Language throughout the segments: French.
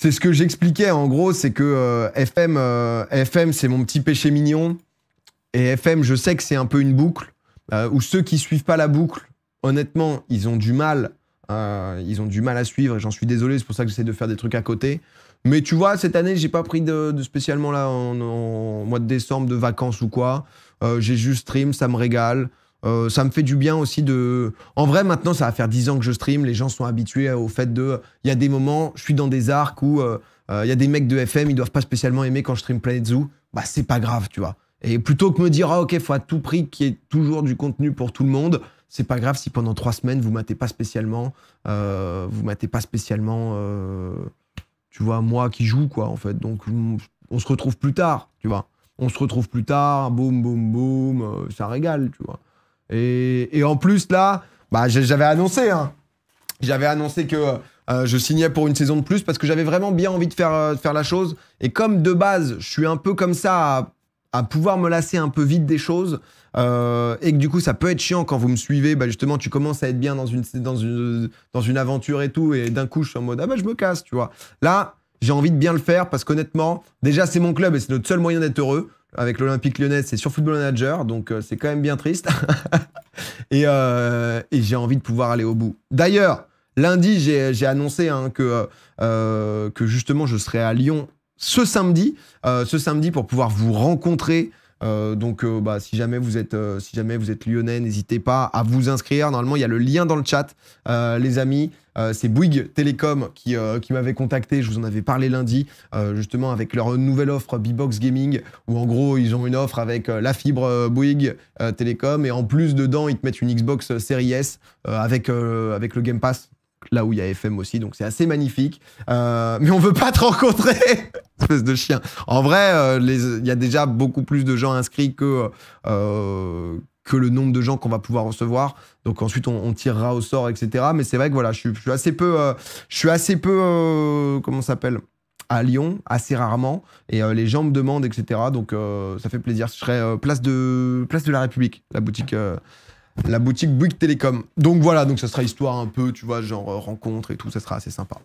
C'est ce que j'expliquais en gros, c'est que euh, FM, euh, FM c'est mon petit péché mignon. Et FM, je sais que c'est un peu une boucle, euh, où ceux qui suivent pas la boucle, honnêtement, ils ont du mal. ils ont du mal à suivre et j'en suis désolé, c'est pour ça que j'essaie de faire des trucs à côté. Mais tu vois, cette année, j'ai pas pris de, spécialement là en, en, mois de décembre de vacances ou quoi. j'ai juste stream, ça me régale. Euh, ça me fait du bien aussi de. En vrai, maintenant, ça va faire 10 ans que je stream. Les gens sont habitués au fait de. Il y a des moments, je suis dans des arcs où euh, euh, il y a des mecs de FM, ils doivent pas spécialement aimer quand je stream Planet Zoo. Bah, c'est pas grave, tu vois. Et plutôt que me dire, ah, ok, faut à tout prix qu'il y ait toujours du contenu pour tout le monde, c'est pas grave si pendant 3 semaines, vous matez pas spécialement. vous matez pas spécialement. tu vois, moi qui joue, quoi, en fait. Donc, on se retrouve plus tard, tu vois. On se retrouve plus tard, boum, boum, boum, ça régale, tu vois. Et, en plus, là, bah, j'avais annoncé, hein. J'avais annoncé que euh, je signais pour une saison de plus parce que j'avais vraiment bien envie de faire, euh, faire la chose. Et comme de base, je suis un peu comme ça à, pouvoir me lasser un peu vite des choses. Euh, et que du coup, ça peut être chiant quand vous me suivez. Bah, justement, tu commences à être bien dans une, dans une, dans une aventure et tout. Et d'un coup, je suis en mode, ah bah, je me casse, tu vois. Là, j'ai envie de bien le faire parce qu'honnêtement, déjà, c'est mon club et c'est notre seul moyen d'être heureux avec l'Olympique lyonnais, c'est sur Football Manager, donc euh, c'est quand même bien triste. Euh, et, j'ai envie de pouvoir aller au bout. D'ailleurs, lundi, j'ai annoncé hein, que, euh, que justement, je serai à Lyon ce samedi, ce samedi pour pouvoir vous rencontrer, euh, donc, euh, bah, si jamais vous êtes, euh, si jamais vous êtes lyonnais, n'hésitez pas à vous inscrire. Normalement, il y a le lien dans le chat, les amis. c'est Bouygues Télécom qui, qui m'avait contacté, je vous en avais parlé lundi, justement avec leur nouvelle offre b Gaming, où en gros ils ont une offre avec la fibre Bouygues Télécom, et en plus dedans ils te mettent une Xbox Series S avec, avec le Game Pass, là où il y a FM aussi, donc c'est assez magnifique. mais on veut pas te rencontrer espèce de chien. En vrai, euh, il y a déjà beaucoup plus de gens inscrits que, euh, que le nombre de gens qu'on va pouvoir recevoir. Donc ensuite, on, tirera au sort, etc. Mais c'est vrai que voilà, je suis, assez peu, je suis assez peu, euh, comment s'appelle à Lyon, assez rarement, et les gens me demandent, etc. Donc ça fait plaisir. Je serai place, de, place de la République, la boutique la boutique Bouygues Télécom. Donc voilà, donc ça sera histoire un peu, tu vois, genre rencontre et tout, ça sera assez sympa.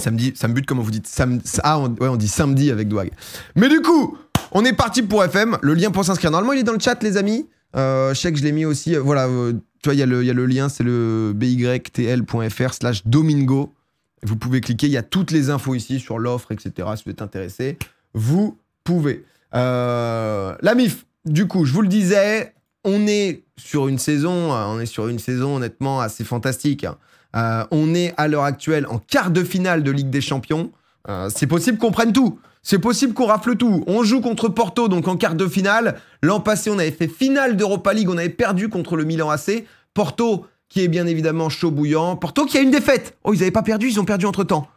Samedi, ça me bute comment vous dites. Sam, ah, on, dit samedi avec Douag. Mais du coup, on est parti pour FM. Le lien pour s'inscrire, normalement, il est dans le chat, les amis. Euh, je sais que je l'ai mis aussi. Euh, voilà, euh, tu vois, il y, y, a le lien, c'est le bytl.fr slash domingo. Vous pouvez cliquer, il y a toutes les infos ici sur l'offre, etc. Si vous êtes intéressé, vous pouvez. Euh, la MIF, du coup, je vous le disais, on est sur une saison, on est sur une saison honnêtement assez fantastique. Hein. Euh, on est à l'heure actuelle en quart de finale de Ligue des Champions. Euh, c'est possible qu'on prenne tout. C'est possible qu'on rafle tout. On joue contre Porto, donc en quart de finale. L'an passé, on avait fait finale d'Europa League. On avait perdu contre le Milan AC. Porto, qui est bien évidemment chaud bouillant. Porto, qui a une défaite. Oh, ils n'avaient pas perdu, ils ont perdu entre temps.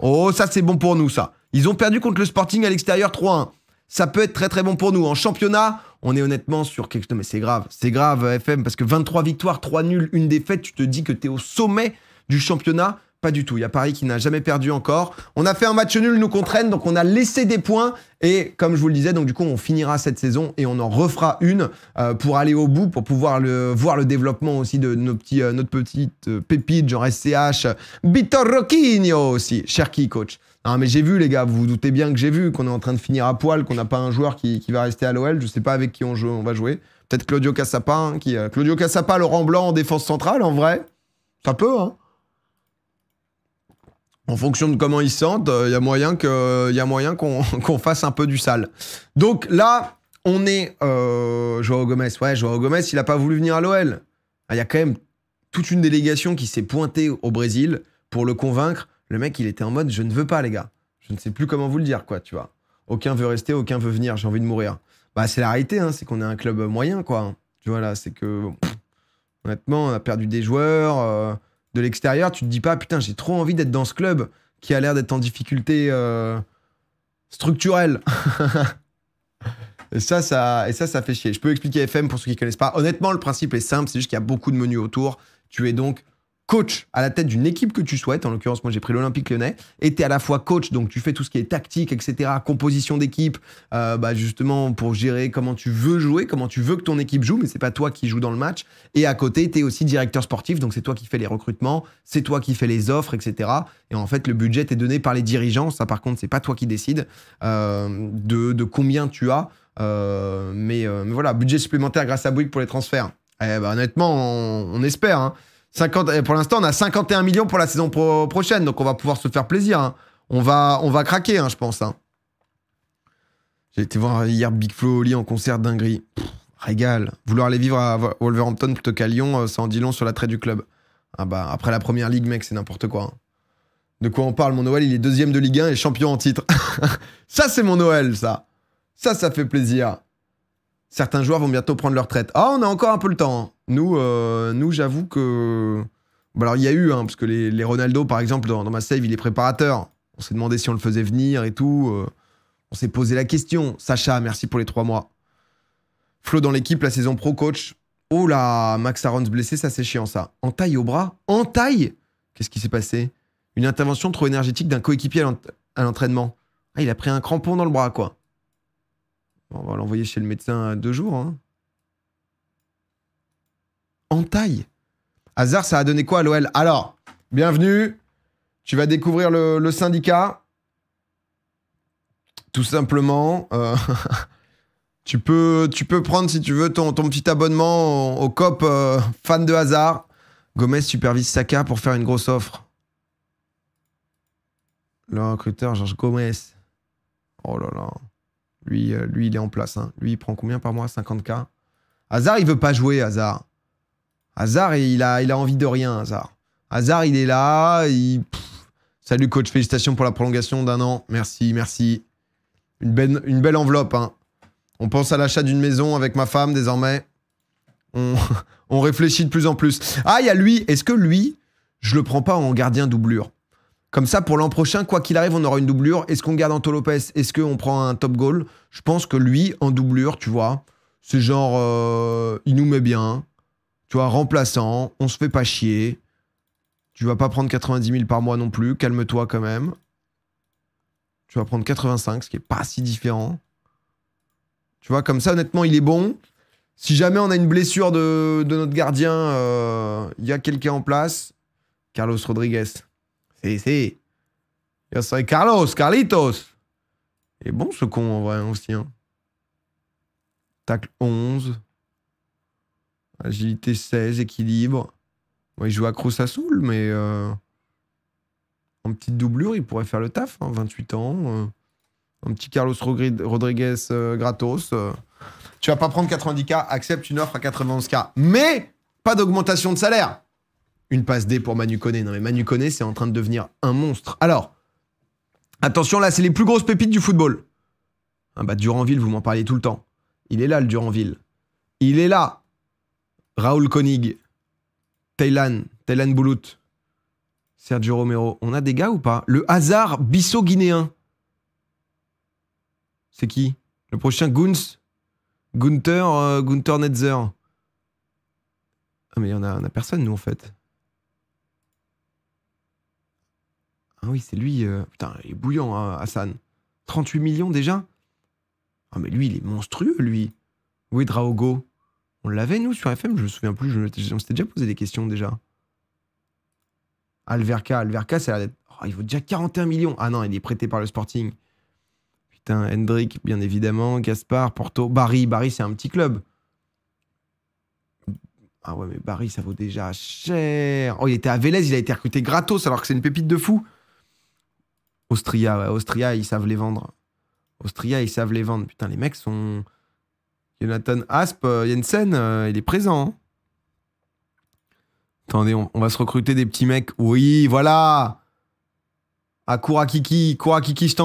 Oh, ça, c'est bon pour nous, ça. Ils ont perdu contre le Sporting à l'extérieur 3-1. Ça peut être très très bon pour nous. En championnat, on est honnêtement sur quelque chose. Mais c'est grave, c'est grave, euh, FM, parce que 23 victoires, 3 nuls, une défaite, tu te dis que tu es au sommet du championnat. Pas du tout. Il y a Paris qui n'a jamais perdu encore. On a fait un match nul, nous contre Rennes, donc on a laissé des points. Et comme je vous le disais, donc du coup, on finira cette saison et on en refera une euh, pour aller au bout, pour pouvoir le, voir le développement aussi de nos petits, euh, notre petite pépite, genre SCH, Bitor aussi, cher qui coach. Non, mais j'ai vu, les gars, vous vous doutez bien que j'ai vu, qu'on est en train de finir à poil, qu'on n'a pas un joueur qui, va rester à l'OL. Je sais pas avec qui on, joue, on va jouer. Peut-être Claudio Cassapa, hein, qui, euh, Claudio Cassapa, Laurent Blanc en défense centrale, en vrai. Ça peut, hein. En fonction de comment ils sentent, il euh, y a moyen que, y a moyen qu'on, fasse un peu du sale. Donc là, on est euh, Joao Gomez. Ouais, Joao Gomez, il n'a pas voulu venir à l'OL. Ah, il y a quand même toute une délégation qui s'est pointée au Brésil pour le convaincre. Le mec, il était en mode je ne veux pas, les gars. Je ne sais plus comment vous le dire, quoi, tu vois. Aucun veut rester, aucun veut venir, j'ai envie de mourir. Bah, c'est la réalité, hein, c'est qu'on est un club moyen, quoi. Tu vois, là, c'est que. honnêtement, on a perdu des joueurs. Euh, de l'extérieur, tu te dis pas, putain, j'ai trop envie d'être dans ce club qui a l'air d'être en difficulté euh, structurelle. et, ça, ça, et ça, ça fait chier. Je peux expliquer FM pour ceux qui connaissent pas. Honnêtement, le principe est simple, c'est juste qu'il y a beaucoup de menus autour. Tu es donc coach à la tête d'une équipe que tu souhaites. En l'occurrence, moi, j'ai pris l'Olympique lyonnais. Et tu es à la fois coach, donc tu fais tout ce qui est tactique, etc., composition d'équipe, euh, bah, justement pour gérer comment tu veux jouer, comment tu veux que ton équipe joue, mais c'est pas toi qui joue dans le match. Et à côté, tu es aussi directeur sportif, donc c'est toi qui fais les recrutements, c'est toi qui fais les offres, etc. Et en fait, le budget est donné par les dirigeants. Ça, par contre, c'est pas toi qui décide euh, de, combien tu as. Euh, mais, voilà, budget supplémentaire grâce à Bouygues pour les transferts. Eh ben, honnêtement, on, espère. Hein. Eh, pour l'instant, on a 51 millions pour la saison prochaine, donc on va pouvoir se faire plaisir. Hein. On, va, on va craquer, hein, je pense. Hein. J'ai été voir hier Big Flo lit en concert dinguerie. Régale. régal. Vouloir aller vivre à Wolverhampton plutôt qu'à Lyon, euh, ça en dit long sur l'attrait du club. Ah bah, après la première ligue, mec, c'est n'importe quoi. De quoi on parle Mon Noël, il est deuxième de Ligue 1 et champion en titre. ça, c'est mon Noël, ça. Ça, ça fait plaisir certains joueurs vont bientôt prendre leur traite. Ah, on a encore un peu le temps. Hein. Nous, euh, nous j'avoue que. Bon, bah, alors, il y a eu, hein, parce que les, Ronaldo, par exemple, dans, ma save, il est préparateur. On s'est demandé si on le faisait venir et tout. Euh. on s'est posé la question. Sacha, merci pour les trois mois. Flo dans l'équipe, la saison pro coach. Oh là, Max Arons blessé, ça c'est chiant ça. En taille au bras En taille Qu'est-ce qui s'est passé Une intervention trop énergétique d'un coéquipier à l'entraînement. Ah, il a pris un crampon dans le bras, quoi. On va l'envoyer chez le médecin deux jours. Hein. En taille. Hazard, ça a donné quoi à l'OL Alors, bienvenue. Tu vas découvrir le, syndicat. Tout simplement. Euh, tu, peux, tu peux prendre, si tu veux, ton, petit abonnement au, COP euh, fan de Hazard. Gomez supervise Saka pour faire une grosse offre. Le recruteur Georges Gomez. Oh là là. Euh, lui, il est en place. Hein. Lui, il prend combien par mois 50K Hazard, il veut pas jouer, Hazard. Hazard, il a, il a envie de rien, Hazard. Hazard, il est là. Salut, coach. Félicitations pour la prolongation d'un an. Merci, merci. Une belle, une belle enveloppe. Hein. On pense à l'achat d'une maison avec ma femme désormais. On, on réfléchit de plus en plus. Ah, il y a lui. Est-ce que lui, je le prends pas en gardien doublure comme ça, pour l'an prochain, quoi qu'il arrive, on aura une doublure. Est-ce qu'on garde Anto Lopez Est-ce qu'on prend un top goal Je pense que lui, en doublure, tu vois, c'est genre, euh, il nous met bien. Tu vois, remplaçant, on se fait pas chier. Tu vas pas prendre 90 000 par mois non plus, calme-toi quand même. Tu vas prendre 85, ce qui est pas si différent. Tu vois, comme ça, honnêtement, il est bon. Si jamais on a une blessure de, notre gardien, euh, il y a quelqu'un en place. Carlos Rodriguez. C'est Carlos, Carlitos. Et bon, ce con, en vrai, hein, aussi. Hein. Tacle 11. Agilité 16, équilibre. il joue à Cruz Azul, mais euh, en petite doublure, il pourrait faire le taf. 28 hein, ans. Euh. un petit Carlos Rodriguez euh, gratos. Tu vas pas prendre 90K, accepte une offre à 91K. Mais pas d'augmentation de salaire. Une passe D pour Manu Koné. Non mais Manu Koné, c'est en train de devenir un monstre. Alors, attention là, c'est les plus grosses pépites du football. Ah bah Duranville, vous m'en parlez tout le temps. Il est là le Duranville. Il est là. Raoul Konig. Taylan. Taylan Boulout, Sergio Romero. On a des gars ou pas Le hasard bissau guinéen C'est qui Le prochain Guns Gunther, euh, Netzer. Ah mais il a, en a personne nous en fait. Ah oui, c'est lui. Euh, putain, il est bouillant, hein, Hassan. 38 millions déjà Ah, mais lui, il est monstrueux, lui. Où est Draogo On l'avait, nous, sur FM Je me souviens plus. je- on s'était déjà posé des questions, déjà. Alverca, Alverca, ça la oh, il vaut déjà 41 millions. Ah non, il est prêté par le Sporting. Putain, Hendrik, bien évidemment. Gaspard, Porto, Barry. Barry, c'est un petit club. Ah ouais, mais Barry, ça vaut déjà cher. Oh, il était à Vélez, il a été recruté gratos alors que c'est une pépite de fou. Austria, ouais. Austria, ils savent les vendre. Austria, ils savent les vendre. Putain, les mecs sont. Jonathan Asp, euh, Jensen, euh, il est présent. Hein. Attendez, on, va se recruter des petits mecs. Oui, voilà À Kourakiki, Kurakiki, je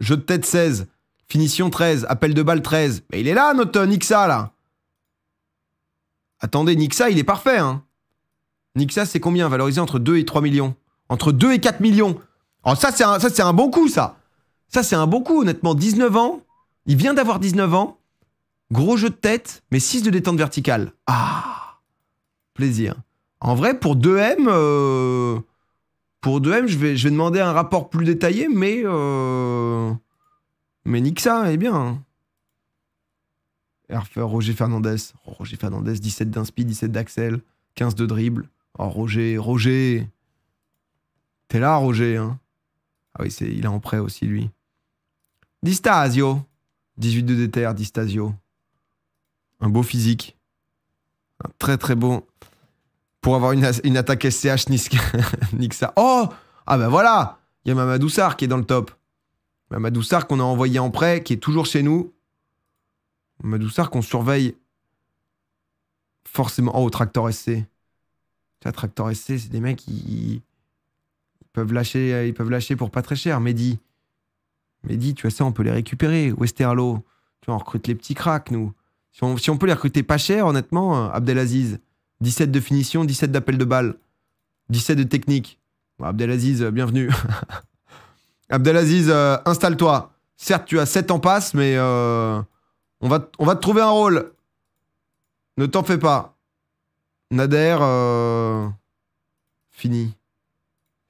Jeu de tête 16. Finition 13. Appel de balle 13. Mais il est là, notre euh, Nixa, là Attendez, Nixa, il est parfait, hein Nixa, c'est combien Valorisé entre 2 et 3 millions. Entre 2 et 4 millions Oh, ça, c'est un, ça, c'est un bon coup, ça. Ça, c'est un bon coup, honnêtement. 19 ans. Il vient d'avoir 19 ans. Gros jeu de tête, mais 6 de détente verticale. Ah Plaisir. En vrai, pour 2M, euh, pour 2M, je vais, je vais demander un rapport plus détaillé, mais. Euh, mais nique ça, eh bien. Hein. Roger Fernandez. Oh, Roger Fernandez, 17 d'inspi, 17 d'axel, 15 de dribble. Oh, Roger, Roger. T'es là, Roger. Hein. Ah il est en prêt aussi, lui. Distasio. 18 de DTR, Distasio. Un beau physique. très très bon. Pour avoir une, attaque SCH, ça. Oh Ah ben voilà Il y a Mamadou qui est dans le top. Mamadou qu'on a envoyé en prêt, qui est toujours chez nous. Mamadou qu'on surveille forcément. Oh, Tractor SC. Tu Tractor SC, c'est des mecs qui peuvent lâcher, euh, ils peuvent lâcher pour pas très cher. Mehdi, Mehdi, tu vois ça, on peut les récupérer. Westerlo, tu en on recrute les petits cracks, nous. Si on, peut les recruter pas cher, honnêtement, euh, Abdelaziz, 17 de finition, 17 d'appel de balle, 17 de technique. Abdelaziz, euh, bienvenue. Abdelaziz, installe-toi. Certes, tu as 7 en passe, mais on, va on va te trouver un rôle. Ne t'en fais pas. Nader, fini.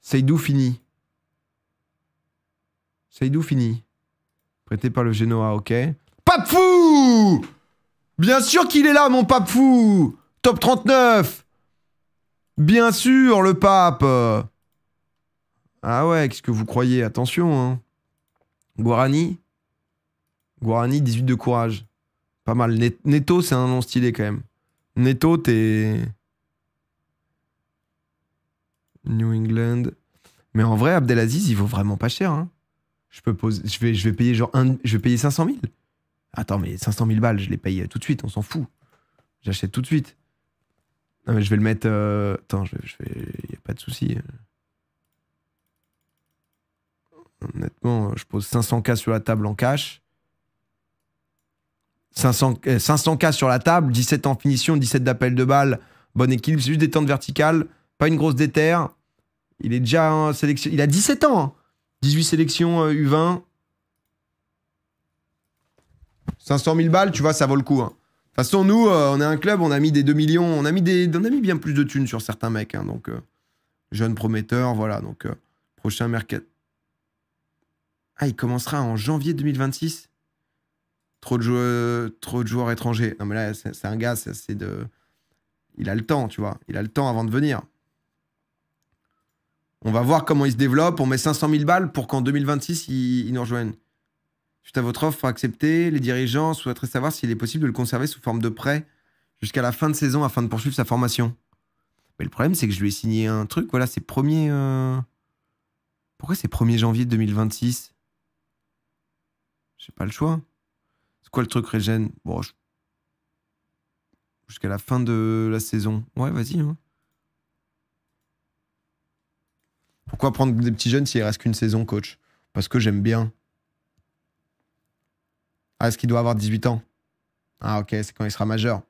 Seydou fini. Seydou fini. Prêté par le Genoa, ok. Pape fou Bien sûr qu'il est là, mon pape fou Top 39 Bien sûr, le pape Ah ouais, qu'est-ce que vous croyez Attention, hein. Guarani Guarani, 18 de courage. Pas mal. Neto, c'est un nom stylé, quand même. Neto, t'es... New England. Mais en vrai, Abdelaziz, il vaut vraiment pas cher. Hein. Je, peux poser, je, vais, je vais payer genre un, je vais payer 500 000. Attends, mais 500 000 balles, je les paye euh, tout de suite, on s'en fout. J'achète tout de suite. Non, mais je vais le mettre. Euh, attends, je, vais. Il n'y a pas de souci. Honnêtement, je pose 500K sur la table en cash. 500, 500K euh, sur la table, 17 en finition, 17 d'appel de balle, bon équilibre, juste des tentes verticales, pas une grosse déterre, il est déjà sélection. Il a 17 ans. 18 hein. sélections U20. 500 000 balles, tu vois, ça vaut le coup. Hein. De toute façon, nous, euh, on est un club, on a mis des 2 millions, on a mis, des, on a mis bien plus de thunes sur certains mecs. Hein. donc, euh, jeune prometteur, voilà. Donc, euh, prochain Mercat. Ah, il commencera en janvier 2026. Trop de, joueurs, trop de joueurs étrangers. Non, mais là, c'est un gars, c'est de. Il a le temps, tu vois. Il a le temps avant de venir. On va voir comment il se développe. On met 500 000 balles pour qu'en 2026, il nous rejoigne. Suite à votre offre acceptée, les dirigeants souhaiteraient savoir s'il est possible de le conserver sous forme de prêt jusqu'à la fin de saison afin de poursuivre sa formation. Mais le problème, c'est que je lui ai signé un truc. Voilà, c'est premier. Euh, pourquoi c'est 1er janvier 2026 J'ai pas le choix. C'est quoi le truc, Régène Bon, jusqu'à la fin de la saison. Ouais, vas-y. Hein. Pourquoi prendre des petits jeunes s'il reste qu'une saison, coach Parce que j'aime bien. Ah, est-ce qu'il doit avoir 18 ans Ah, ok, c'est quand il sera majeur.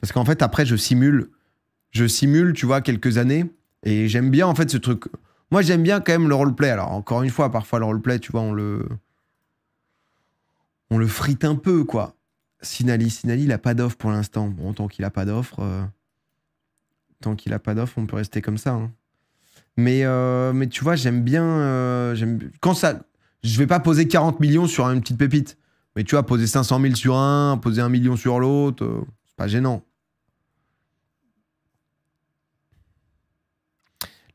Parce qu'en fait, après, je simule. Je simule, tu vois, quelques années. Et j'aime bien, en fait, ce truc. Moi, j'aime bien quand même le roleplay. Alors, encore une fois, parfois, le roleplay, tu vois, on le. On le frite un peu, quoi. Sinali, Sinali, il n'a pas d'offre pour l'instant. Bon, tant qu'il n'a pas d'offre. Euh, tant qu'il n'a pas d'offre, on peut rester comme ça. Hein. Mais, euh, mais tu vois, j'aime bien. Euh, quand ça. Je vais pas poser 40 millions sur une petite pépite. Mais tu vois, poser 500 000 sur un, poser un million sur l'autre, euh, c'est pas gênant.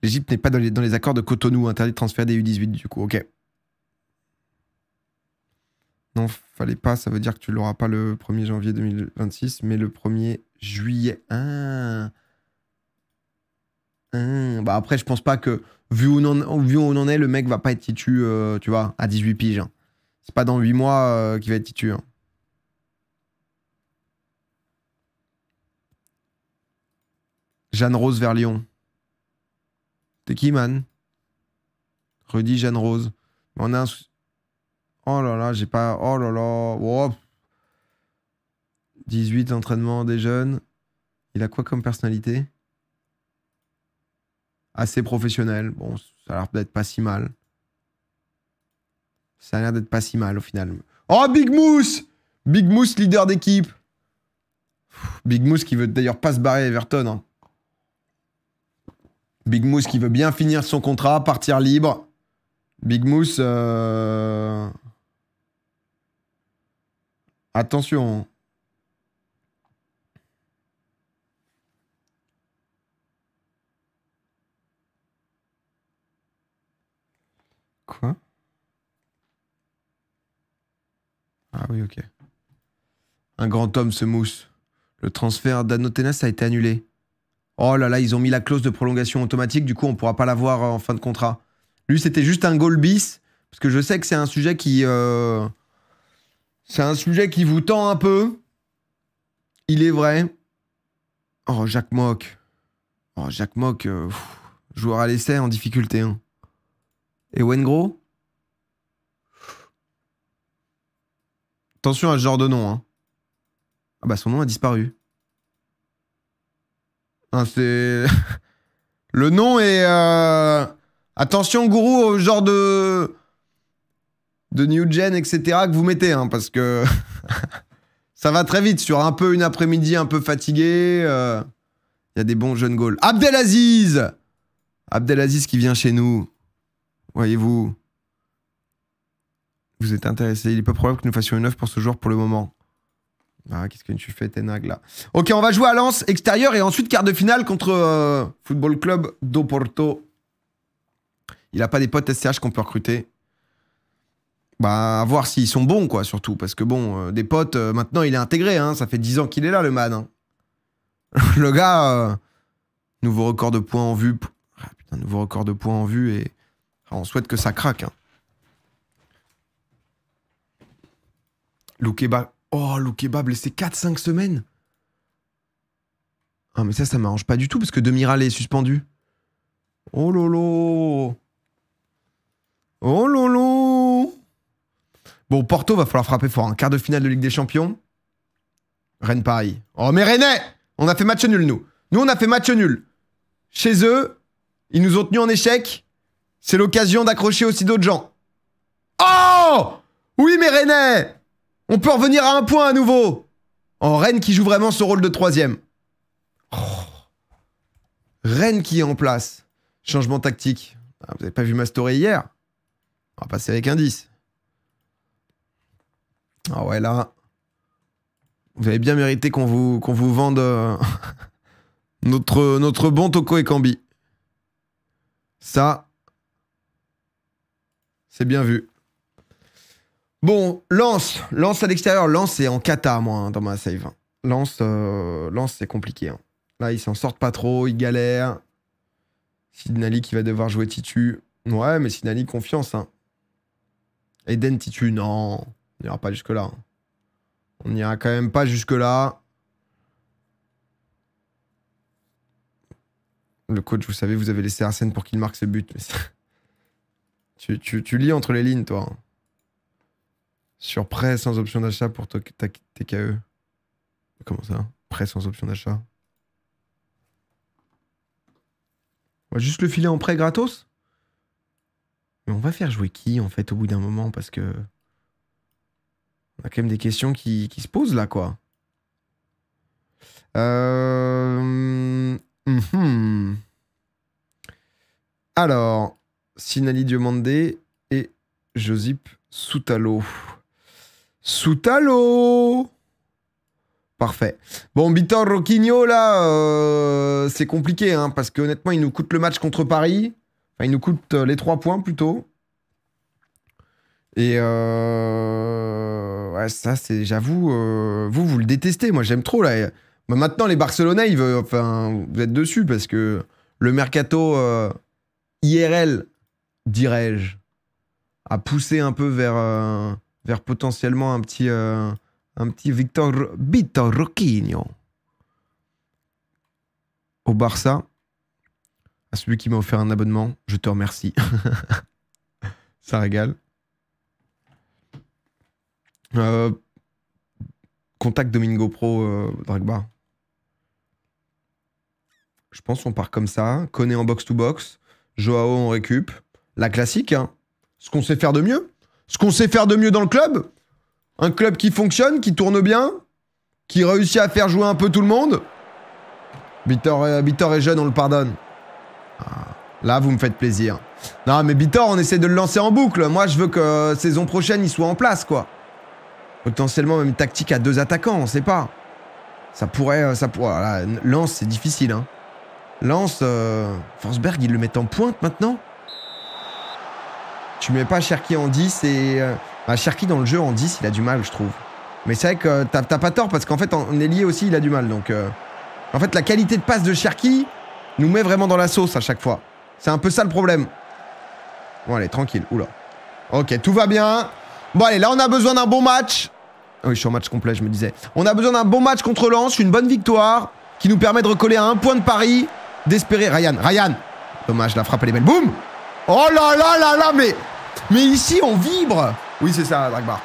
L'Égypte n'est pas dans les, accords de Cotonou, interdit de transfert des U18 du coup, ok. Non, fallait pas, ça veut dire que tu l'auras pas le 1er janvier 2026, mais le 1er juillet. Ah. Hein, bah après, je pense pas que, vu où, on, vu on en est, le mec va pas être titu, euh, tu vois, à 18 piges. Hein. C'est pas dans 8 mois euh, qu'il va être titu. Hein. Jeanne Rose vers Lyon. T'es qui, man Redis Jeanne Rose. On a un Oh là là, j'ai pas. Oh là là. 18 entraînement des jeunes. Il a quoi comme personnalité assez professionnel. Bon, ça a l'air d'être pas si mal. Ça a l'air d'être pas si mal au final. Oh, Big Moose Big Moose, leader d'équipe. Big Moose qui veut d'ailleurs pas se barrer Everton. Hein. Big Moose qui veut bien finir son contrat, partir libre. Big Moose. Euh, Attention. Hein. Ah oui, ok. Un grand homme se mousse. Le transfert d'Anotenas a été annulé. Oh là là, ils ont mis la clause de prolongation automatique, du coup on pourra pas l'avoir euh, en fin de contrat. Lui, c'était juste un goal bis, parce que je sais que c'est un sujet qui... Euh, c'est un sujet qui vous tend un peu. Il est vrai. Oh, Jacques Mock. Oh, Jacques Mock, euh, joueur à l'essai en difficulté. Hein. Et Wengro Attention à ce genre de nom. Hein. Ah bah son nom a disparu. Ah, c'est... Le nom est... Euh, Attention gourou au genre de... De new gen, etc. que vous mettez, hein, parce que... Ça va très vite sur un peu une après-midi un peu fatigué. Euh, il y a des bons jeunes Gaules. Abdelaziz Abdelaziz qui vient chez nous. Voyez-vous vous êtes intéressé. Il est pas probable que nous fassions une offre pour ce joueur pour le moment. Ah, qu'est-ce que tu fais, Tenag, là Ok, on va jouer à Lance extérieur, et ensuite quart de finale contre euh, Football Club d'Oporto. Il n'a pas des potes SCH qu'on peut recruter. Bah, voir s'ils sont bons, quoi, surtout. Parce que bon, euh, des potes, euh, maintenant, il est intégré, hein. ça fait 10 ans qu'il est là, le man. Hein. le gars, nouveau record de points en vue. Ah, putain, nouveau record de points en vue, et on souhaite que ça craque, hein. Loukeba. Oh, Loukeba blessé 4-5 semaines. Ah, mais ça, ça m'arrange pas du tout parce que Demiral est suspendu. Oh lolo. Oh lolo. Bon, Porto va falloir frapper fort. Un hein. quart de finale de Ligue des Champions. Rennes Paris. Oh, mais Rennes On a fait match nul, nous. Nous, on a fait match nul. Chez eux, ils nous ont tenus en échec. C'est l'occasion d'accrocher aussi d'autres gens. Oh Oui, mais Rennes on peut revenir à un point à nouveau En Rennes qui joue vraiment ce rôle de troisième. Oh. Rennes qui est en place. Changement tactique. Ah, vous n'avez pas vu ma story hier On va passer avec un 10. Ah ouais, là... Vous avez bien mérité qu'on vous, qu'on vous vende euh, notre, notre bon Toko et Cambi. Ça, c'est bien vu. Bon, lance, lance à l'extérieur. Lance, c'est en cata, moi, hein, dans ma save. Lance, euh, lance c'est compliqué. Hein. Là, ils s'en sortent pas trop, ils galèrent. Sidnali qui va devoir jouer Titu. Ouais, mais Sidnali, confiance. Hein. Eden, Titu, non. On n'ira pas jusque-là. Hein. On n'ira quand même pas jusque-là. Le coach, vous savez, vous avez laissé Arsène pour qu'il marque ce but. tu, tu, tu lis entre les lignes, toi. Sur prêt sans option d'achat pour TKE. Comment ça hein? Prêt sans option d'achat On va juste le filer en prêt gratos Mais on va faire jouer qui en fait au bout d'un moment parce que. On a quand même des questions qui, se posent là quoi. Euh, mhm. Alors, Sinali Diomande et Josip Soutalo sous Soutalo Parfait. Bon, Bitor Roquinho, là, euh, c'est compliqué, hein, parce qu'honnêtement, il nous coûte le match contre Paris. Enfin, il nous coûte euh, les trois points, plutôt. Et euh, ouais, ça, c'est, j'avoue, vous, vous le détestez. Moi, j'aime trop. Là. Bah, maintenant, les Barcelonais, ils veulent... enfin, vous êtes dessus parce que le mercato IRL, dirais-je, a poussé un peu vers, vers potentiellement un petit, euh, un petit Victor, bittor Roquinho au Barça. À celui qui m'a offert un abonnement, je te remercie. Ça régale. Euh, contact Domingo Pro, euh, Dragba. Je pense qu'on part comme ça. connaît en box-to-box. Joao on récup. La classique, hein. Ce qu'on sait faire de mieux. Ce qu'on sait faire de mieux dans le club Un club qui fonctionne, qui tourne bien, qui réussit à faire jouer un peu tout le monde Bitor, euh, est jeune, on le pardonne. Ah, là, vous me faites plaisir. Non, mais Bitor, on essaie de le lancer en boucle. Moi, je veux que euh, saison prochaine, il soit en place, quoi. Potentiellement, même tactique à deux attaquants, on sait pas. Ça pourrait... Euh, ça pourrait... Lance, c'est difficile, hein. Lance, Forsberg, ils le mettent en pointe maintenant tu mets pas Cherki en 10 et. Euh, bah, dans le jeu en 10, il a du mal, je trouve. Mais c'est vrai que euh, t'as pas tort parce qu'en fait, en lié aussi, il a du mal. Donc, euh, en fait, la qualité de passe de Cherki nous met vraiment dans la sauce à chaque fois. C'est un peu ça le problème. Bon, allez, tranquille. Oula. Ok, tout va bien. Bon, allez, là, on a besoin d'un bon match. Ah oui, je suis en match complet, je me disais. On a besoin d'un bon match contre Lens, une bonne victoire qui nous permet de recoller à un point de Paris, d'espérer. Ryan, Ryan Dommage, la frappe, elle est belle. Boum Oh là là là là, mais mais ici, on vibre Oui, c'est ça, Dragbar.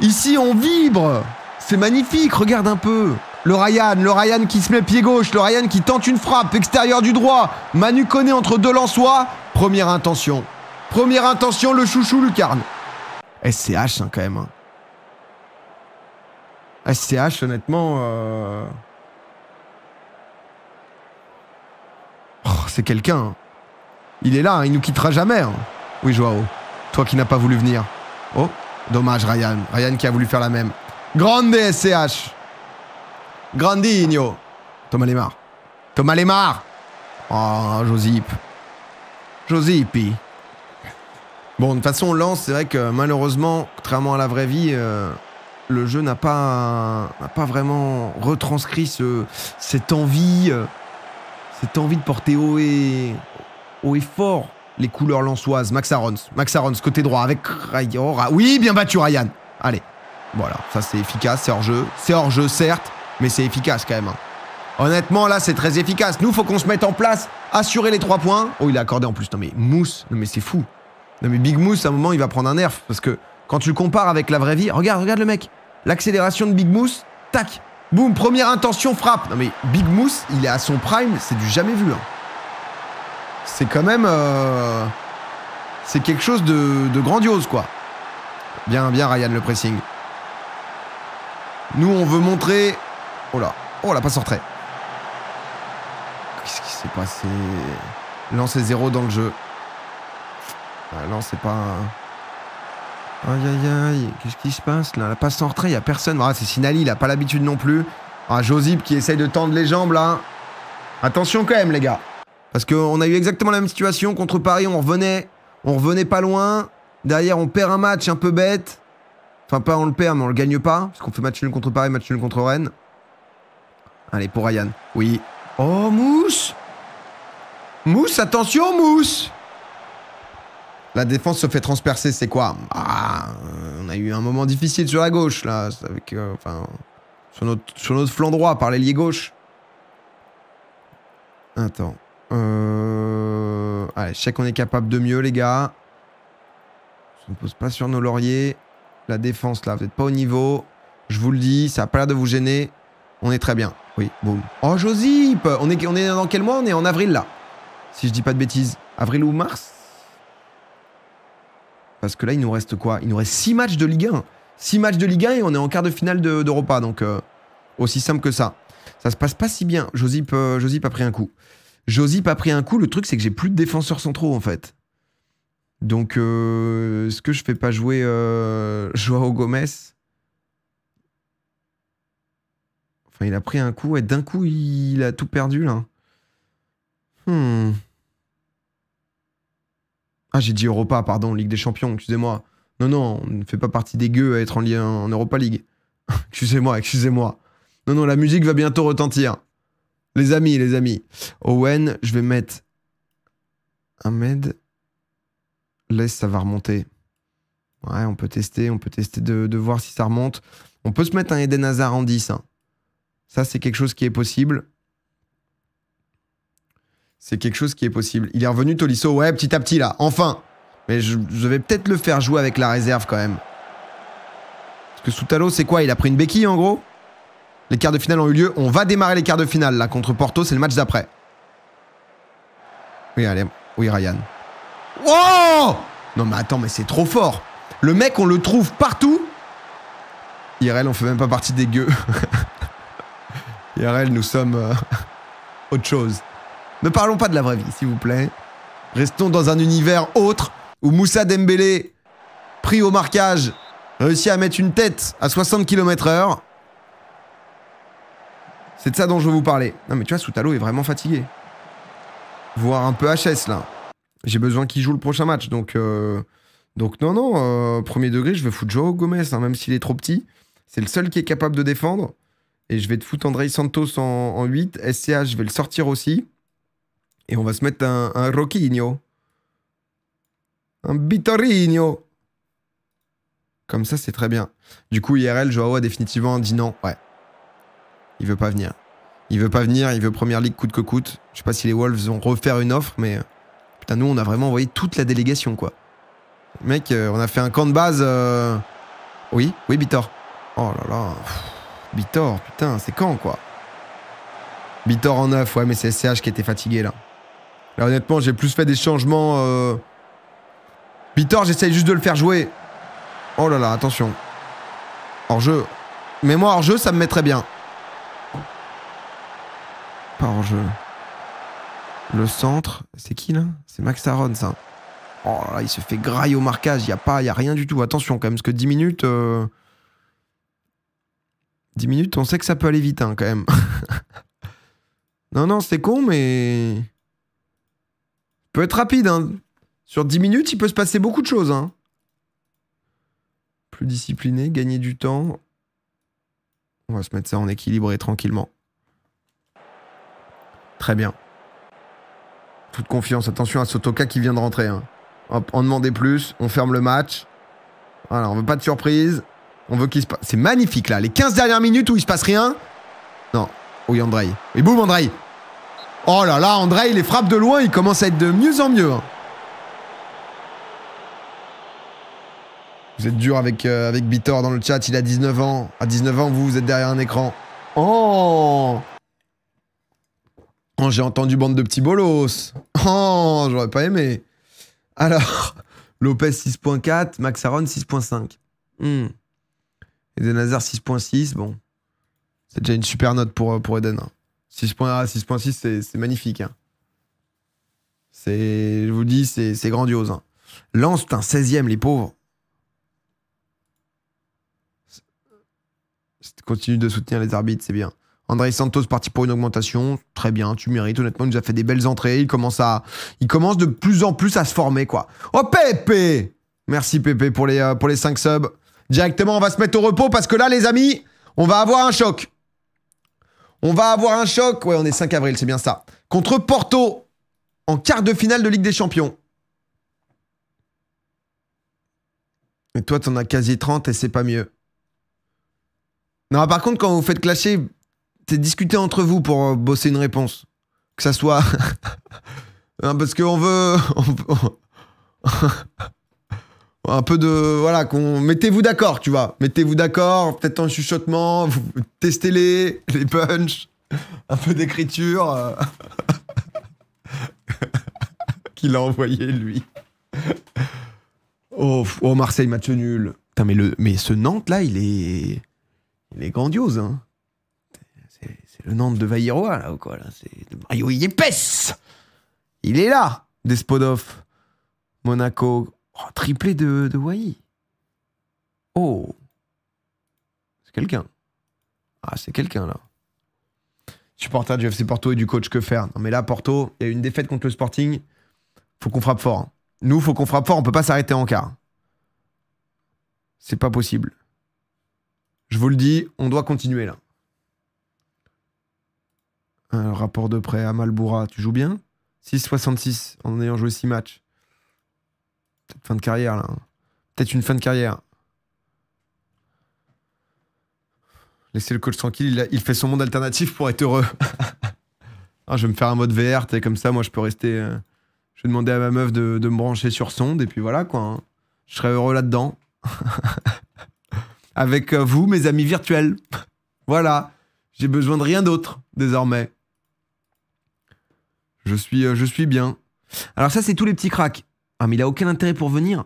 Ici, on vibre C'est magnifique, regarde un peu le Ryan, le Ryan qui se met pied gauche, le Ryan qui tente une frappe extérieure du droit. Manu connaît entre deux Lensois. Première intention. Première intention, le chouchou lucarne. SCH hein, quand même. Hein. SCH, honnêtement. Euh, oh, c'est quelqu'un. Hein. Il est là, il nous quittera jamais. Oui, Joao. Toi qui n'as pas voulu venir. Oh, dommage, Ryan. Ryan qui a voulu faire la même. Grande SCH. Grandinho. Thomas Lemar. Thomas Lemar. Oh, Josip. Josipi. Bon, de toute façon, lance. c'est vrai que malheureusement, contrairement à la vraie vie, euh, le jeu n'a pas, pas vraiment retranscrit ce, cette envie, euh, cette envie de porter haut et, haut et fort les couleurs lançoises. Max Arons. Max Arons, côté droit avec Ryan, ah, Oui, bien battu Ryan. Allez. Voilà, ça c'est efficace, c'est hors-jeu. C'est hors-jeu, certes, mais c'est efficace quand même. Hein. Honnêtement, là, c'est très efficace. Nous, faut qu'on se mette en place, assurer les trois points. Oh, il a accordé en plus. Non, mais Mousse, non, mais c'est fou. Non, mais Big Mousse, à un moment, il va prendre un nerf. Parce que quand tu le compares avec la vraie vie, regarde, regarde le mec. L'accélération de Big Mousse, tac, boum, première intention, frappe. Non, mais Big Mousse, il est à son prime, c'est du jamais vu. Hein c'est quand même. Euh, c'est quelque chose de, grandiose, quoi. Bien, bien, Ryan, le pressing. Nous, on veut montrer. Oh là, oh la passe en retrait. Qu'est-ce qui s'est passé Lancez zéro dans le jeu. Ah, non, c'est pas. Aïe aïe aïe, qu'est-ce qui se passe là La passe en retrait, il a personne. Ah, c'est Sinali, il a pas l'habitude non plus. Ah, Josip qui essaye de tendre les jambes là. Attention quand même, les gars. Parce qu'on a eu exactement la même situation contre Paris, on revenait, on revenait pas loin. Derrière, on perd un match un peu bête. Enfin, pas on le perd, mais on le gagne pas. Parce qu'on fait match nul contre Paris, match nul contre Rennes. Allez, pour Ryan. Oui. Oh, Mousse Mousse, attention, Mousse La défense se fait transpercer, c'est quoi ah, On a eu un moment difficile sur la gauche, là. Avec, euh, sur, notre, sur notre flanc droit, par l'ailier gauche. Attends. Euh... Allez, je sais qu'on est capable de mieux, les gars. Je ne pose pas sur nos lauriers. La défense, là, vous n'êtes pas au niveau. Je vous le dis, ça n'a pas l'air de vous gêner. On est très bien. Oui, boum. Oh, Josip on est, dans quel mois On est en avril, là. Si je dis pas de bêtises. Avril ou mars Parce que là, il nous reste quoi Il nous reste 6 matchs de Ligue 1. 6 matchs de Ligue 1 et on est en quart de finale d'Europa. donc, euh, aussi simple que ça. Ça se passe pas si bien. Josip, euh, Josip a pris un coup. Josip a pris un coup. Le truc, c'est que j'ai plus de défenseurs centraux, en fait. Donc, est-ce euh, que je fais pas jouer euh, Joao Gomez Enfin, il a pris un coup et d'un coup, il a tout perdu, là. Hmm. Ah, j'ai dit Europa, pardon, Ligue des Champions, excusez-moi. Non, non, on ne fait pas partie des gueux à être en, en Europa League. excusez-moi, excusez-moi. Non, non, la musique va bientôt retentir. Les amis, les amis. Owen, je vais mettre Ahmed. Laisse, ça va remonter. Ouais, on peut tester, on peut tester de, voir si ça remonte. On peut se mettre un Eden Hazard en 10. Hein. Ça, c'est quelque chose qui est possible. C'est quelque chose qui est possible. Il est revenu Tolisso, ouais, petit à petit là, enfin. Mais je, je vais peut-être le faire jouer avec la réserve quand même. Parce que Soutalo, c'est quoi Il a pris une béquille en gros les quarts de finale ont eu lieu. On va démarrer les quarts de finale là contre Porto. C'est le match d'après. Oui, allez. Oui, Ryan. Oh Non, mais attends, mais c'est trop fort. Le mec, on le trouve partout. IRL, on fait même pas partie des gueux. IRL, nous sommes euh, autre chose. Ne parlons pas de la vraie vie, s'il vous plaît. Restons dans un univers autre où Moussa Dembélé, pris au marquage, réussit à mettre une tête à 60 km/h c'est de ça dont je veux vous parler. Non, mais tu vois, Soutalo est vraiment fatigué. Voir un peu HS, là. J'ai besoin qu'il joue le prochain match. Donc, euh, donc non, non, euh, premier degré, je vais foutre Joao Gomez, hein, même s'il est trop petit. C'est le seul qui est capable de défendre. Et je vais te foutre Andrei Santos en, 8. SCA, je vais le sortir aussi. Et on va se mettre un, un Roquinho. Un Bitorino. Comme ça, c'est très bien. Du coup, IRL, Joao a définitivement dit non. Ouais. Il veut pas venir. Il veut pas venir, il veut première ligue coûte que coûte. Je sais pas si les Wolves vont refaire une offre, mais putain, nous, on a vraiment envoyé toute la délégation, quoi. Mec, euh, on a fait un camp de base. Euh, oui, oui, Bitor. Oh là là. Bitor, putain, c'est quand, quoi Bitor en 9, ouais, mais c'est SCH qui était fatigué, là. Là, honnêtement, j'ai plus fait des changements. Euh, Bitor, j'essaye juste de le faire jouer. Oh là là, attention. Hors-jeu. Mais moi, hors-jeu, ça me mettrait bien. Le centre, c'est qui là C'est Max Aaron, ça. Oh il se fait graille au marquage, il n'y a pas, il a rien du tout. Attention quand même, parce que 10 minutes. 10 euh, minutes, on sait que ça peut aller vite hein, quand même. non, non, c'est con, mais. peut être rapide. Hein. Sur 10 minutes, il peut se passer beaucoup de choses. Hein. Plus discipliné, gagner du temps. On va se mettre ça en et tranquillement. Très bien. Toute confiance. Attention à Sotoka qui vient de rentrer. Hein. Hop, en plus. On ferme le match. Voilà, on veut pas de surprise. On veut qu'il se passe. C'est magnifique là. Les 15 dernières minutes où il se passe rien. Non. Oui, Andrei. Et boum, Andrei. Oh là là, Andrei, les frappe de loin, il commence à être de mieux en mieux. Hein. Vous êtes dur avec, euh, avec Bitor dans le chat, il a 19 ans. À 19 ans, vous, vous êtes derrière un écran. Oh Oh, j'ai entendu bande de petits bolos. Oh, j'aurais pas aimé. Alors, Lopez 6.4, Max 6.5. Hmm. Eden Hazard 6.6, bon. C'est déjà une super note pour, euh, pour Eden. 6.6, hein. c'est magnifique. Hein. je vous dis, c'est grandiose. Hein. Lance, un 16ème, les pauvres. Continue de soutenir les arbitres, c'est bien. André Santos parti pour une augmentation, très bien, tu mérites. Honnêtement, il nous a fait des belles entrées. Il commence à, il commence de plus en plus à se former, quoi. Oh Pépé, merci Pépé pour les euh, pour les 5 subs. Directement, on va se mettre au repos parce que là, les amis, on va avoir un choc. On va avoir un choc. Ouais, on est 5 avril, c'est bien ça. Contre Porto en quart de finale de Ligue des Champions. Et toi, t'en as quasi 30 et c'est pas mieux. Non, par contre, quand vous faites clasher c'est discuter entre vous pour euh, bosser une réponse. Que ça soit. parce qu'on veut. un peu de. Voilà, qu'on. Mettez-vous d'accord, tu vois. Mettez-vous d'accord, peut-être en chuchotement, testez-les, les punchs, un peu d'écriture. Euh, qu'il a envoyé, lui. Oh, oh, Marseille, match nul. Putain, mais, le, mais ce Nantes, là, il est. Il est grandiose, hein le nom de Vailleroa là, ou quoi, là, c'est de Il est là, Despodov. Monaco, oh, triplé de, de Oh C'est quelqu'un. Ah, c'est quelqu'un, là. Supporter du FC Porto et du coach, que faire Non, mais là, Porto, il y a une défaite contre le Sporting. Faut qu'on frappe fort. Hein. Nous, faut qu'on frappe fort, on peut pas s'arrêter en quart. C'est pas possible. Je vous le dis, on doit continuer, là rapport de prêt à Malboura tu joues bien 6,66 en ayant joué 6 matchs. Peut-être fin de carrière, là. Hein. Peut-être une fin de carrière. Laissez le coach tranquille, il, fait son monde alternatif pour être heureux. Ah, je vais me faire un mode VR, t'es comme ça, moi je peux rester. Euh, je vais demander à ma meuf de, me brancher sur sonde, et puis voilà, quoi. Hein. Je serai heureux là-dedans. Avec euh, vous, mes amis virtuels. voilà. J'ai besoin de rien d'autre, désormais. Je suis, euh, je suis bien. Alors ça, c'est tous les petits cracks. Ah, mais il a aucun intérêt pour venir.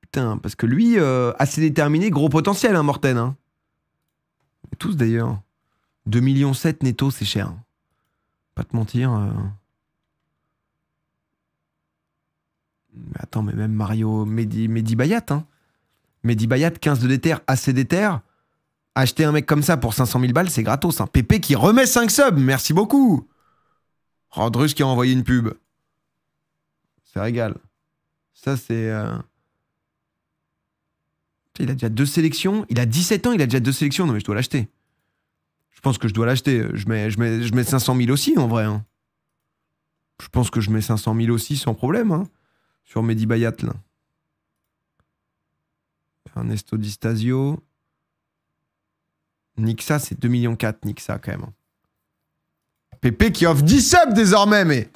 Putain, parce que lui, euh, assez déterminé, gros potentiel, hein, Morten. Hein. Tous d'ailleurs. 2,7 millions netto, c'est cher. Pas te mentir. Euh. Mais attends, mais même Mario Mehdi, Bayat, hein. Mehdi Bayat, 15 de déter, assez déter. Acheter un mec comme ça pour 500 000 balles, c'est gratos. Hein. Pépé qui remet 5 subs, merci beaucoup. Rodrus qui a envoyé une pub. c'est régale. Ça, c'est. Euh, il a déjà deux sélections. Il a 17 ans, il a déjà deux sélections. Non, mais je dois l'acheter. Je pense que je dois l'acheter. Je mets, je, mets, je mets 500 000 aussi, en vrai. Hein. Je pense que je mets 500 000 aussi, sans problème. Hein, sur Mehdi Bayat, là. Ernesto Di Stasio. Nixa, c'est 2,4 millions. Nixa, quand même. Hein. Pépé qui offre 10 subs désormais, mais.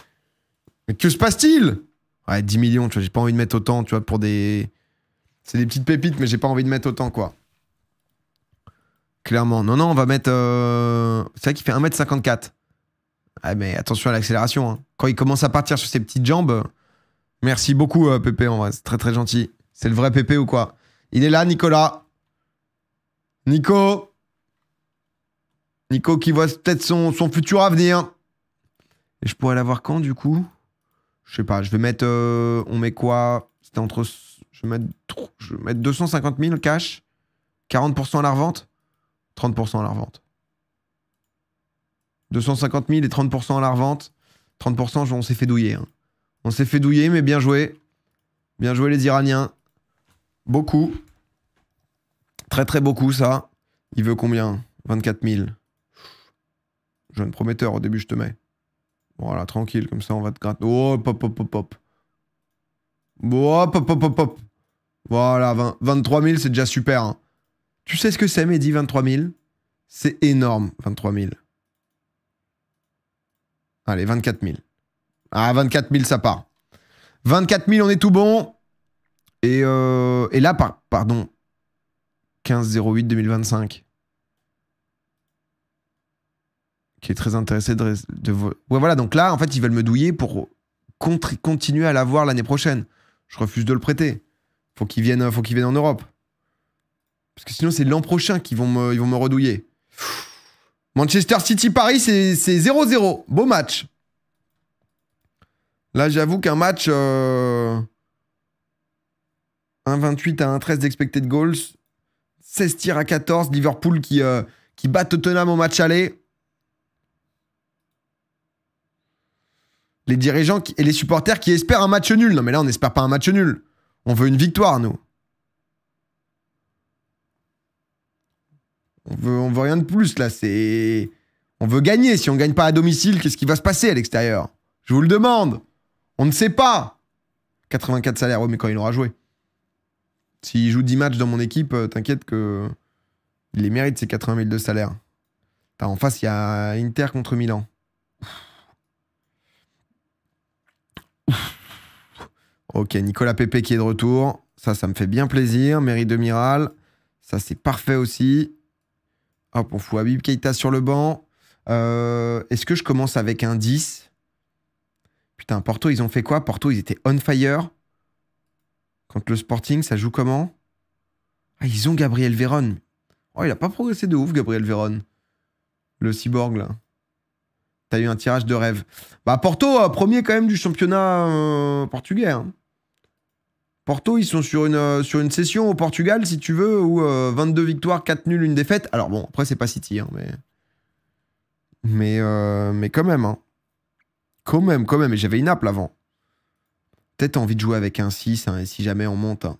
Mais que se passe-t-il Ouais, 10 millions, tu vois, j'ai pas envie de mettre autant, tu vois, pour des. C'est des petites pépites, mais j'ai pas envie de mettre autant, quoi. Clairement. Non, non, on va mettre. Euh, c'est vrai qu'il fait 1m54. Ah, mais attention à l'accélération. Hein. Quand il commence à partir sur ses petites jambes. Merci beaucoup, euh, Pépé, en vrai. C'est très, très gentil. C'est le vrai Pépé ou quoi Il est là, Nicolas. Nico Nico qui voit peut-être son, futur avenir. Et je pourrais l'avoir quand du coup Je sais pas, je vais mettre. Euh, on met quoi C'était entre. Je vais, mettre, je 250 000 cash. 40% à la revente 30% à la revente. 250 000 et 30% à la revente. 30%, on s'est fait douiller. Hein. On s'est fait douiller, mais bien joué. Bien joué les Iraniens. Beaucoup. Très très beaucoup ça. Il veut combien 24 000 jeune prometteur, au début je te mets. Voilà, tranquille, comme ça on va te gratter. Oh, hop, hop, hop, hop. Hop, oh, hop, hop, hop, hop. Voilà, 23 000, c'est déjà super. Hein. Tu sais ce que c'est, Mehdi, 23 000 C'est énorme, 23 000. Allez, 24 000. Ah, 24 000, ça part. 24 000, on est tout bon. Et, euh, là, pardon, 15 08 2025. qui est très intéressé de, voilà, donc là, en fait, ils veulent me douiller pour continuer à l'avoir l'année prochaine. Je refuse de le prêter. Faut qu'ils viennent faut qu'ils viennent en Europe. Parce que sinon, c'est l'an prochain qu'ils vont me, ils vont me redouiller. Manchester City-Paris, c'est 0-0. Beau match. Là, j'avoue qu'un match 1-28 euh, à 1-13 d'expected goals, 16 tirs à 14, Liverpool qui, euh, qui bat Tottenham au match aller. les dirigeants et les supporters qui espèrent un match nul. Non mais là, on n'espère pas un match nul. On veut une victoire, nous. On veut, veut rien de plus, là. C'est... On veut gagner. Si on ne gagne pas à domicile, qu'est-ce qui va se passer à l'extérieur Je vous le demande. On ne sait pas. 84 salaires, Oui, mais quand il aura joué. S'il joue 10 matchs dans mon équipe, euh, t'inquiète que... les mérite, ces 80 000 de salaire. En face, il y a Inter contre Milan. Ok, Nicolas Pépé qui est de retour. Ça, ça me fait bien plaisir. mérie de Miral. Ça, c'est parfait aussi. Hop, on fout Habib Keita sur le banc. Euh, est-ce que je commence avec un 10 Putain, Porto, ils ont fait quoi Porto, ils étaient on fire. Contre le Sporting, ça joue comment Ah, ils ont Gabriel Véron. Oh, il a pas progressé de ouf, Gabriel Véron. Le cyborg, là. T'as eu un tirage de rêve. Bah, Porto, euh, premier quand même du championnat euh, portugais. Hein. Porto, ils sont sur une, euh, sur une session au Portugal, si tu veux, où 22 euh, victoires, 4 nuls, une défaite. Alors bon, après, c'est pas City, hein, mais. Mais, euh, mais quand même, hein. Quand même, quand même. Et j'avais une Naples avant. Peut-être envie de jouer avec un 6, hein, et si jamais on monte. Hein.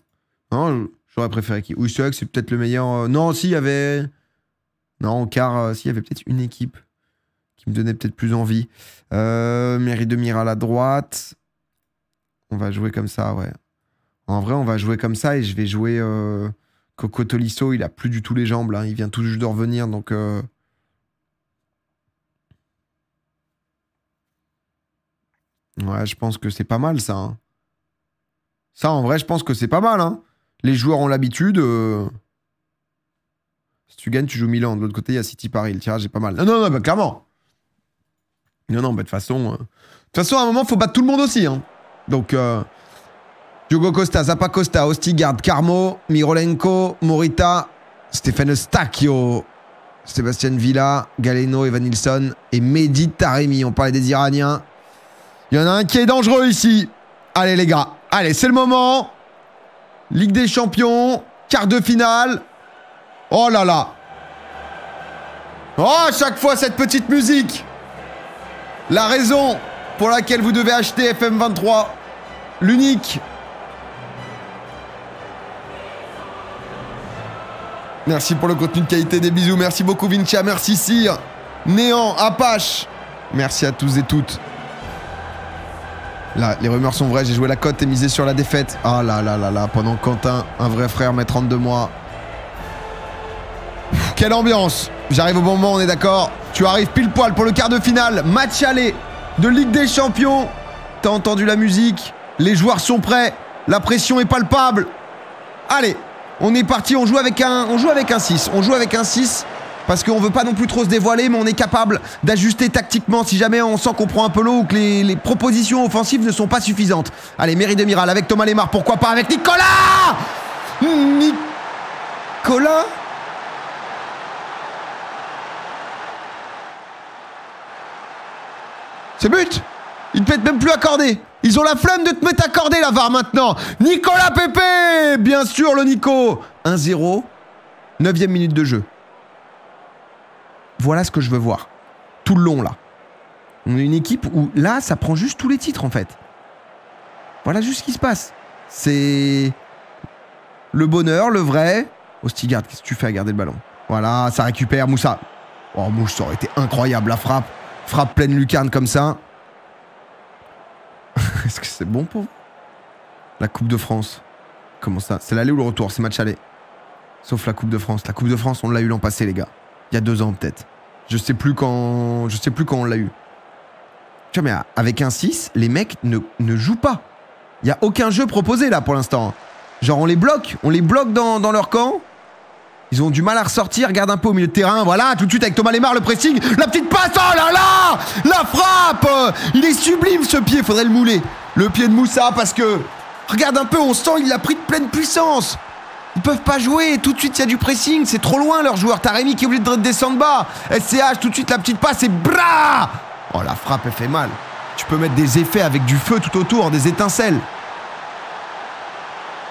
Non, j'aurais préféré qui ou c'est c'est peut-être le meilleur. Non, il y avait. Non, car s'il y avait peut-être une équipe qui me donnait peut-être plus envie. Mairie à la droite. On va jouer comme ça, ouais. En vrai, on va jouer comme ça et je vais jouer euh, Coco Tolisso. Il a plus du tout les jambes. Hein. Il vient tout juste de revenir. Donc. Euh, ouais, je pense que c'est pas mal ça. Hein. Ça, en vrai, je pense que c'est pas mal. Hein. Les joueurs ont l'habitude. Euh. Si tu gagnes, tu joues Milan. De l'autre côté, il y a City Paris. Le tirage est pas mal. Non, non, non, bah, clairement. Non, non, bah, de toute façon. Euh, de toute façon, à un moment, il faut battre tout le monde aussi. Donc. Diogo Costa, Zappa Costa, Ostigard, Carmo, Mirolenko, Morita, Stefano Stacchio, Sébastien Villa, Galeno, Evan Nilsson et Mehdi Taremi. On parlait des Iraniens. Il y en a un qui est dangereux ici. Allez les gars, allez, c'est le moment. Ligue des Champions, quart de finale. Oh là là. Oh, chaque fois cette petite musique. La raison pour laquelle vous devez acheter FM23, l'unique Merci pour le contenu de qualité, des bisous. Merci beaucoup Vincia, merci Sir. Néant, Apache. Merci à tous et toutes. Là, les rumeurs sont vraies, j'ai joué la cote et misé sur la défaite. Ah là là là là, pendant Quentin, un vrai frère, met 32 mois. quelle ambiance J'arrive au bon moment, on est d'accord Tu arrives pile poil pour le quart de finale, match aller de Ligue des Champions. T'as entendu la musique, les joueurs sont prêts, la pression est palpable. Allez, on est parti, on joue avec un on joue avec un 6. On joue avec un 6 parce qu'on veut pas non plus trop se dévoiler, mais on est capable d'ajuster tactiquement si jamais on sent qu'on prend un peu l'eau ou que les, propositions offensives ne sont pas suffisantes. Allez, Mairie de Miral avec Thomas Lemar, pourquoi pas avec Nicolas Nicolas C'est but Il ne peut être même plus accordé ils ont la flemme de te mettre à corder la VAR maintenant. Nicolas Pépé Bien sûr, le Nico 1-0, 9 minute de jeu. Voilà ce que je veux voir. Tout le long, là. On est une équipe où, là, ça prend juste tous les titres, en fait. Voilà juste ce qui se passe. C'est le bonheur, le vrai. Stigard, qu'est-ce que tu fais à garder le ballon Voilà, ça récupère Moussa. Oh, Moussa ça aurait été incroyable, la frappe. Frappe pleine lucarne comme ça. Est-ce que c'est bon pour vous La Coupe de France. Comment ça C'est l'aller ou le retour C'est match aller. Sauf la Coupe de France. La Coupe de France, on l'a eu l'an passé, les gars. Il y a deux ans, peut-être. Je sais plus quand, je sais plus quand on l'a eu. Tu mais avec un 6, les mecs ne, ne jouent pas. Il n'y a aucun jeu proposé, là, pour l'instant. Genre, on les bloque. On les bloque dans leur camp. Ils ont du mal à ressortir. regarde un peu au milieu de terrain. Voilà, tout de suite avec Thomas Lemar, le pressing. La petite passe. Oh là là La frappe euh, Il est sublime ce pied. Faudrait le mouler. Le pied de Moussa parce que. Regarde un peu, on sent il l'a pris de pleine puissance. Ils peuvent pas jouer, tout de suite il y a du pressing, c'est trop loin leur joueur. Taremi qui est obligé de descendre bas. SCH, tout de suite la petite passe et bra Oh la frappe elle fait mal. Tu peux mettre des effets avec du feu tout autour, des étincelles.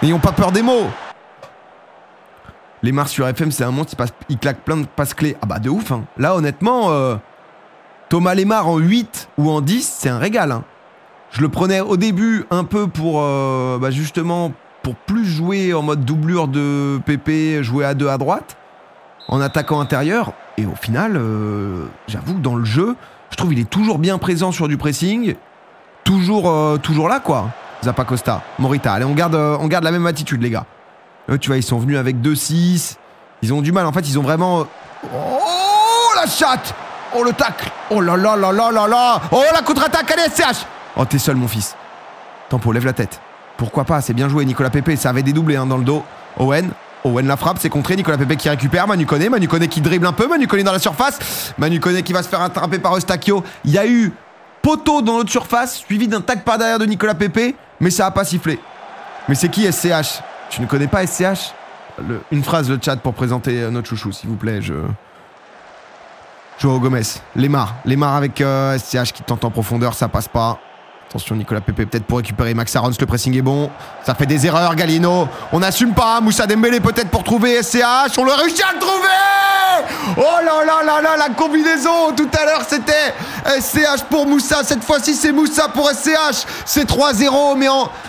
N'ayons pas peur des mots. Les Mars sur FM, c'est un monde, qui claque plein de passes clés. Ah bah de ouf. Hein. Là, honnêtement, euh, Thomas Lemar en 8 ou en 10, c'est un régal. Hein. Je le prenais au début un peu pour euh, bah, justement pour plus jouer en mode doublure de PP, jouer à deux à droite, en attaquant intérieur. Et au final, euh, j'avoue dans le jeu, je trouve il est toujours bien présent sur du pressing, toujours, toujours là quoi. Zappa Costa, Morita. Allez, on garde, on garde la même attitude les gars. Eux, tu vois, ils sont venus avec 2-6. Ils ont du mal. En fait, ils ont vraiment. Oh, la chatte Oh, le tacle Oh là là là là là là Oh, la contre-attaque, allez, SCH Oh, t'es seul, mon fils. Tempo, lève la tête. Pourquoi pas C'est bien joué, Nicolas Pépé. Ça avait dédoublé hein, dans le dos. Owen. Owen la frappe, c'est contré. Nicolas Pépé qui récupère. Manu Koné. Manu Koné qui dribble un peu. Manu Koné dans la surface. Manu Koné qui va se faire attraper par Eustachio. Il y a eu poteau dans l'autre surface, suivi d'un tac par derrière de Nicolas Pépé. Mais ça a pas sifflé. Mais c'est qui SCH tu ne connais pas SCH Une phrase, le chat, pour présenter euh, notre chouchou, s'il vous plaît. Je... Joao Gomez, Lemar. Lemar avec SCH euh, qui tente en profondeur, ça passe pas. Attention Nicolas Pepe peut-être pour récupérer Max Arons, le pressing est bon. Ça fait des erreurs Galino. On n'assume pas Moussa Dembélé peut-être pour trouver SCH. On le réussit à le trouver Oh là là là là la combinaison Tout à l'heure c'était SCH pour Moussa. Cette fois-ci c'est Moussa pour SCH. C'est 3-0 mais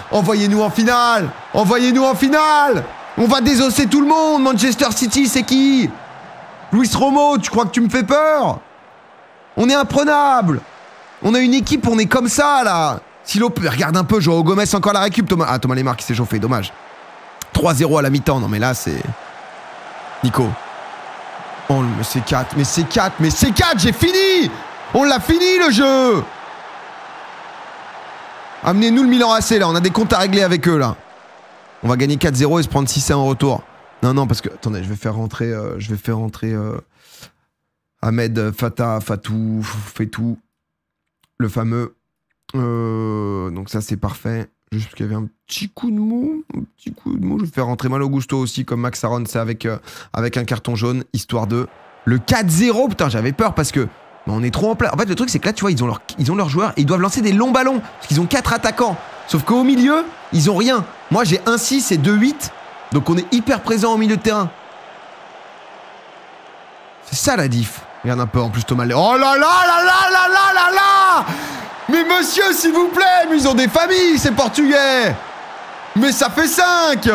envoyez-nous en finale Envoyez-nous en finale On va désosser tout le monde Manchester City c'est qui Luis Romo, tu crois que tu me fais peur On est imprenable on a une équipe, on est comme ça là. Si regarde un peu, Joao Gomes, encore la récup. Thomas, ah, Thomas Lemar qui s'est chauffé, dommage. 3-0 à la mi-temps. Non, mais là, c'est. Nico. Oh, mais c'est 4, mais c'est 4, mais c'est 4, j'ai fini On l'a fini le jeu Amenez-nous le Milan AC là, on a des comptes à régler avec eux là. On va gagner 4-0 et se prendre 6-1 en retour. Non, non, parce que. Attendez, je vais faire rentrer. Euh, je vais faire rentrer. Euh, Ahmed, euh, Fatah, Fatou, Fetou le fameux. Euh, donc ça, c'est parfait. Juste qu'il y avait un petit coup de mou, un petit coup de mou. Je vais faire rentrer au Gusto aussi, comme Max Aaron, c'est avec, euh, avec un carton jaune, histoire de. Le 4-0, putain, j'avais peur parce que on est trop en plein. En fait, le truc, c'est que là, tu vois, ils ont, leur, ils ont leurs joueurs et ils doivent lancer des longs ballons. Parce qu'ils ont 4 attaquants. Sauf qu'au milieu, ils ont rien. Moi, j'ai 1-6 et 2-8. Donc, on est hyper présent au milieu de terrain. C'est ça la diff. Regarde un peu en plus Thomas. Oh là là là là là là là là mais monsieur, s'il vous plaît, mais ils ont des familles, ces Portugais Mais ça fait 5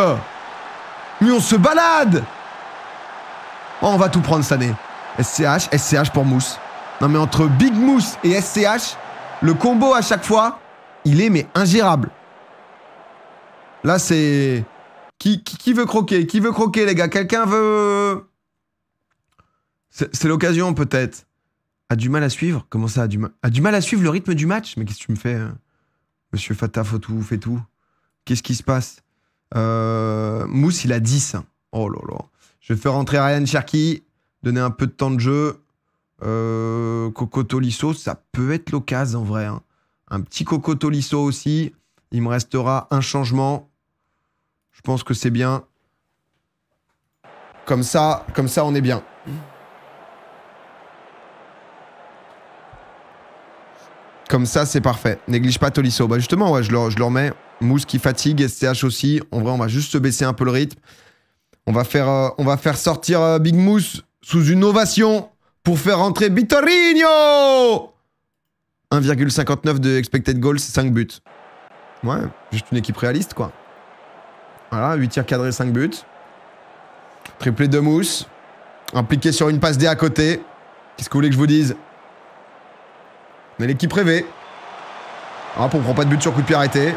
Mais on se balade oh, On va tout prendre cette année. SCH, SCH pour Mousse. Non mais entre Big Mousse et SCH, le combo à chaque fois, il est mais ingérable. Là, c'est... qui, veut croquer Qui veut croquer, les gars Quelqu'un veut... C'est l'occasion, peut-être a du mal à suivre. Comment ça a du mal à suivre le rythme du match Mais qu'est-ce que tu me fais, hein? monsieur Fatah Fotou, fait tout Qu'est-ce qui se passe euh, Mousse, il a 10. Hein. Oh là là. Je vais faire rentrer Ryan Cherki, donner un peu de temps de jeu. Euh, Coco Tolisso. ça peut être l'occasion en vrai. Hein. Un petit Coco Lisso aussi. Il me restera un changement. Je pense que c'est bien. Comme ça, comme ça, on est bien. Comme ça, c'est parfait. Néglige pas Tolisso. Bah justement, ouais, je le, je remets. Mousse qui fatigue, STH aussi. En vrai, on va juste baisser un peu le rythme. On va faire, euh, on va faire sortir euh, Big Mousse sous une ovation pour faire rentrer Vitorino. 1,59 de expected goals, 5 buts. Ouais, juste une équipe réaliste, quoi. Voilà, 8 tirs cadrés, 5 buts. Triplé de Mousse. Impliqué sur une passe D à côté. Qu'est-ce que vous voulez que je vous dise mais l'équipe rêvée. Hop, on prend pas de but sur coup de pied arrêté.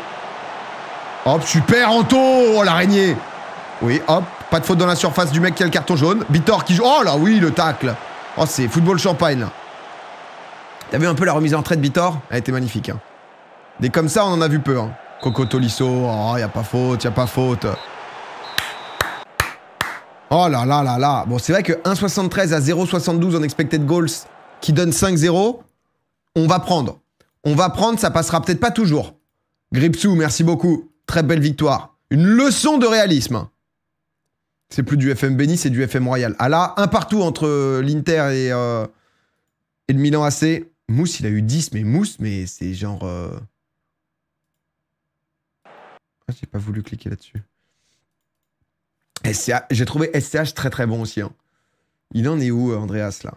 Hop, super Anto Oh, l'araignée Oui, hop, pas de faute dans la surface du mec qui a le carton jaune. Bitor qui joue... Oh là, oui, le tacle Oh, c'est football champagne. T'as vu un peu la remise en train de Bitor Elle était magnifique. Hein. Des comme ça, on en a vu peu. Hein. Coco Tolisso, oh, y a pas faute, y a pas faute. Oh là là là là. Bon, c'est vrai que 1,73 à 0,72 en expected goals qui donne 5-0 on va prendre. On va prendre, ça passera peut-être pas toujours. Gripsou, merci beaucoup. Très belle victoire. Une leçon de réalisme. C'est plus du FM Béni, c'est du FM Royal. Ah là, un partout entre euh, l'Inter euh, et, le Milan AC. Mousse, il a eu 10, mais Mousse, mais c'est genre... Euh, ah, j'ai pas voulu cliquer là-dessus. J'ai trouvé SCH très très bon aussi. Hein. Il en est où, Andreas, là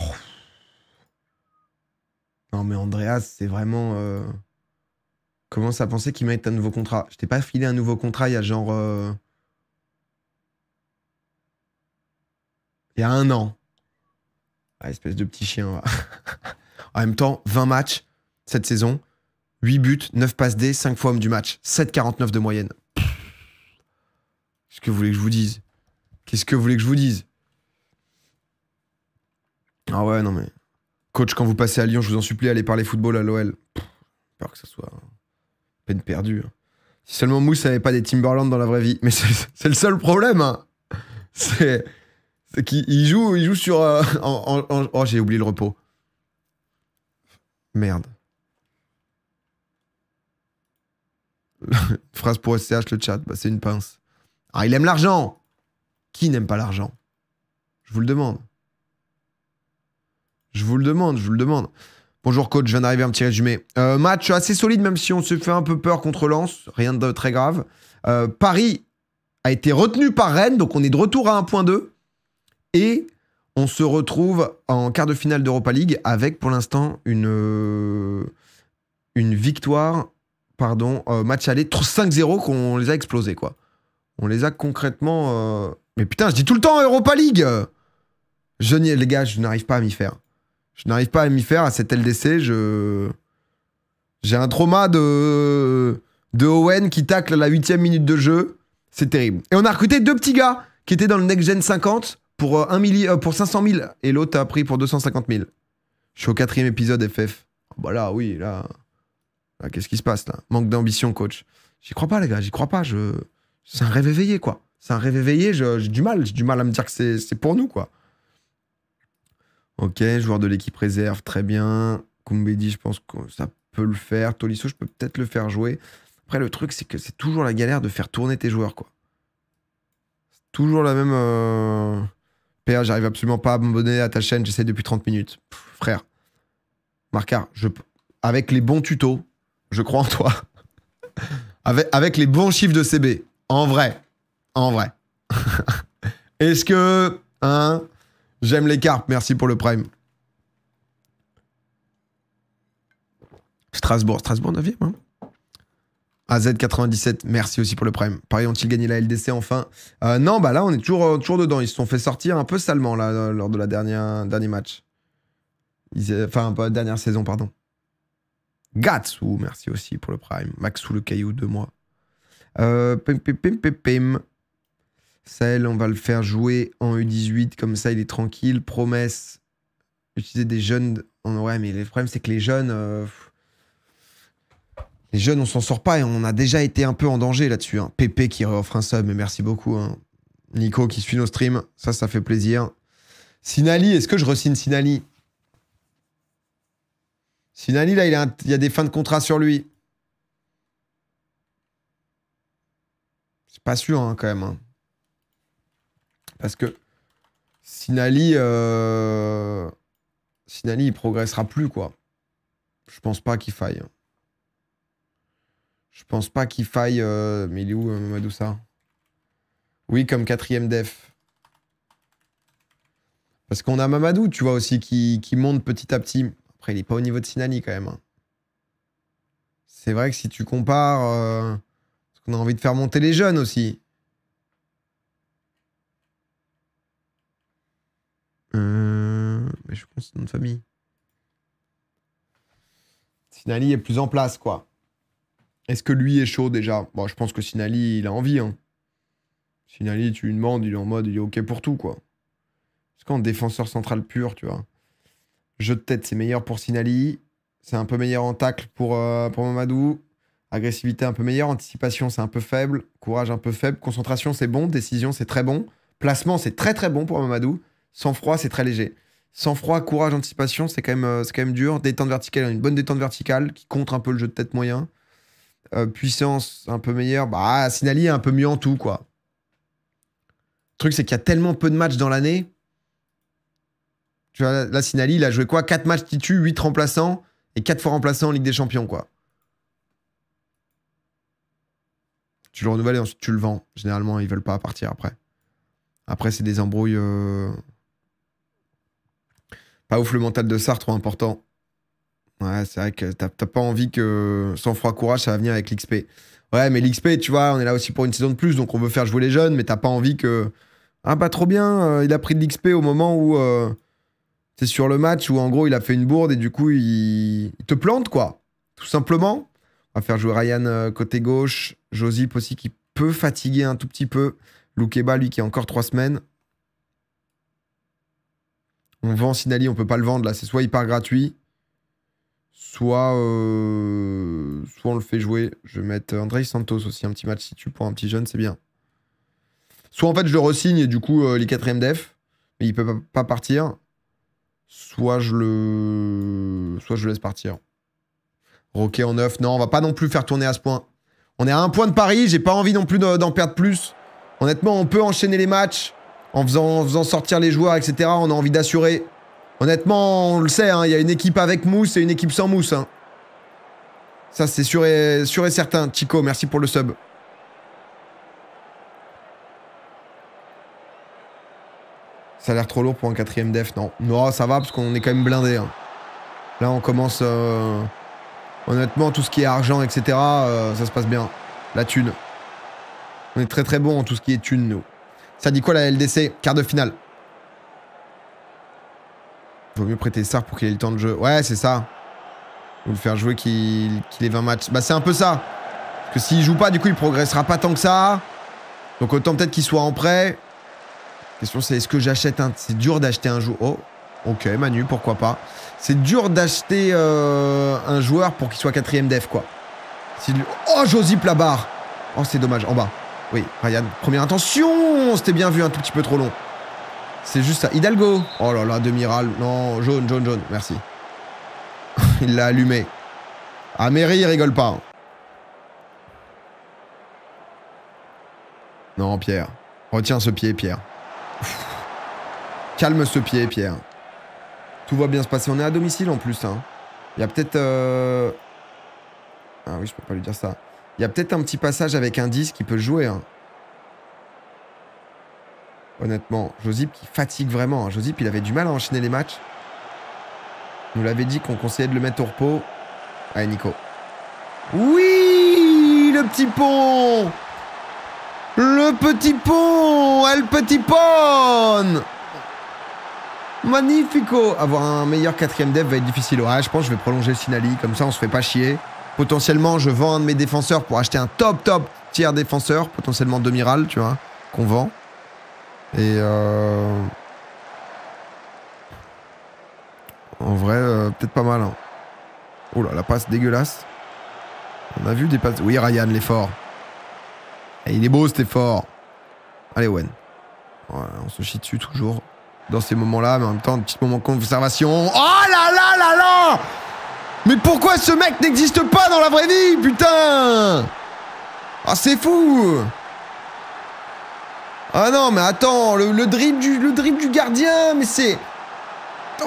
oh, non, mais Andreas, c'est vraiment. Euh, Comment ça penser qu'il été un nouveau contrat. Je t'ai pas filé un nouveau contrat il y a genre. Euh, il y a un an. Ah, espèce de petit chien. en même temps, 20 matchs cette saison. 8 buts, 9 passes D, 5 fois homme du match. 7,49 de moyenne. Qu'est-ce que vous voulez que je vous dise Qu'est-ce que vous voulez que je vous dise Ah ouais, non mais. Coach, quand vous passez à Lyon, je vous en supplie, allez parler football à l'OL. Peur que ça soit peine perdue. Hein. Si seulement Mousse n'avait pas des Timberland dans la vraie vie. Mais c'est le seul problème. Hein. C'est qu'il joue, il joue sur. Euh, oh, j'ai oublié le repos. Merde. Phrase pour SCH, le chat, bah, c'est une pince. Ah, il aime l'argent Qui n'aime pas l'argent Je vous le demande. Je vous le demande, je vous le demande. Bonjour coach, je viens d'arriver à un petit résumé. Euh, match assez solide, même si on se fait un peu peur contre Lens, rien de très grave. Euh, Paris a été retenu par Rennes, donc on est de retour à 1.2. Et on se retrouve en quart de finale d'Europa League avec pour l'instant une, euh, une victoire, pardon, match aller 5-0 qu'on les a explosés, quoi. On les a concrètement... Mais putain, je dis tout le temps Europa League je les gars, je n'arrive pas à m'y faire. Je n'arrive pas à m'y faire à cette LDC. Je j'ai un trauma de de Owen qui tacle à la huitième minute de jeu. C'est terrible. Et on a recruté deux petits gars qui étaient dans le Next Gen 50 pour, euh, milli... Euh, pour 500 000 et l'autre a pris pour 250 000. Je suis au quatrième épisode FF. Oh, bah là, oui, là. Qu'est-ce qui se passe là Manque d'ambition, coach. J'y crois pas, les gars, j'y crois pas. Je... C'est un rêve éveillé, quoi. C'est un rêve éveillé, j'ai du mal. J'ai du mal à me dire que c'est pour nous, quoi. Ok, joueur de l'équipe réserve, très bien. Kumbedi, je pense que ça peut le faire. Tolisso, je peux peut-être le faire jouer. Après, le truc, c'est que c'est toujours la galère de faire tourner tes joueurs, quoi. C'est toujours la même. Euh, Père, j'arrive absolument pas à m'abonner à ta chaîne, j'essaie depuis 30 minutes. frère, Marcard, je... avec les bons tutos, je crois en toi. avec, avec les bons chiffres de CB, en vrai. En vrai. Est-ce que. Hein, J'aime les carpes, merci pour le prime. Strasbourg, Strasbourg 9 hein AZ97, merci aussi pour le prime. Pareil, ont-ils gagné la LDC enfin euh, Non, bah là, on est toujours, euh, toujours dedans. Ils se sont fait sortir un peu salement là, euh, lors de la dernière dernier match. enfin, dernière saison, pardon. merci aussi pour le prime. Maxou le caillou, deux mois. pim, pim, pim, Sahel, on va le faire jouer en U18, comme ça il est tranquille. Promesse, utiliser des jeunes. ouais, mais le problème c'est que les jeunes. Euh, les jeunes, on s'en sort pas et on a déjà été un peu en danger là-dessus. Hein. Pépé qui offre un sub, mais merci beaucoup. Hein. Nico qui suit nos streams, ça, ça fait plaisir. Sinali, est-ce que je resigne Sinali Sinali, là, il, a y a des fins de contrat sur lui. C'est pas sûr, hein, quand même. Hein. Parce que Sinali, euh... Sinali, il progressera plus, quoi. Je pense pas qu'il faille. Hein. Je pense pas qu'il faille. Euh, mais il est où, Mamadou euh, ça Oui, comme quatrième def. Parce qu'on a Mamadou, tu vois, aussi, qui... monte petit à petit. Après, il est pas au niveau de Sinali, quand même. Hein. C'est vrai que si tu compares. Euh... Parce qu'on a envie de faire monter les jeunes aussi. Euh, mais je pense c'est de famille. Sinali est plus en place, quoi. Est-ce que lui est chaud déjà Bon, je pense que Sinali, il a envie. Hein. Sinali, tu lui demandes, il est en mode, il est OK pour tout, quoi. Parce qu'en défenseur central pur, tu vois. Jeu de tête, c'est meilleur pour Sinali. C'est un peu meilleur en tacle pour, euh, pour Mamadou. Agressivité un peu meilleure. Anticipation, c'est un peu faible. Courage, un peu faible. Concentration, c'est bon. Décision, c'est très bon. Placement, c'est très très bon pour Mamadou. Sans froid c'est très léger. Sans froid courage, anticipation, c'est quand, même, euh, quand même dur. Détente verticale, une bonne détente verticale qui contre un peu le jeu de tête moyen. Euh, puissance un peu meilleure. Bah, Sinali est un peu mieux en tout, quoi. Le truc, c'est qu'il y a tellement peu de matchs dans l'année. Tu vois, là, Sinali, il a joué quoi 4 matchs titu, 8 remplaçants et 4 fois remplaçant en Ligue des Champions, quoi. Tu le renouvelles et ensuite tu le vends. Généralement, ils veulent pas partir après. Après, c'est des embrouilles. Euh, pas ouf le mental de Sartre, trop important. Ouais, c'est vrai que t'as pas envie que sans froid courage, ça va venir avec l'XP. Ouais, mais l'XP, tu vois, on est là aussi pour une saison de plus, donc on veut faire jouer les jeunes, mais t'as pas envie que. Ah, pas bah, trop bien, euh, il a pris de l'XP au moment où. Euh, c'est sur le match où en gros il a fait une bourde et du coup il, te plante, quoi. Tout simplement. On va faire jouer Ryan euh, côté gauche. Josip aussi qui peut fatiguer un tout petit peu. Lukeba, lui, qui est encore trois semaines on vend Sinali, on peut pas le vendre là. C'est soit il part gratuit, soit, euh, soit on le fait jouer. Je vais mettre André Santos aussi, un petit match si tu prends un petit jeune, c'est bien. Soit en fait je le resigne et du coup euh, les 4 def, mais il peut pas partir. Soit je le, soit je laisse partir. Roquet en 9, non, on va pas non plus faire tourner à ce point. On est à un point de Paris, j'ai pas envie non plus d'en perdre plus. Honnêtement, on peut enchaîner les matchs en faisant, sortir les joueurs, etc. On a envie d'assurer. Honnêtement, on le sait, hein, il y a une équipe avec mousse et une équipe sans mousse. Hein. Ça, c'est sûr et, certain. Chico, merci pour le sub. Ça a l'air trop lourd pour un quatrième def, non. Non, ça va parce qu'on est quand même blindé. Hein. Là, on commence. Euh, honnêtement, tout ce qui est argent, etc., euh, ça se passe bien. La thune. On est très très bon en tout ce qui est thune, nous. Ça dit quoi la LDC Quart de finale. Vaut mieux prêter Sar pour qu'il ait le temps de jeu. Ouais, c'est ça. Ou le faire jouer qu'il ait 20 matchs. Bah, c'est un peu ça. Parce que s'il joue pas, du coup, il progressera pas tant que ça. Donc, autant peut-être qu'il soit en prêt. La question, c'est est-ce que j'achète un. C'est dur d'acheter un joueur. Oh, ok, Manu, pourquoi pas. C'est dur d'acheter euh, un joueur pour qu'il soit quatrième def, quoi. Oh, Josip la barre. Oh, c'est dommage, en bas. Oui, Ryan. Première intention C'était bien vu, un tout petit peu trop long. C'est juste ça. Hidalgo Oh là là, demi ral Non, jaune, jaune, jaune. Merci. il l'a allumé. Ah, il rigole pas. Non, Pierre. Retiens ce pied, Pierre. Calme ce pied, Pierre. Tout va bien se passer. On est à domicile en plus. Hein. Il y a peut-être... Euh, ah oui, je peux pas lui dire ça. Il y a peut-être un petit passage avec un 10 qui peut jouer. Hein. Honnêtement, Josip qui fatigue vraiment. Hein. Josip, il avait du mal à enchaîner les matchs. nous l'avait dit qu'on conseillait de le mettre au repos. Allez, Nico. Oui Le petit pont Le petit pont El petit pont Magnifico Avoir un meilleur quatrième dev va être difficile. Ah, je pense que je vais prolonger le Sinali. Comme ça, on se fait pas chier. Potentiellement, je vends un de mes défenseurs pour acheter un top, top tiers défenseur, potentiellement demi tu vois, qu'on vend. Et euh... en vrai, euh, peut-être pas mal. Hein. Oh là, la passe dégueulasse. On a vu des passes. Oui, Ryan, l'effort. Et il est beau cet effort. Allez, Wen. on se chie dessus toujours dans ces moments-là, mais en même temps, un petit moment de conservation. Oh là là là là mais pourquoi ce mec n'existe pas dans la vraie vie, putain Ah, c'est fou Ah non, mais attends, le, drip du, le du gardien, mais c'est...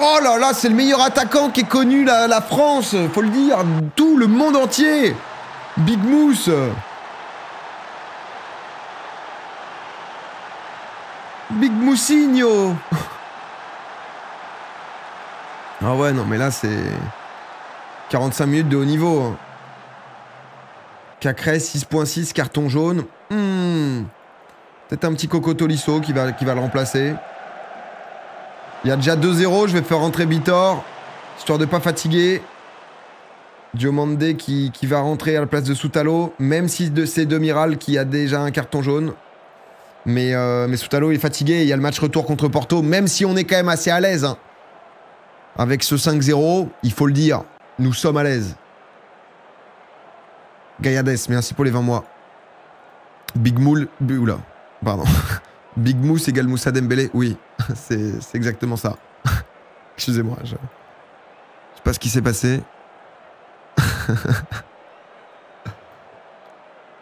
Oh là là, c'est le meilleur attaquant qui est connu la, la, France, faut le dire, tout le monde entier Big Mousse Big Moussigno Ah ouais, non, mais là, c'est... 45 minutes de haut niveau. Cacré, 6.6, carton jaune. Hmm. Peut-être un petit Coco Tolisso qui va, qui va le remplacer. Il y a déjà 2-0. Je vais faire rentrer Bitor. Histoire de pas fatiguer. Diomande qui, qui va rentrer à la place de Soutalo. Même si de, deux Demiral qui a déjà un carton jaune. Mais, euh, mais Soutalo est fatigué. Il y a le match retour contre Porto. Même si on est quand même assez à l'aise. Hein. Avec ce 5-0, il faut le dire. Nous sommes à l'aise. Gaïades, merci pour les 20 mois. Big Moule... oula, pardon. Big Mousse égale Moussa Dembélé, oui, c'est exactement ça. Excusez-moi, je... je sais pas ce qui s'est passé.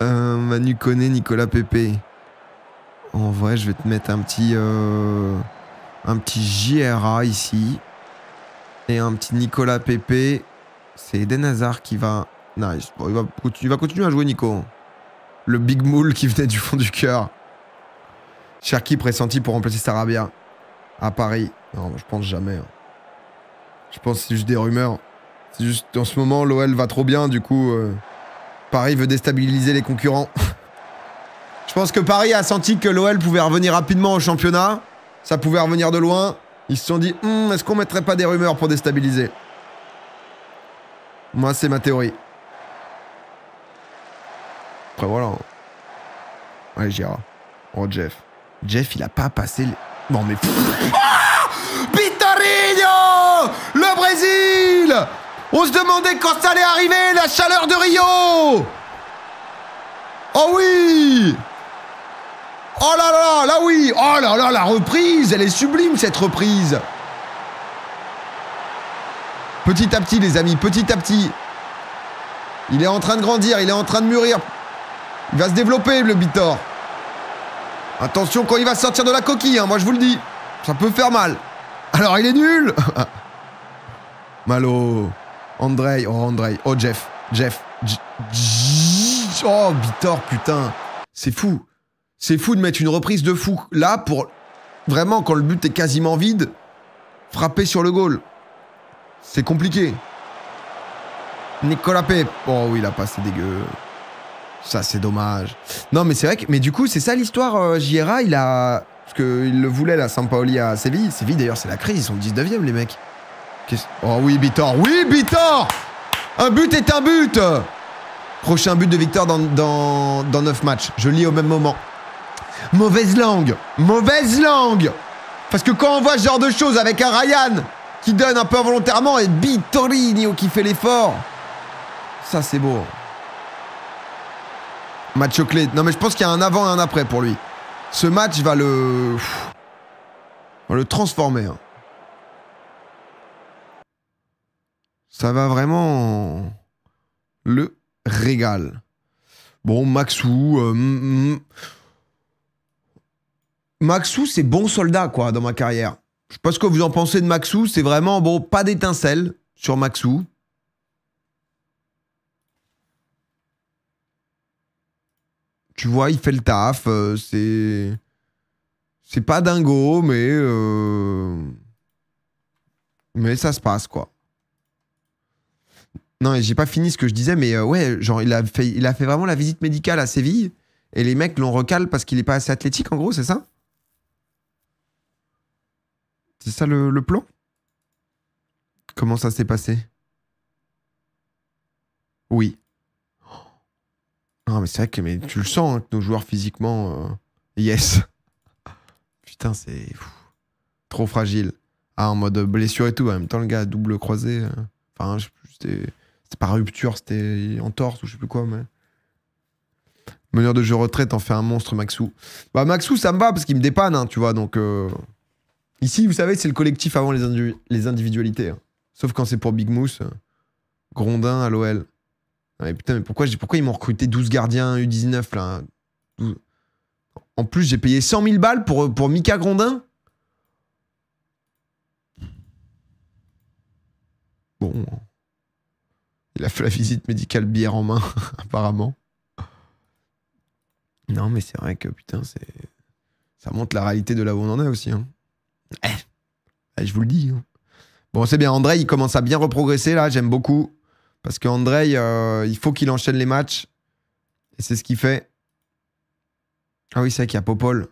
Euh, Manu connaît Nicolas Pépé. En vrai, je vais te mettre un petit, euh, un petit JRA ici et un petit Nicolas Pépé c'est Eden Hazard qui va... Nice. il, va continuer à jouer, Nico. Le Big Moule qui venait du fond du cœur. Cherki pressenti pour remplacer Sarabia à Paris. Non, je pense jamais. Hein. Je pense que c'est juste des rumeurs. C'est juste en ce moment, l'OL va trop bien, du coup, euh, Paris veut déstabiliser les concurrents. je pense que Paris a senti que l'OL pouvait revenir rapidement au championnat. Ça pouvait revenir de loin. Ils se sont dit, hum, est-ce qu'on mettrait pas des rumeurs pour déstabiliser moi, c'est ma théorie. Après, voilà. Allez, Oh, Jeff. Jeff, il a pas passé le... Non, mais... Ah Le Brésil On se demandait quand ça allait arriver, la chaleur de Rio Oh oui Oh là là, là oui Oh là là, la reprise Elle est sublime, cette reprise Petit à petit, les amis, petit à petit. Il est en train de grandir, il est en train de mûrir. Il va se développer, le Bitor. Attention quand il va sortir de la coquille, hein, moi je vous le dis. Ça peut faire mal. Alors il est nul Malo. Andrei. Oh Andrei. Oh Jeff. Jeff. oh Bitor, putain. C'est fou. C'est fou de mettre une reprise de fou. Là, pour vraiment, quand le but est quasiment vide, frapper sur le goal. C'est compliqué. Nicolas Pepe Oh oui, il a passé dégueu. Ça, c'est dommage. Non, mais c'est vrai que. Mais du coup, c'est ça l'histoire. Euh, J.R.A. il a. Parce qu'il le voulait, la Sampaoli à Séville. Séville, d'ailleurs, c'est la crise. Ils sont 19 e les mecs. Oh oui, Bitor. Oui, Bitor Un but est un but Prochain but de victoire dans, dans, dans 9 matchs. Je lis au même moment. Mauvaise langue Mauvaise langue Parce que quand on voit ce genre de choses avec un Ryan, qui donne un peu involontairement et Bitorino qui fait l'effort. Ça, c'est beau. Match au clé. Non, mais je pense qu'il y a un avant et un après pour lui. Ce match va le. va le transformer. Hein. Ça va vraiment. le régal. Bon, Maxou. Euh, mm, mm. Maxou, c'est bon soldat, quoi, dans ma carrière. Je sais pas ce que vous en pensez de Maxou. C'est vraiment, bon, pas d'étincelle sur Maxou. Tu vois, il fait le taf. Euh, c'est. C'est pas dingo, mais. Euh, mais ça se passe, quoi. Non, j'ai pas fini ce que je disais, mais euh, ouais, genre, il a, fait, il a fait vraiment la visite médicale à Séville. Et les mecs l'ont recalé parce qu'il est pas assez athlétique, en gros, c'est ça c'est ça le, plan Comment ça s'est passé Oui. Ah mais c'est vrai que mais tu le sens, hein, que nos joueurs physiquement. Euh, yes. Putain, c'est. Trop fragile. Ah, en mode blessure et tout. En même temps, le gars, double croisé. Euh. sais enfin, c'était pas rupture, c'était en torse ou je sais plus quoi, mais. Meneur de jeu retraite, en fait un monstre, Maxou. Bah, Maxou, ça me va parce qu'il me dépanne, hein, tu vois, donc. Euh, Ici, vous savez, c'est le collectif avant les, les individualités. Hein. Sauf quand c'est pour Big Moose, Grondin à l'OL. Mais putain, mais pourquoi, pourquoi ils m'ont recruté 12 gardiens U19 là hein, En plus, j'ai payé 100 000 balles pour, pour Mika Grondin Bon. Hein. Il a fait la visite médicale bière en main, apparemment. Non, mais c'est vrai que putain, c'est. Ça montre la réalité de là où on en est aussi. Hein. Eh, je vous le dis. Hein. Bon, c'est bien. André, il commence à bien reprogresser là. J'aime beaucoup. Parce que André, euh, il faut qu'il enchaîne les matchs. Et c'est ce qu'il fait. Ah oui, c'est vrai qu'il y a Popol.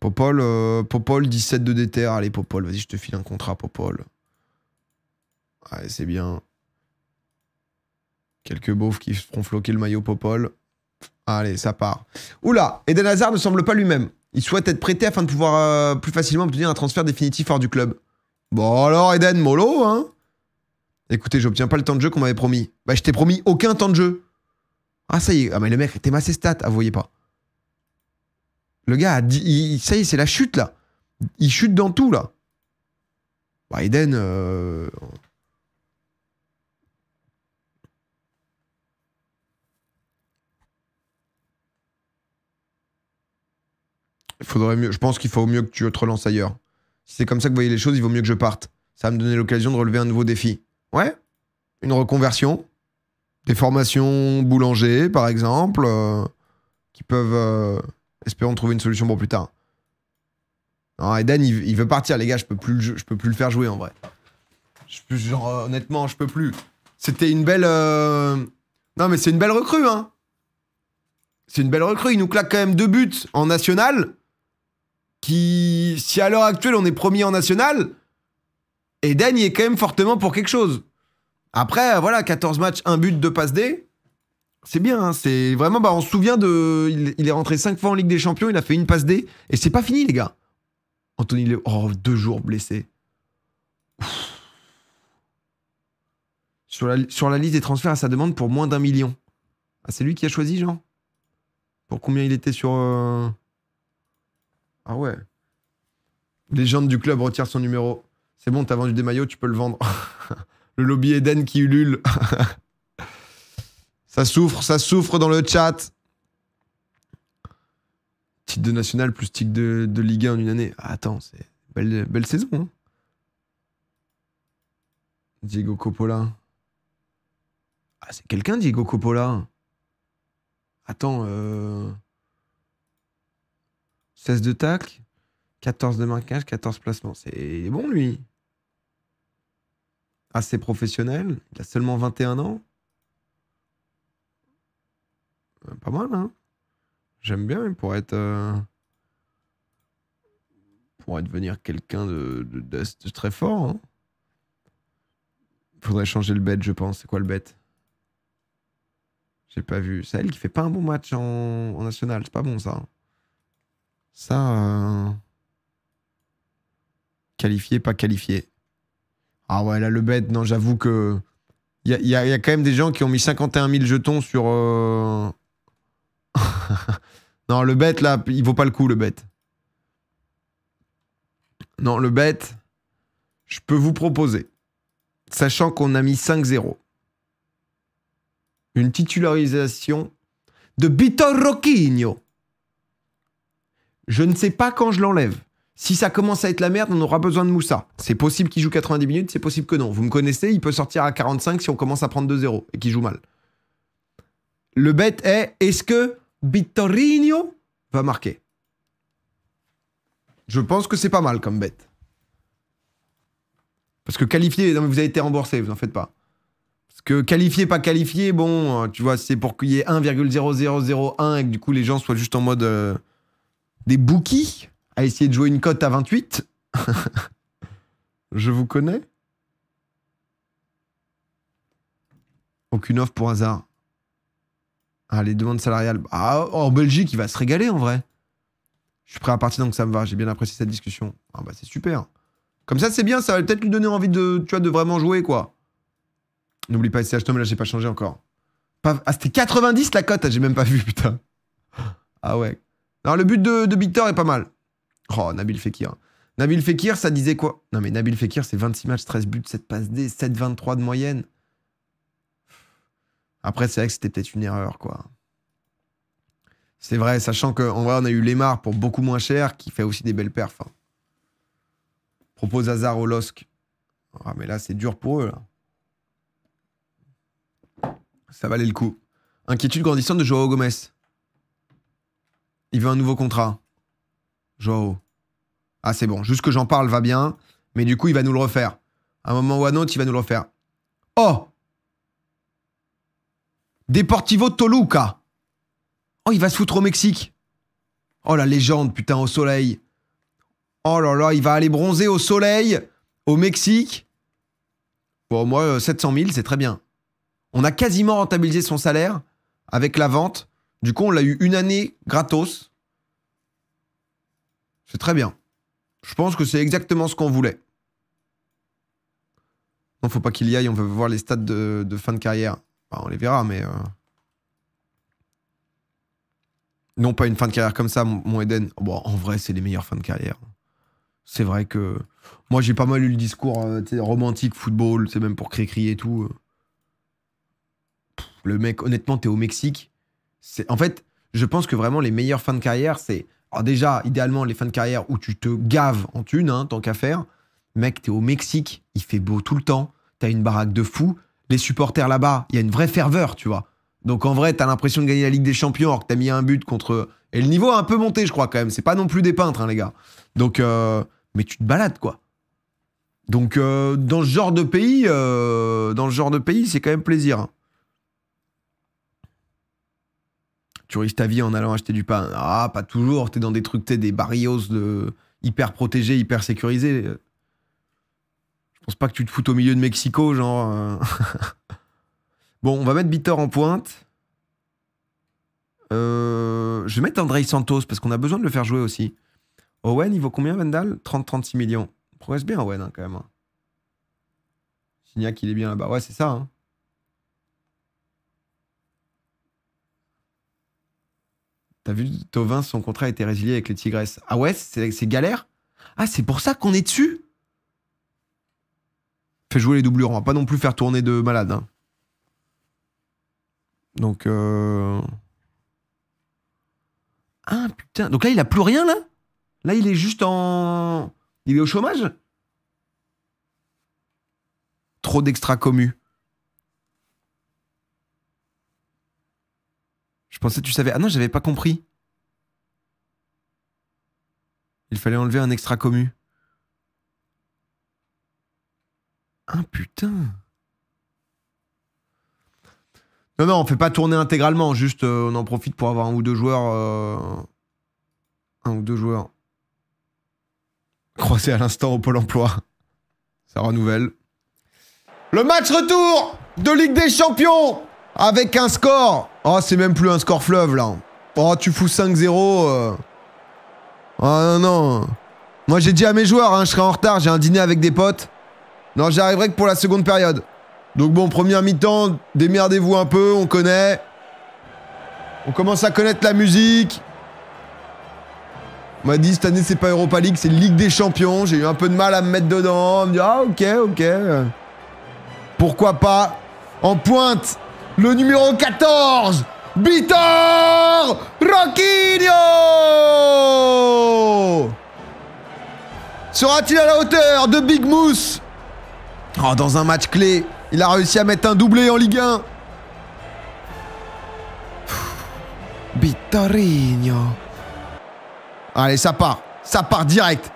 Popol, euh, Popol 17 de DTR. Allez, Popol, vas-y, je te file un contrat, Popol. allez c'est bien. Quelques beaufs qui feront floquer le maillot Popol. Allez, ça part. Oula, Eden Hazard ne semble pas lui-même il souhaite être prêté afin de pouvoir euh, plus facilement obtenir un transfert définitif hors du club. Bon alors Eden mollo, hein Écoutez, j'obtiens pas le temps de jeu qu'on m'avait promis. Bah je t'ai promis aucun temps de jeu. Ah ça y est, ah mais le mec était massé stats, ah vous voyez pas. Le gars, a dit, ça y est, c'est la chute là. Il chute dans tout là. Bah Eden, euh, faudrait mieux, je pense qu'il faut mieux que tu te relances ailleurs. Si c'est comme ça que vous voyez les choses, il vaut mieux que je parte. Ça va me donner l'occasion de relever un nouveau défi. Ouais, une reconversion, des formations boulanger, par exemple, euh, qui peuvent, euh, espérons, trouver une solution pour plus tard. Non, Eden, il, veut partir, les gars, je peux plus, je peux plus le faire jouer en vrai. genre, euh, honnêtement, je peux plus. C'était une belle. Non, mais c'est une belle recrue, hein. C'est une belle recrue. Il nous claque quand même deux buts en national qui, si à l'heure actuelle on est premier en national, Eden est quand même fortement pour quelque chose. Après, voilà, 14 matchs, un but, deux passes D. C'est bien, hein, c'est vraiment, bah, on se souvient de. Il, est rentré cinq fois en Ligue des Champions, il a fait une passe D, et c'est pas fini, les gars. Anthony Léo, oh, deux jours blessé. Sur la, liste des transferts à sa demande pour moins d'un million. Ah, c'est lui qui a choisi, Jean Pour combien il était sur. Euh, ah ouais. Légende du club retire son numéro. C'est bon, t'as vendu des maillots, tu peux le vendre. le lobby Eden qui ulule. ça souffre, ça souffre dans le chat. Titre de national plus titre de, Ligue 1 en une année. Ah, attends, c'est belle, saison. Hein. Diego Coppola. Ah, c'est quelqu'un, Diego Coppola. Attends, euh... 16 de tac, 14 de marquage, 14 placements. C'est bon, lui. Assez professionnel. Il a seulement 21 ans. Euh, pas mal, hein J'aime bien, il pourrait être... Euh, pour devenir quelqu'un de, très fort. Il hein. Faudrait changer le bet, je pense. C'est quoi le bet J'ai pas vu. C'est elle qui fait pas un bon match en national. C'est pas bon, ça. Ça. Euh, qualifié, pas qualifié. Ah ouais, là, le bête, non, j'avoue que. Il y a, quand même des gens qui ont mis 51 000 jetons sur. Euh, non, le bête, là, il vaut pas le coup, le bête. Non, le bête, je peux vous proposer, sachant qu'on a mis 5-0, une titularisation de Bitor Roquinho. Je ne sais pas quand je l'enlève. Si ça commence à être la merde, on aura besoin de Moussa. C'est possible qu'il joue 90 minutes, c'est possible que non. Vous me connaissez, il peut sortir à 45 si on commence à prendre 2-0 et qu'il joue mal. Le bet est est-ce que Vittorino va marquer Je pense que c'est pas mal comme bet. Parce que qualifié, vous avez été remboursé, vous n'en faites pas. Parce que qualifié, pas qualifié, bon, euh, tu vois, c'est pour qu'il y ait 1,0001 et que du coup les gens soient juste en mode. Euh, des bookies à essayer de jouer une cote à 28. Je vous connais. Aucune offre pour hasard. Ah, les demandes salariales. Ah, en Belgique, il va se régaler en vrai. Je suis prêt à partir donc ça me va. J'ai bien apprécié cette discussion. Ah bah c'est super. Comme ça, c'est bien. Ça va peut-être lui donner envie de, tu vois, de vraiment jouer quoi. N'oublie pas SCH, mais là j'ai pas changé encore. Ah, c'était 90 la cote, ah, j'ai même pas vu, putain. Ah ouais, alors, le but de, de Victor est pas mal. Oh, Nabil Fekir. Nabil Fekir, ça disait quoi Non, mais Nabil Fekir, c'est 26 matchs, 13 buts, 7 passes D, 23 de moyenne. Après, c'est vrai que c'était peut-être une erreur, quoi. C'est vrai, sachant qu'en vrai, on a eu Lemar pour beaucoup moins cher, qui fait aussi des belles perfs. Hein. Propose Hazard au LOSC. Ah, mais là, c'est dur pour eux, là. Ça valait le coup. Inquiétude grandissante de Joao Gomez. Il veut un nouveau contrat. Joao. Ah, c'est bon. Juste que j'en parle va bien. Mais du coup, il va nous le refaire. À un moment ou à un autre, il va nous le refaire. Oh Deportivo Toluca. Oh, il va se foutre au Mexique. Oh, la légende, putain, au soleil. Oh là là, il va aller bronzer au soleil, au Mexique. Bon, moi, 700 000, c'est très bien. On a quasiment rentabilisé son salaire avec la vente. Du coup, on l'a eu une année gratos. C'est très bien. Je pense que c'est exactement ce qu'on voulait. Non, faut pas qu'il y aille. On veut voir les stades de, fin de carrière. Bah, on les verra, mais. Euh, non, pas une fin de carrière comme ça, mon Eden. Bon, en vrai, c'est les meilleures fins de carrière. C'est vrai que. Moi, j'ai pas mal eu le discours euh, romantique, football, c'est même pour crier et tout. Euh. le mec, honnêtement, t'es au Mexique en fait, je pense que vraiment les meilleures fins de carrière, c'est déjà idéalement les fins de carrière où tu te gaves en thune, hein, tant qu'à faire. Mec, t'es au Mexique, il fait beau tout le temps, t'as une baraque de fou, les supporters là-bas, il y a une vraie ferveur, tu vois. Donc en vrai, t'as l'impression de gagner la Ligue des Champions alors que t'as mis un but contre. Et le niveau a un peu monté, je crois quand même. C'est pas non plus des peintres, hein, les gars. Donc, euh, mais tu te balades quoi. Donc euh, dans ce genre de pays, euh, dans ce genre de pays, c'est quand même plaisir. Hein. tu risques ta vie en allant acheter du pain. Ah, pas toujours. T'es dans des trucs, t'es des barrios de hyper protégés, hyper sécurisés. Je pense pas que tu te foutes au milieu de Mexico, genre. Euh. bon, on va mettre Bitor en pointe. Euh, je vais mettre Andrei Santos parce qu'on a besoin de le faire jouer aussi. Owen, il vaut combien, Vendal 30-36 millions. progresse bien, Owen, hein, quand même. Hein. Signac, il est bien là-bas. Ouais, c'est ça. Hein. T'as vu, Tovin, son contrat a été résilié avec les Tigresses. Ah ouais, c'est, galère Ah, c'est pour ça qu'on est dessus Fais jouer les doublures, on va pas non plus faire tourner de malade. Hein. Donc. Euh... Ah putain, donc là il a plus rien là Là il est juste en. Il est au chômage Trop d'extra commu. Je pensais que tu savais. Ah non, j'avais pas compris. Il fallait enlever un extra commu. Ah putain. Non, non, on fait pas tourner intégralement, juste euh, on en profite pour avoir un ou deux joueurs. Euh, un ou deux joueurs. Croisés à l'instant au Pôle emploi. Ça renouvelle. Le match retour de Ligue des Champions avec un score Oh, c'est même plus un score fleuve, là. Oh, tu fous 5-0. Oh, euh. ah, non, non. Moi, j'ai dit à mes joueurs, hein, je serai en retard, j'ai un dîner avec des potes. Non, j'arriverai que pour la seconde période. Donc bon, première mi-temps, démerdez-vous un peu, on connaît. On commence à connaître la musique. On m'a dit, cette année, c'est pas Europa League, c'est Ligue des Champions. J'ai eu un peu de mal à me mettre dedans, me ah, ok, ok. Pourquoi pas En pointe, le numéro 14, Bitor Roquinho Sera-t-il à la hauteur de Big Mousse oh, Dans un match clé, il a réussi à mettre un doublé en Ligue 1. Bitorino. Allez, ça part. Ça part direct.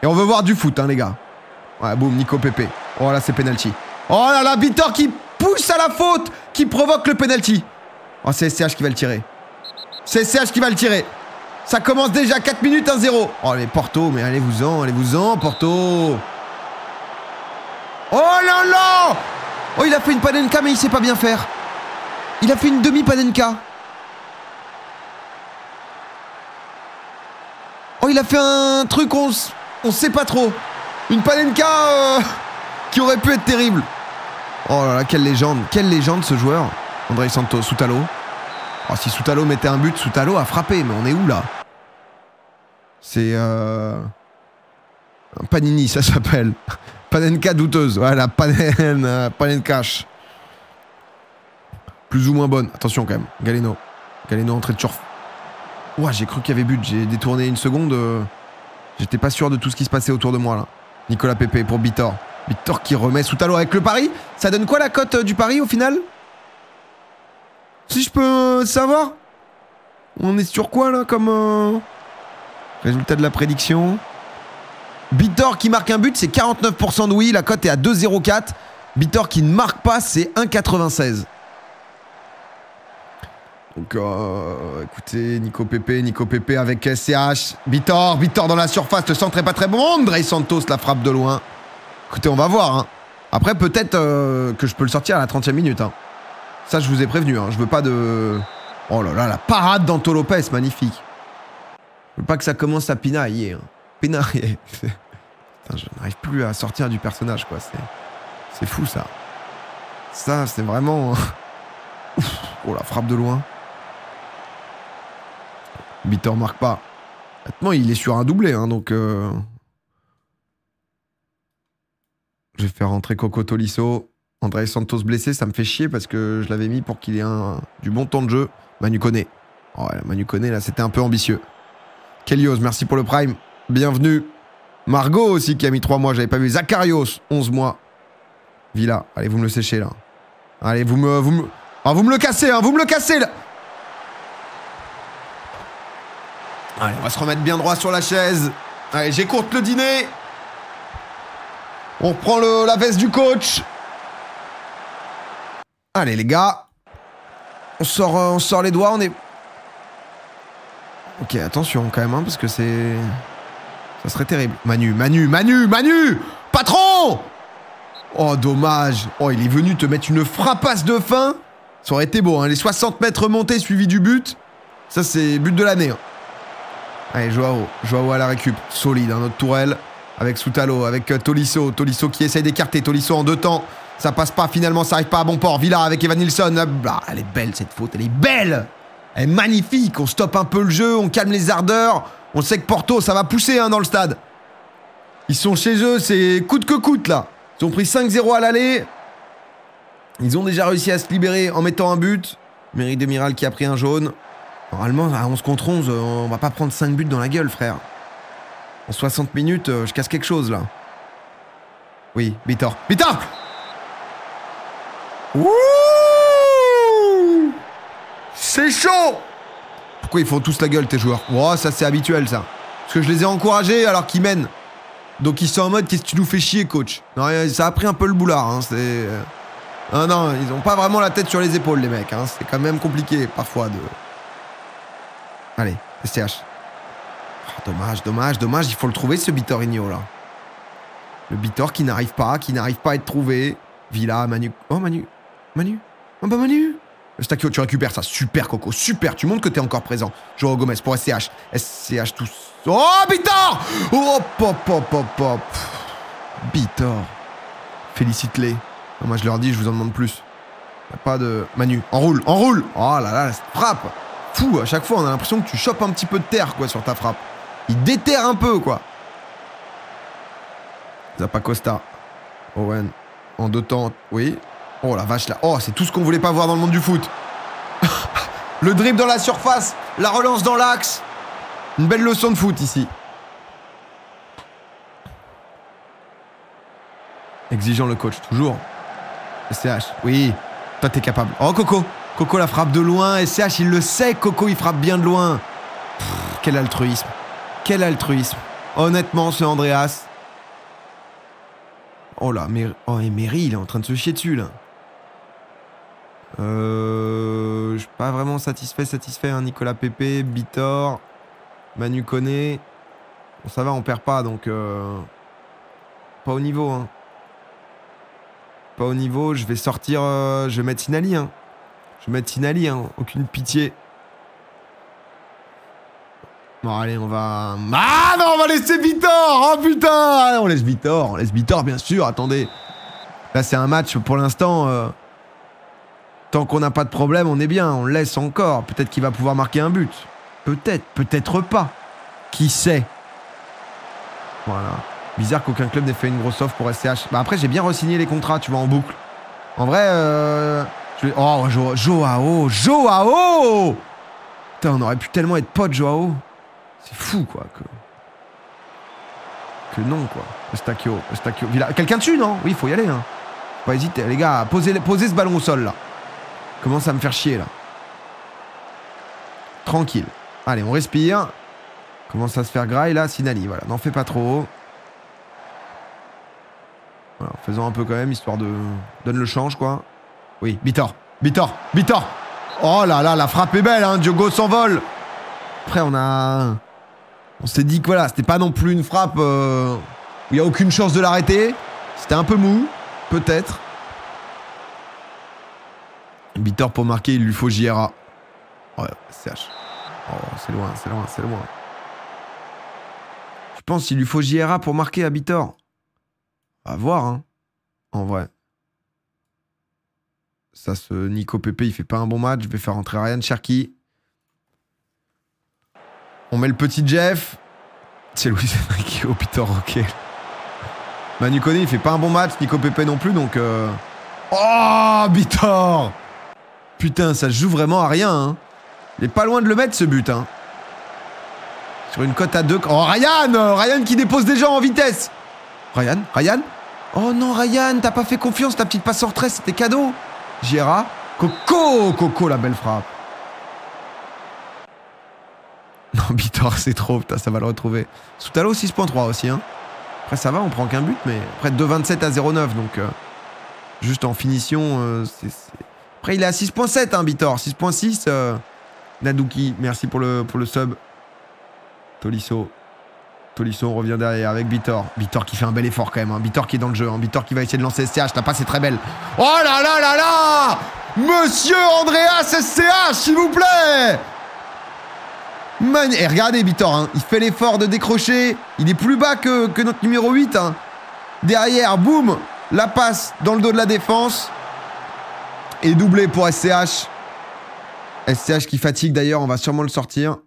Et on veut voir du foot, hein, les gars. Ouais, boum, Nico Pepe. Oh là, c'est penalty. Oh là là, Bitor qui pousse à la faute qui provoque le penalty. Oh, c'est SCH qui va le tirer. C'est SCH qui va le tirer. Ça commence déjà, 4 minutes 1-0. Oh, les Porto, mais allez-vous-en, allez-vous-en, Porto. Oh là là Oh, il a fait une panenka, mais il sait pas bien faire. Il a fait une demi-panenka. Oh, il a fait un truc, on, on sait pas trop. Une panenka euh, qui aurait pu être terrible. Oh là là, quelle légende, quelle légende ce joueur. André Santos, Soutalo. Ah, si Soutalo mettait un but, Soutalo a frappé, mais on est où là C'est euh, un panini, ça s'appelle. Panenka douteuse, voilà, panen, euh, Plus ou moins bonne, attention quand même, Galeno. Galeno entrée de surf. Ouah, j'ai cru qu'il y avait but, j'ai détourné une seconde. Euh, j'étais pas sûr de tout ce qui se passait autour de moi là. Nicolas Pepe pour Bitor. Victor qui remet à l'heure avec le pari. Ça donne quoi la cote euh, du pari au final Si je peux euh, savoir On est sur quoi là comme euh, résultat de la prédiction Bitor qui marque un but, c'est 49% de oui. La cote est à 2,04. Bitor qui ne marque pas, c'est 1,96. Donc, écoutez, Nico Pepe, Nico Pepe avec SCH. Bitor, Bitor dans la surface, le centre est pas très bon. André Santos la frappe de loin. Écoutez, on va voir. Hein. Après, peut-être euh, que je peux le sortir à la 30e minute. Hein. Ça, je vous ai prévenu. Hein. Je veux pas de... Oh là là, la parade d'Anto Lopez, magnifique. Je veux pas que ça commence à pinailler. Hein. Pinailler. Putain, je n'arrive plus à sortir du personnage, quoi. C'est fou, ça. Ça, c'est vraiment... Oh la frappe de loin. Bitter marque pas. Maintenant, il est sur un doublé, hein, donc... Euh, je vais faire rentrer Coco Tolisso. André Santos blessé, ça me fait chier parce que je l'avais mis pour qu'il ait du bon temps de jeu. Manu Koné. Oh, Manu Koné, là, c'était un peu ambitieux. Kelios, merci pour le prime. Bienvenue. Margot aussi qui a mis 3 mois, j'avais pas vu. Zacharios, 11 mois. Villa, allez, vous me le séchez là. Allez, vous me. Vous me, ah, vous me le cassez, hein, vous me le cassez là. Allez, on va se remettre bien droit sur la chaise. Allez, j'écoute le dîner. On reprend la veste du coach. Allez les gars. On sort, euh, on sort les doigts, on est... Ok, attention quand même, hein, parce que c'est... Ça serait terrible. Manu, Manu, Manu, Manu Patron Oh, dommage. Oh, il est venu te mettre une frappasse de fin. Ça aurait été beau, hein, Les 60 mètres montés suivis du but. Ça, c'est but de l'année. Hein. Allez, Joao. Joao à la récup. Solide, notre tourelle. Avec Soutalo, avec euh, Tolisso. Tolisso qui essaye d'écarter. Tolisso en deux temps. Ça passe pas finalement, ça arrive pas à bon port. Villa avec Evan Nilsson. Ah, elle est belle cette faute, elle est belle Elle est magnifique. On stoppe un peu le jeu, on calme les ardeurs. On sait que Porto, ça va pousser hein, dans le stade. Ils sont chez eux, c'est coûte que coûte là. Ils ont pris 5-0 à l'aller. Ils ont déjà réussi à se libérer en mettant un but. de Demiral qui a pris un jaune. Normalement, à 11 contre 11, on va pas prendre 5 buts dans la gueule, frère. En 60 minutes, euh, je casse quelque chose là. Oui, Bitor. Bitor Ouh C'est chaud Pourquoi ils font tous la gueule tes joueurs Oh, ça c'est habituel ça. Parce que je les ai encouragés alors qu'ils mènent. Donc ils sont en mode qu'est-ce que tu nous fais chier coach Non, ça a pris un peu le boulard. Hein, euh, non, non, ils ont pas vraiment la tête sur les épaules les mecs. Hein. C'est quand même compliqué parfois de... Allez, STH. Ah, dommage, dommage, dommage. Il faut le trouver, ce Bitorigno, là. Le Bitor qui n'arrive pas, qui n'arrive pas à être trouvé. Villa, Manu. Oh, Manu. Manu. Oh, bah, Manu. tu récupères ça. Super, Coco. Super. Tu montres que t'es encore présent. Joao Gomez pour SCH. SCH tous. Oh, Bitor Oh, pop, pop, pop, pop. Bitor. Félicite-les. Moi, je leur dis, je vous en demande plus. Pas de. Manu. Enroule, enroule Oh là là, frappe Fou, à chaque fois, on a l'impression que tu chopes un petit peu de terre, quoi, sur ta frappe. Il déterre un peu, quoi. Zappa Costa. Owen. En deux temps. Oui. Oh la vache là. Oh, c'est tout ce qu'on voulait pas voir dans le monde du foot. le dribble dans la surface. La relance dans l'axe. Une belle leçon de foot ici. Exigeant le coach, toujours. SCH, oui. Toi, t'es capable. Oh, Coco. Coco la frappe de loin. SCH, il le sait. Coco, il frappe bien de loin. quel altruisme. Quel altruisme. Honnêtement, c'est Andreas. Oh là, mais... Oh, et Mary, il est en train de se chier dessus, là. Je euh, Je suis pas vraiment satisfait, satisfait. Hein. Nicolas Pépé, Bitor, Manu Koné. Bon, ça va, on perd pas, donc... Euh, pas au niveau, hein. Pas au niveau, je vais sortir... Euh, je vais mettre Sinali, hein. Je vais mettre Sinali, hein. Aucune pitié allez, on va... Ah non, on va laisser Vitor Oh putain On laisse Vitor, on laisse Vitor, bien sûr, attendez. Là, c'est un match, pour l'instant... Euh, tant qu'on n'a pas de problème, on est bien, on laisse encore. Peut-être qu'il va pouvoir marquer un but. Peut-être, peut-être pas. Qui sait Voilà. Bizarre qu'aucun club n'ait fait une grosse offre pour SCH. Bah après, j'ai bien re les contrats, tu vois, en boucle. En vrai, euh, Oh, Joao Joao Joao Putain, on aurait pu tellement être potes, Joao c'est fou, quoi. Que, que non, quoi. Stacchio, y Quelqu'un dessus, non Oui, il faut y aller. Hein. Faut pas hésiter. Les gars, posez, posez ce ballon au sol, là. Commence à me faire chier, là. Tranquille. Allez, on respire. Commence à se faire graille, là. Sinali, voilà. N'en fais pas trop. Voilà, faisons un peu quand même, histoire de... Donne le change, quoi. Oui, Bitor. Bitor. Bitor. Oh là là, la frappe est belle, hein. Diogo s'envole. Après, on a on s'est dit que voilà, c'était pas non plus une frappe euh, où il n'y a aucune chance de l'arrêter. C'était un peu mou, peut-être. Bitor pour marquer, il lui faut JRA. Ouais, CH. Oh, c'est loin, c'est loin, c'est loin. Je pense qu'il lui faut JRA pour marquer à Bitor. On voir, hein. En vrai. Ça, ce Nico Pepe, il fait pas un bon match. Je vais faire entrer Ryan Cherki. On met le petit Jeff. C'est qui Enrique au Peter ok. Manu il fait pas un bon match. Nico Pépé non plus, donc... Euh, oh, Bitor Putain, ça joue vraiment à rien. Hein. Il est pas loin de le mettre, ce but. Hein. Sur une cote à deux... Oh, Ryan Ryan qui dépose des gens en vitesse Ryan Ryan Oh non, Ryan, t'as pas fait confiance. Ta petite passe en retrait c'était cadeau. Gira, Coco Coco, la belle frappe. Non, Bitor, c'est trop, putain, ça va le retrouver. Soutalo, 6.3 aussi. Hein. Après, ça va, on prend qu'un but, mais après, de 27 à 0,9. Donc, euh, juste en finition, euh, Après, il est à 6.7, hein, Bitor. 6.6. Nadouki euh, Naduki, merci pour le, pour le sub. Tolisso. Tolisso, revient derrière avec Bitor. Bitor qui fait un bel effort quand même. Hein. Bitor qui est dans le jeu. un hein. Bitor qui va essayer de lancer SCH. La passe est très belle. Oh là là là là Monsieur Andreas SCH, s'il vous plaît Man... Et eh, regardez Vitor, hein. il fait l'effort de décrocher. Il est plus bas que, notre numéro 8. Hein. Derrière, boum La passe dans le dos de la défense. Et doublé pour SCH. SCH qui fatigue d'ailleurs, on va sûrement le sortir.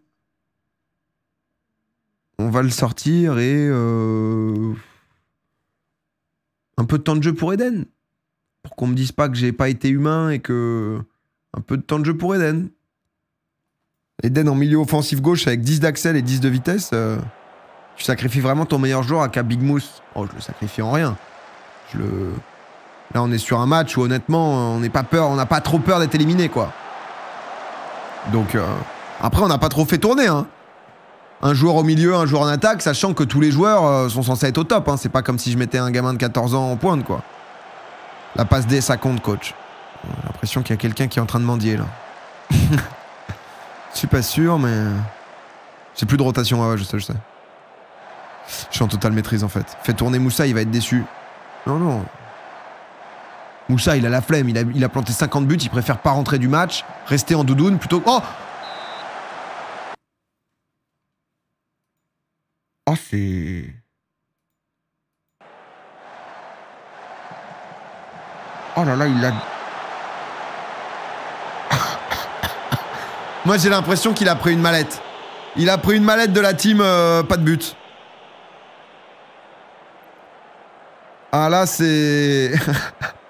On va le sortir et... Euh, un peu de temps de jeu pour Eden. Pour qu'on me dise pas que j'ai pas été humain et que... Un peu de temps de jeu pour Eden. Eden en milieu offensif gauche avec 10 d'accel et 10 de vitesse. Euh, tu sacrifies vraiment ton meilleur joueur à cas Big Oh, je le sacrifie en rien. Là, on est sur un match où honnêtement, on n'est pas peur, on n'a pas trop peur d'être éliminé, quoi. Donc, euh, après, on n'a pas trop fait tourner. Hein. Un joueur au milieu, un joueur en attaque, sachant que tous les joueurs euh, sont censés être au top. Hein. C'est pas comme si je mettais un gamin de 14 ans en pointe, quoi. La passe D, ça compte, coach. J'ai l'impression qu'il y a quelqu'un qui est en train de mendier, là. Je suis pas sûr, mais. C'est plus de rotation. Ah ouais, je sais, je sais. Je suis en totale maîtrise en fait. Fais tourner Moussa, il va être déçu. Non, non. Moussa, il a la flemme. Il a, planté 50 buts. Il préfère pas rentrer du match, rester en doudoune plutôt. Oh Oh, c'est. Oh là là, il a... Moi, j'ai l'impression qu'il a pris une mallette. Il a pris une mallette de la team euh, pas de but. Ah là, c'est...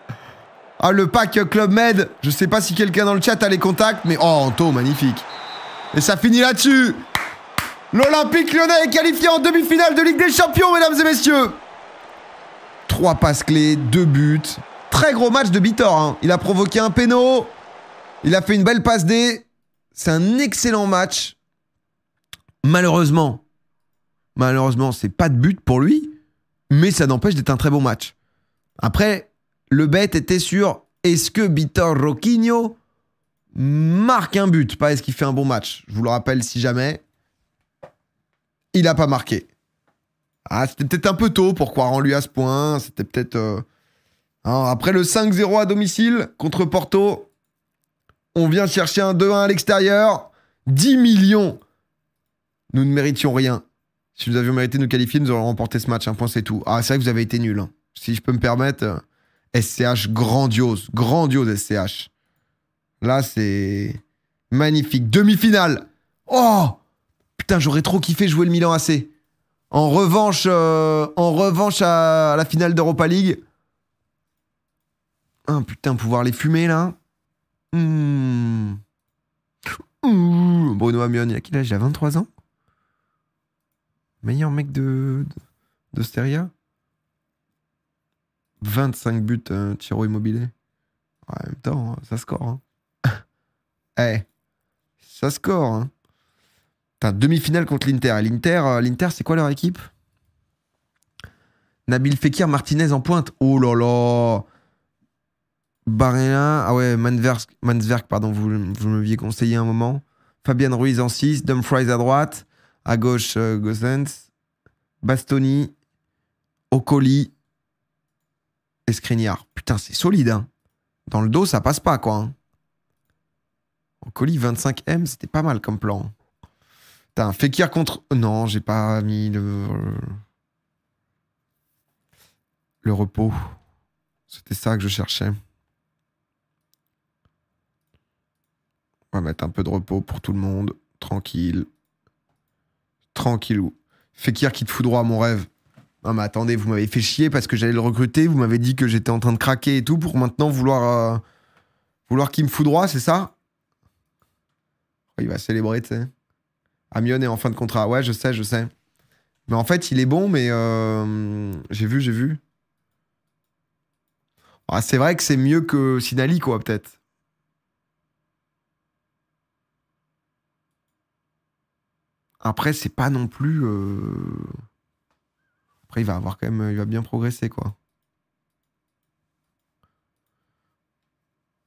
ah, le pack Club Med. Je sais pas si quelqu'un dans le chat a les contacts, mais... Oh, Anto, magnifique. Et ça finit là-dessus. L'Olympique lyonnais est qualifié en demi-finale de Ligue des Champions, mesdames et messieurs. Trois passes clés, deux buts. Très gros match de Bitor. Hein. Il a provoqué un péno. Il a fait une belle passe D c'est un excellent match. Malheureusement, malheureusement, c'est pas de but pour lui, mais ça n'empêche d'être un très bon match. Après, le bet était sur est-ce que Vitor Roquinho marque un but, pas est-ce qu'il fait un bon match. Je vous le rappelle si jamais, il n'a pas marqué. Ah, c'était peut-être un peu tôt pour croire en lui à ce point. C'était peut-être. Euh, hein, après le 5-0 à domicile contre Porto, on vient chercher un 2-1 à l'extérieur. 10 millions. Nous ne méritions rien. Si nous avions mérité de nous qualifier, nous aurions remporté ce match. Un point, c'est tout. Ah, c'est vrai que vous avez été nul. Hein. Si je peux me permettre, SCH euh, grandiose. Grandiose SCH. Là, c'est magnifique. Demi-finale. Oh Putain, j'aurais trop kiffé jouer le Milan AC. En revanche, euh, en revanche à, à la finale d'Europa League. Ah, putain, pouvoir les fumer là. Hmm. Bruno Amion, il a quel âge Il a 23 ans Meilleur mec de d'Osteria 25 buts, un euh, Tiro Immobilier. Ouais, en même temps, ça score. Hein. ça score. Hein. Eh, hein. T'as demi-finale contre l'Inter. L'Inter, euh, l'Inter c'est quoi leur équipe Nabil Fekir, Martinez en pointe. Oh là là Barrella, ah ouais, Mansverk, pardon, vous, vous m'aviez conseillé un moment. Fabien Ruiz en 6, Dumfries à droite, à gauche euh, Gosens, Bastoni, Ocoli et Putain, c'est solide. Hein. Dans le dos, ça passe pas, quoi. Hein. 25M, c'était pas mal comme plan. Putain, Fekir contre. Non, j'ai pas mis le. Le repos. C'était ça que je cherchais. On va mettre un peu de repos pour tout le monde. Tranquille. Tranquillou. Fekir qui te fout droit à mon rêve. Non mais attendez, vous m'avez fait chier parce que j'allais le recruter, vous m'avez dit que j'étais en train de craquer et tout pour maintenant vouloir euh, vouloir qu'il me fout droit, c'est ça Il va célébrer, tu sais. Amion est en fin de contrat. Ouais, je sais, je sais. Mais en fait, il est bon, mais euh, j'ai vu, j'ai vu. Ah, c'est vrai que c'est mieux que Sinali, quoi, peut-être. Après, c'est pas non plus. Euh, après, il va avoir quand même. Il va bien progresser, quoi.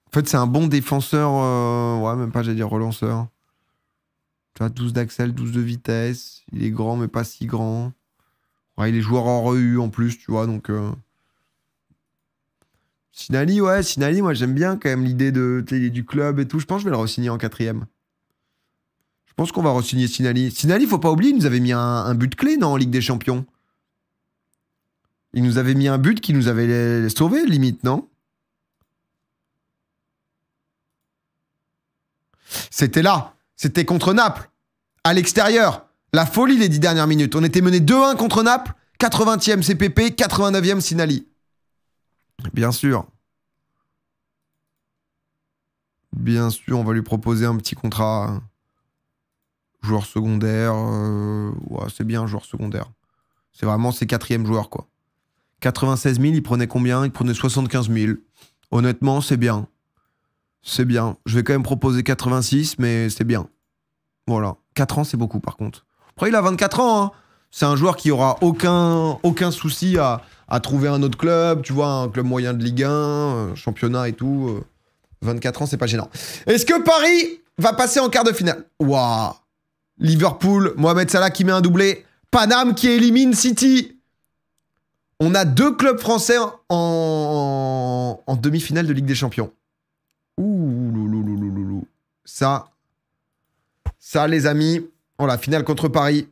En fait, c'est un bon défenseur. Euh, ouais, même pas, j'allais dire relanceur. Tu vois, 12 d'axel, 12 de vitesse. Il est grand, mais pas si grand. Ouais, il est joueur en reu en plus, tu vois. Donc. Euh. Sinali, ouais, Sinali, moi j'aime bien quand même l'idée de, du club et tout. Je pense que je vais le re-signer en quatrième. Je pense qu'on va re-signer Sinali. Sinali, faut pas oublier, il nous avait mis un, but clé, dans en Ligue des Champions. Il nous avait mis un but qui nous avait sauvé, limite, non C'était là. C'était contre Naples. À l'extérieur. La folie les dix dernières minutes. On était mené 2-1 contre Naples. 80e CPP, 89e Sinali. Bien sûr. Bien sûr, on va lui proposer un petit contrat. Hein joueur secondaire. Euh, c'est bien, joueur secondaire. C'est vraiment ses quatrième joueurs, quoi. 96 000, il prenait combien Il prenait 75 000. Honnêtement, c'est bien. C'est bien. Je vais quand même proposer 86, mais c'est bien. Voilà. 4 ans, c'est beaucoup, par contre. Après, il a 24 ans, hein. C'est un joueur qui aura aucun, aucun souci à, à, trouver un autre club, tu vois, un club moyen de Ligue 1, euh, championnat et tout. 24 euh. ans, c'est pas gênant. Est-ce que Paris va passer en quart de finale Waouh Liverpool, Mohamed Salah qui met un doublé. Paname qui élimine City. On a deux clubs français en, demi-finale de Ligue des Champions. Ouh, Ça, ça, les amis. la finale contre Paris.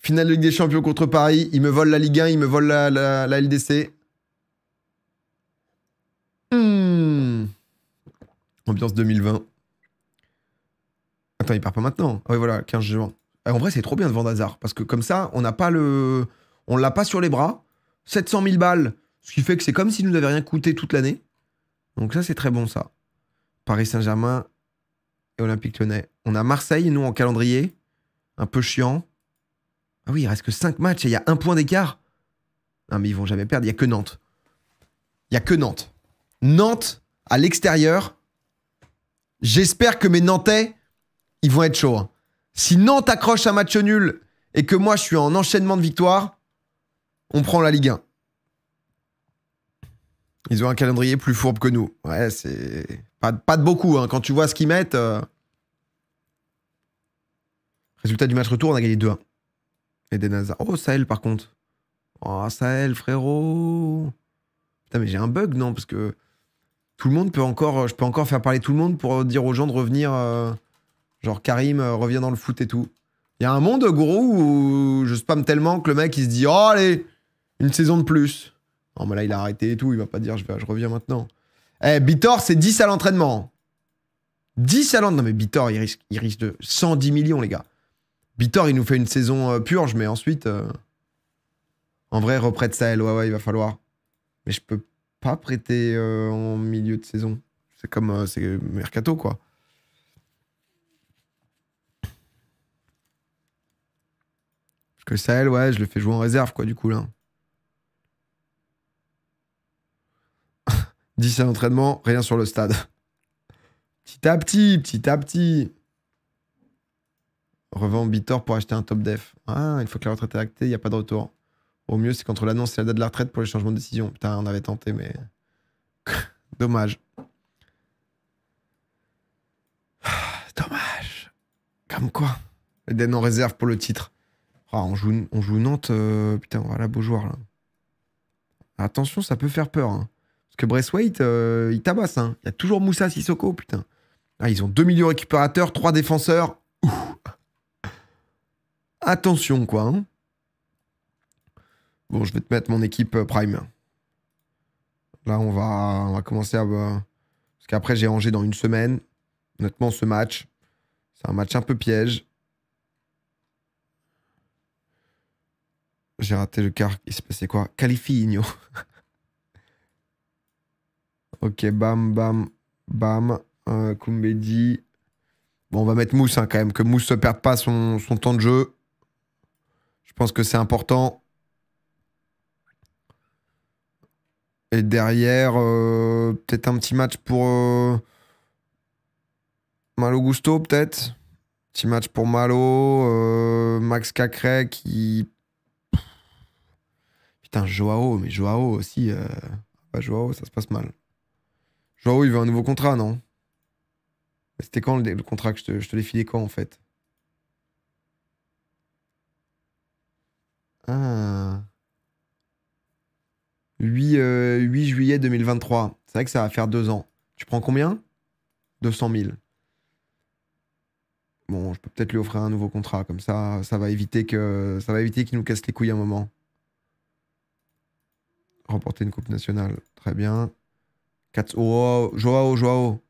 Finale de Ligue des Champions contre Paris. Ils me volent la Ligue 1, ils me volent la, LDC. Hmm. Ambiance 2020. Attends, il part pas maintenant. Ah oui, voilà, 15 juin. Eh, en vrai, c'est trop bien de vendre hasard. Parce que comme ça, on n'a pas le. On l'a pas sur les bras. 700 000 balles. Ce qui fait que c'est comme s'il nous avait rien coûté toute l'année. Donc ça, c'est très bon, ça. Paris Saint-Germain et Olympique Lyonnais. On a Marseille, nous, en calendrier. Un peu chiant. Ah oui, il reste que 5 matchs et il y a un point d'écart. Non, mais ils vont jamais perdre. Il n'y a que Nantes. Il n'y a que Nantes. Nantes, à l'extérieur. J'espère que mes Nantais ils vont être chauds. Hein. Si Nantes accroche un match nul et que moi je suis en enchaînement de victoires, on prend la Ligue 1. Ils ont un calendrier plus fourbe que nous. Ouais, c'est pas, de beaucoup. Hein. Quand tu vois ce qu'ils mettent. Euh, résultat du match retour, on a gagné 2-1. Et des nazars. Oh, Sahel, par contre. Oh, Sahel, frérot. Putain, mais j'ai un bug, non Parce que tout le monde peut encore. Je peux encore faire parler tout le monde pour dire aux gens de revenir. Euh, Genre Karim euh, revient dans le foot et tout. Il y a un monde, gros, où je spamme tellement que le mec, il se dit « Oh, allez, une saison de plus ». Non, mais là, il a arrêté et tout. Il va pas dire je « reviens maintenant ». Eh, Bitor, c'est 10 à l'entraînement. 10 à l'entraînement. Non, mais Bitor, il risque, il risque de 110 millions, les gars. Bitor, il nous fait une saison euh, purge, mais ensuite... Euh, en vrai, reprête elle, ouais, ouais, il va falloir. Mais je peux pas prêter en milieu de saison. C'est comme... c'est Mercato, quoi. Que Sahel, ouais, je le fais jouer en réserve, quoi, du coup, là. 10 à l'entraînement, rien sur le stade. Petit à petit, petit à petit. Revend Bitor pour acheter un top def. Ah, faut que la retraite est actée, il n'y a pas de retour. Au mieux, c'est qu'entre l'annonce et la date de la retraite pour les changements de décision. Putain, on avait tenté, mais. Dommage. Dommage. Comme quoi. Eden en réserve pour le titre. Ah, on, joue, Nantes, euh, putain, on va à la Là. Attention, ça peut faire peur. Hein. Parce que Braithwaite, euh, il tabasse. Hein. Il y a toujours Moussa Sissoko, putain. Ah, ils ont 2 millions récupérateurs, 3 défenseurs. Attention, quoi. Hein. Bon, je vais te mettre mon équipe euh, prime. Là, on va, on va commencer à... Parce qu'après, j'ai rangé dans une semaine. Honnêtement, ce match, c'est un match un peu piège. J'ai raté le car. Il se passait quoi Califigno. ok, bam, bam, bam. Euh, Bon, on va mettre Mousse hein, quand même. Que Mousse ne perde pas son, son, temps de jeu. Je pense que c'est important. Et derrière, euh, peut-être un petit match pour euh, Malo Gusto, peut-être. Petit match pour Malo. Euh, Max Cacré qui Putain, Joao, mais Joao aussi. Euh... Joao, ça se passe mal. Joao, il veut un nouveau contrat, non C'était quand le, contrat que je te, je te l'ai filé quand, en fait Ah. 8, 8 euh, juillet 2023. C'est vrai que ça va faire deux ans. Tu prends combien 200 000. Bon, je peux peut-être lui offrir un nouveau contrat, comme ça, ça va éviter que ça va éviter qu'il nous casse les couilles un moment remporter une Coupe nationale. Très bien. Oh, oh, oh, Joao, Joao.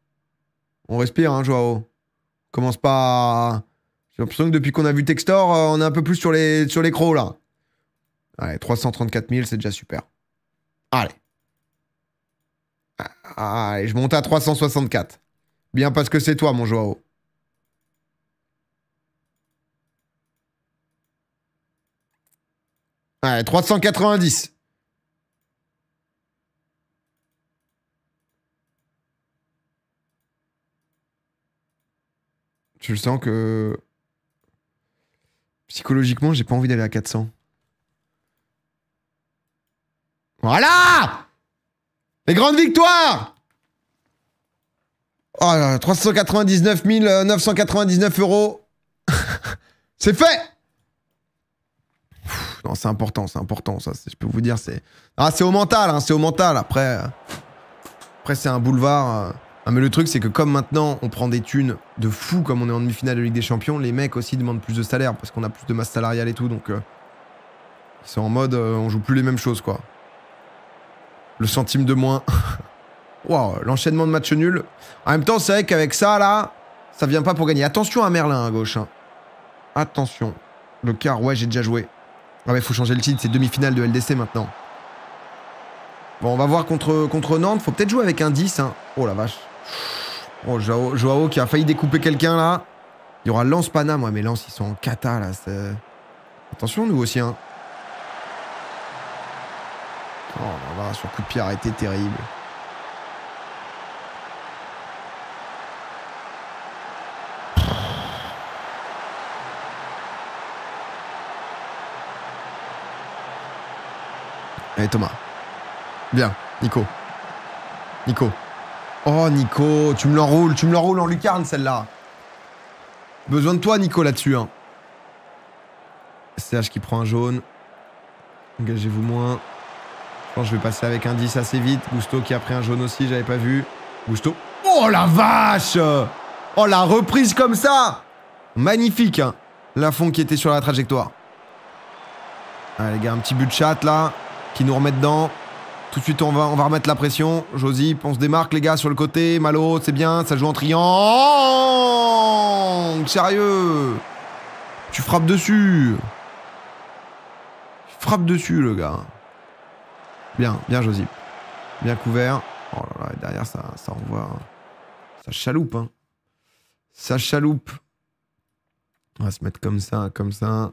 On respire, hein, Joao. Commence pas J'ai l'impression que depuis qu'on a vu Textor, euh, on est un peu plus sur les, sur les crocs, là. Allez, 334 000, c'est déjà super. Allez. Allez, je monte à 364. Bien parce que c'est toi, mon Joao. Allez, 390. Je sens que psychologiquement, j'ai pas envie d'aller à 400. Voilà Les grandes victoires Oh là, 399 999 euh, euros. c'est fait Non, c'est important, c'est important, ça. Je peux vous dire, c'est... Ah, c'est au mental, hein, c'est au mental. Après, euh, après c'est un boulevard... Euh, ah, mais le truc, c'est que comme maintenant, on prend des thunes de fou, comme on est en demi-finale de Ligue des Champions, les mecs aussi demandent plus de salaire parce qu'on a plus de masse salariale et tout. Donc, c'est euh, ils sont en mode, euh, on joue plus les mêmes choses, quoi. Le centime de moins. Waouh, l'enchaînement de matchs nul. En même temps, c'est vrai qu'avec ça, là, ça vient pas pour gagner. Attention à Merlin à gauche. Hein. Attention. Le quart, ouais, j'ai déjà joué. Ah mais faut changer le titre, c'est demi-finale de LDC maintenant. Bon, on va voir contre, contre Nantes. Faut peut-être jouer avec un 10. Hein. Oh la vache. Oh, Joao, qui a failli découper quelqu'un là. Il y aura Lance Pana, moi, mais Lance, ils sont en cata là. Euh, attention, nous aussi. Hein. Oh là là, Son coup de pied arrêté, terrible. Allez eh, Thomas. Bien. Nico. Nico. Oh, Nico, tu me l'enroules, tu me l'enroules en lucarne, celle-là. Besoin de toi, Nico, là-dessus. Hein. qui prend un jaune. Engagez-vous moins. Je pense que je vais passer avec un 10 assez vite. Gusto qui a pris un jaune aussi, j'avais pas vu. Bousto. Oh la vache Oh la reprise comme ça Magnifique hein. La fond qui était sur la trajectoire. Allez les gars, un petit but de chat là, qui nous remet dedans. Tout de suite, on va, on va remettre la pression. Josip, on se démarque, les gars, sur le côté. Malo, c'est bien, ça joue en triangle. Sérieux Tu frappes dessus. Frappe dessus, le gars. Bien, bien, Josip. Bien couvert. Oh là là, derrière, ça, ça envoie. Hein. Ça chaloupe, hein. Ça chaloupe. On va se mettre comme ça, comme ça.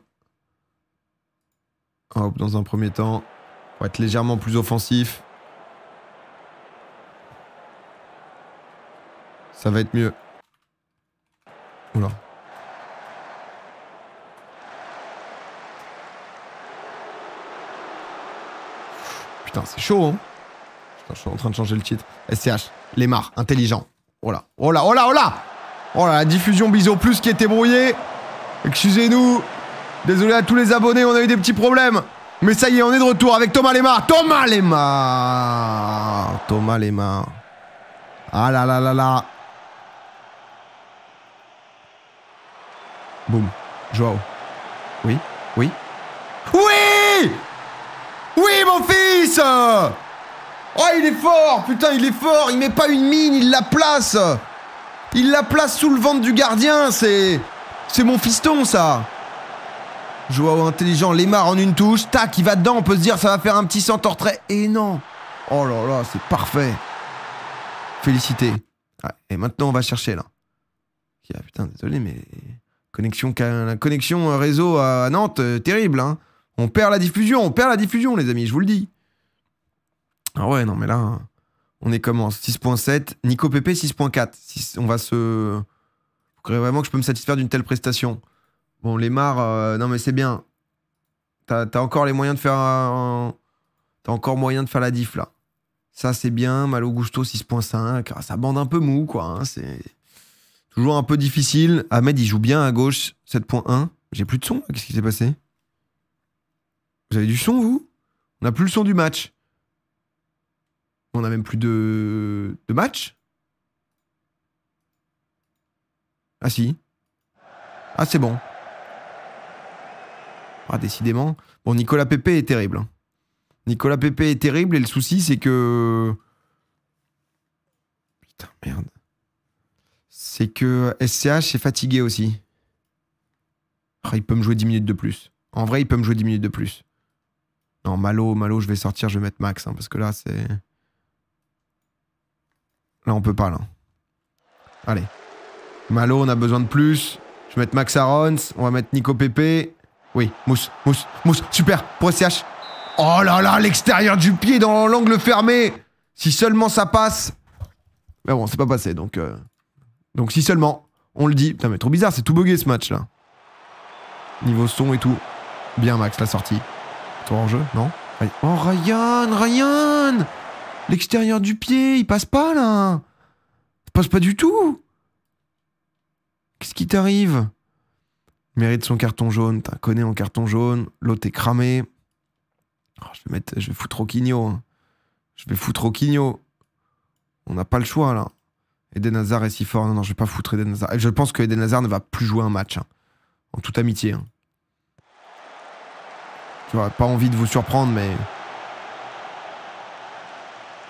Hop, dans un premier temps va être légèrement plus offensif. Ça va être mieux. Oula. Putain, c'est chaud, hein Putain, je suis en train de changer le titre. SCH, Lémar, intelligent. Oh là, oh là, oh là, oh là Oh là, la diffusion Biso Plus qui était brouillée. Excusez-nous. Désolé à tous les abonnés, on a eu des petits problèmes. Mais ça y est, on est de retour avec Thomas Lema Thomas Lema Thomas Lema. Ah là là là là. Boum. Joao. Oui. Oui. Oui Oui, mon fils Oh, il est fort Putain, il est fort Il met pas une mine, il la place Il la place sous le ventre du gardien, c'est... C'est mon fiston, ça Joao intelligent, Lemar en une touche, tac, il va dedans, on peut se dire ça va faire un petit centre retrait. Et non Oh là là, c'est parfait Félicité. Ah, et maintenant, on va chercher là. putain, désolé, mais connexion, la connexion euh, réseau à Nantes, euh, terrible. Hein. On perd la diffusion, on perd la diffusion, les amis, je vous le dis. Ah ouais, non, mais là, on est comment 6.7, Nico Pépé 6.4. On va se. Vous vraiment que je peux me satisfaire d'une telle prestation. Bon, les euh, non mais c'est bien. T'as encore les moyens de faire. T'as encore moyen de faire la diff là. Ça c'est bien. Malo Gusto 6.5. Ah, ça bande un peu mou quoi. Hein, c'est toujours un peu difficile. Ahmed il joue bien à gauche 7.1. J'ai plus de son. Qu'est-ce qui s'est passé Vous avez du son vous On n'a plus le son du match. On n'a même plus de, de match Ah si. Ah c'est bon. Ah, décidément. Bon, Nicolas Pépé est terrible. Hein. Nicolas Pépé est terrible et le souci, c'est que. Putain, merde. C'est que SCH est fatigué aussi. Ah, il peut me jouer 10 minutes de plus. En vrai, il peut me jouer 10 minutes de plus. Non, Malo, Malo, je vais sortir, je vais mettre Max, hein, parce que là, c'est. Là, on peut pas, là. Allez. Malo, on a besoin de plus. Je vais mettre Max Arons, on va mettre Nico Pépé. Oui, Mousse, Mousse, Mousse, super, pour SCH. Oh là là, l'extérieur du pied dans l'angle fermé Si seulement ça passe Mais bon, c'est pas passé, donc... Euh, donc si seulement, on le dit. Putain, mais trop bizarre, c'est tout bugué ce match, là. Niveau son et tout. Bien, Max, la sortie. Toi en jeu, non Oh, Ryan, Ryan L'extérieur du pied, il passe pas, là Il passe pas du tout Qu'est-ce qui t'arrive mérite son carton jaune, t'as connu en carton jaune, l'autre est cramé. Oh, je, vais je vais foutre Roquigno. Hein. Je vais foutre Roquigno. On n'a pas le choix là. Eden Hazard est si fort. Non, non, je vais pas foutre Eden Hazard. Je pense que Eden Hazard ne va plus jouer un match. Hein. En toute amitié. Hein. Tu vois, pas envie de vous surprendre, mais.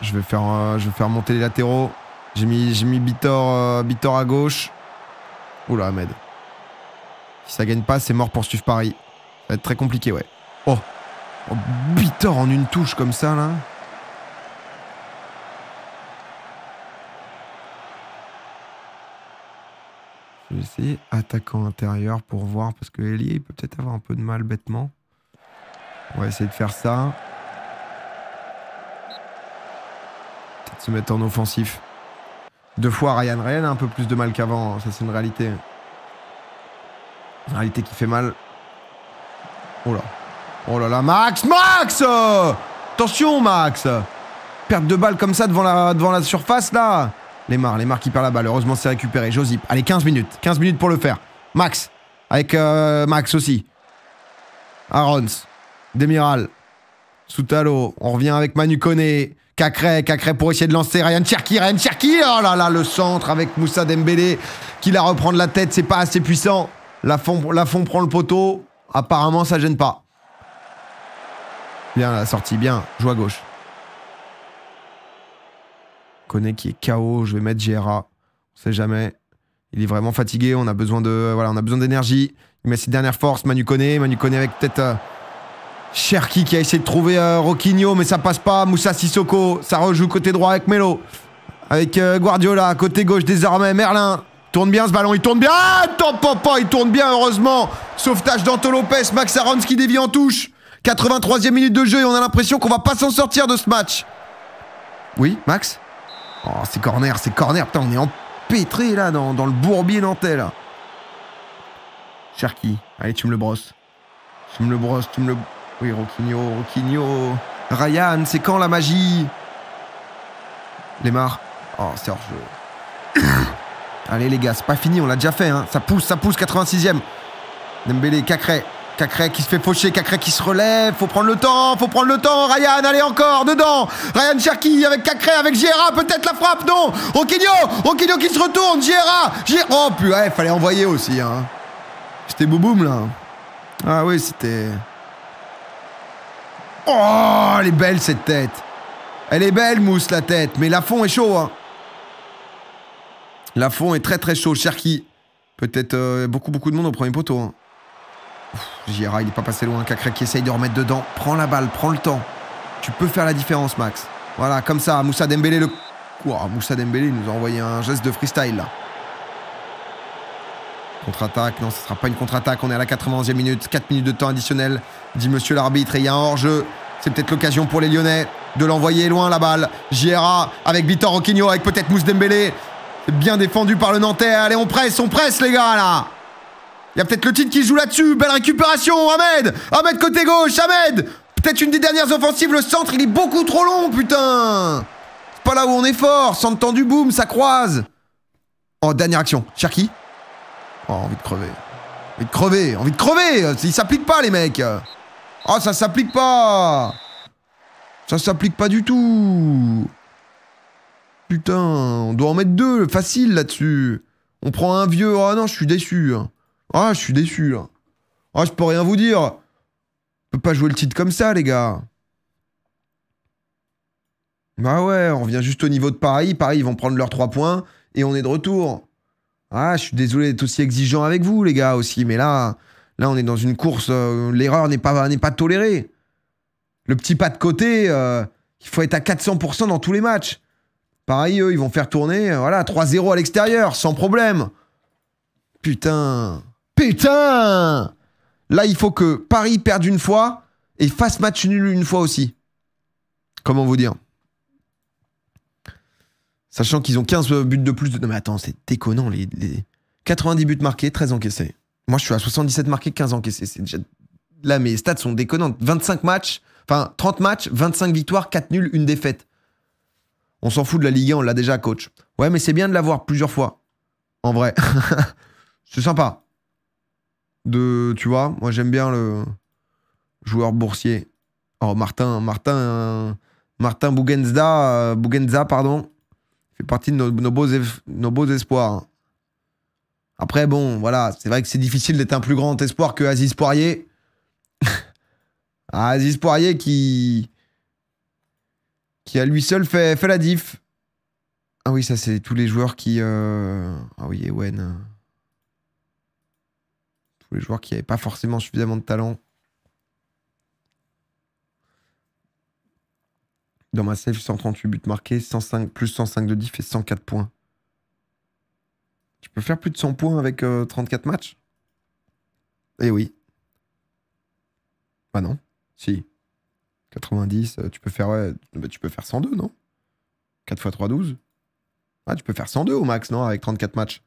Je vais faire, euh, je vais faire monter les latéraux. J'ai mis, mis Bitor, euh, Bitor à gauche. Oula, Ahmed. Si ça gagne pas, c'est mort pour suivre Paris. Ça va être très compliqué, ouais. Oh, oh Bitor en une touche comme ça, là. Je vais essayer attaquant intérieur pour voir, parce que Elie, peut peut-être avoir un peu de mal bêtement. On va essayer de faire ça. Peut-être se mettre en offensif. Deux fois Ryan Ryan a un peu plus de mal qu'avant, hein. ça c'est une réalité. Réalité qui fait mal. Oh là. Oh là là, Max Max Attention, Max Perte de balle comme ça devant la, devant la surface, là les Lémar qui perd la balle. Heureusement, c'est récupéré. Josip. Allez, 15 minutes. 15 minutes pour le faire. Max. Avec euh, Max aussi. Arons. Demiral. Soutalo. On revient avec Manu Koné. Cacré, Cacré pour essayer de lancer Ryan Cherki, Ryan Cherki, oh là là, le centre avec Moussa Dembélé qui la reprend de la tête, c'est pas assez puissant. Lafont, prend le poteau. Apparemment, ça gêne pas. Bien la sortie, bien. Joue à gauche. Connaît qui est KO. Je vais mettre Gera. On sait jamais. Il est vraiment fatigué. On a besoin de, voilà, on a besoin d'énergie. Il met ses dernières forces. Manu Kone, Manu Kone avec peut-être euh, Cherki qui a essayé de trouver euh, Roquinho, mais ça passe pas. Moussa Sissoko. Ça rejoue côté droit avec Melo. Avec euh, Guardiola. Côté gauche désormais. Merlin. Tourne bien ce ballon, il tourne bien Ah, tant papa, il tourne bien, heureusement Sauvetage d'Anto Lopez, Max Arons qui dévie en touche 83e minute de jeu et on a l'impression qu'on va pas s'en sortir de ce match Oui, Max Oh, c'est corner, c'est corner, putain, on est empêtré là, dans, le bourbier nantais là Cherki, allez, tu me le brosses. Tu me le brosses, tu me le... Oui, Roquinho, Roquinho... Ryan, c'est quand la magie Lemar. Oh, c'est hors-jeu Allez les gars, c'est pas fini, on l'a déjà fait. Hein. Ça pousse, ça pousse, 86e. Dembélé, Cacré. Cacré qui se fait faucher, Cacré qui se relève, faut prendre le temps, faut prendre le temps, Ryan, allez encore, dedans, Ryan Cherki avec Cacré, avec Gira peut-être la frappe, non, Okino, Okino qui se retourne, Gira oh putain, fallait envoyer aussi, hein. C'était boum là. Ah oui, c'était... Oh, elle est belle cette tête. Elle est belle, Mousse, la tête, mais la fond est chaud, hein. La fond est très très chaud. Cherki, peut-être euh, beaucoup beaucoup de monde au premier poteau. Hein. il n'est pas passé loin. Cacré qui essaye de remettre dedans. Prends la balle, prends le temps. Tu peux faire la différence, Max. Voilà, comme ça, Moussa Dembélé le... Quoi Moussa Dembélé nous a envoyé un geste de freestyle, là. Contre-attaque, non, ce ne sera pas une contre-attaque. On est à la 91e minute, 4 minutes de temps additionnel, dit monsieur l'arbitre. Et il y a un hors-jeu. C'est peut-être l'occasion pour les Lyonnais de l'envoyer loin la balle. Gira avec Vitor Roquinho, avec peut-être Moussa Dembélé. Bien défendu par le Nantais. Allez, on presse, on presse, les gars, là. Il y a peut-être le titre qui joue là-dessus. Belle récupération, Ahmed. Ahmed côté gauche, Ahmed. Peut-être une des dernières offensives. Le centre, il est beaucoup trop long, putain. C'est pas là où on est fort. Centre tendu, boum, ça croise. Oh, dernière action. Cherki. Oh, envie de crever. Envie de crever, envie de crever. Il s'applique pas, les mecs. Oh, ça s'applique pas. Ça s'applique pas du tout. Putain, on doit en mettre deux, facile là-dessus. On prend un vieux. Ah oh, non, je suis déçu. Hein. Ah, je suis déçu là. Hein. Ah, je peux rien vous dire. On peut pas jouer le titre comme ça, les gars. Bah ouais, on vient juste au niveau de Paris. Paris, ils vont prendre leurs trois points et on est de retour. Ah, je suis désolé d'être aussi exigeant avec vous, les gars, aussi. Mais là, là, on est dans une course. Euh, l'erreur n'est pas, pas tolérée. Le petit pas de côté, euh, il faut être à 400% dans tous les matchs. Pareil, eux, ils vont faire tourner, euh, voilà, 3-0 à l'extérieur, sans problème. Putain. Putain Là, il faut que Paris perde une fois et fasse match nul une fois aussi. Comment vous dire Sachant qu'ils ont 15 euh, buts de plus. Non mais attends, c'est déconnant. Les, les, 90 buts marqués, 13 encaissés. Moi, je suis à 77 marqués, 15 encaissés. Là, mes stats sont déconnantes. 25 matchs, enfin 30 matchs, 25 victoires, 4 nuls, une défaite. On s'en fout de la Ligue 1, on l'a déjà, coach. Ouais, mais c'est bien de l'avoir plusieurs fois. En vrai. c'est sympa. De, tu vois, moi j'aime bien le joueur boursier. Oh, Martin, Martin, Martin Bougenza, Bougenza, pardon, fait partie de nos, beaux, nos beaux espoirs. Après, bon, voilà, c'est vrai que c'est difficile d'être un plus grand espoir que Aziz Poirier. Aziz Poirier qui, qui à lui seul fait, fait la diff. Ah oui, ça c'est tous les joueurs qui... Euh, ah oui, Ewen. Tous les joueurs qui n'avaient pas forcément suffisamment de talent. Dans ma save, 138 buts marqués, 105, plus 105 de diff et 104 points. Tu peux faire plus de 100 points avec 34 euh, matchs Eh oui. Bah non. Si. 90, euh, tu peux faire, bah, tu peux faire 102, non 4 x 3, 12. Ah, tu peux faire 102 au max, non Avec 34 matchs.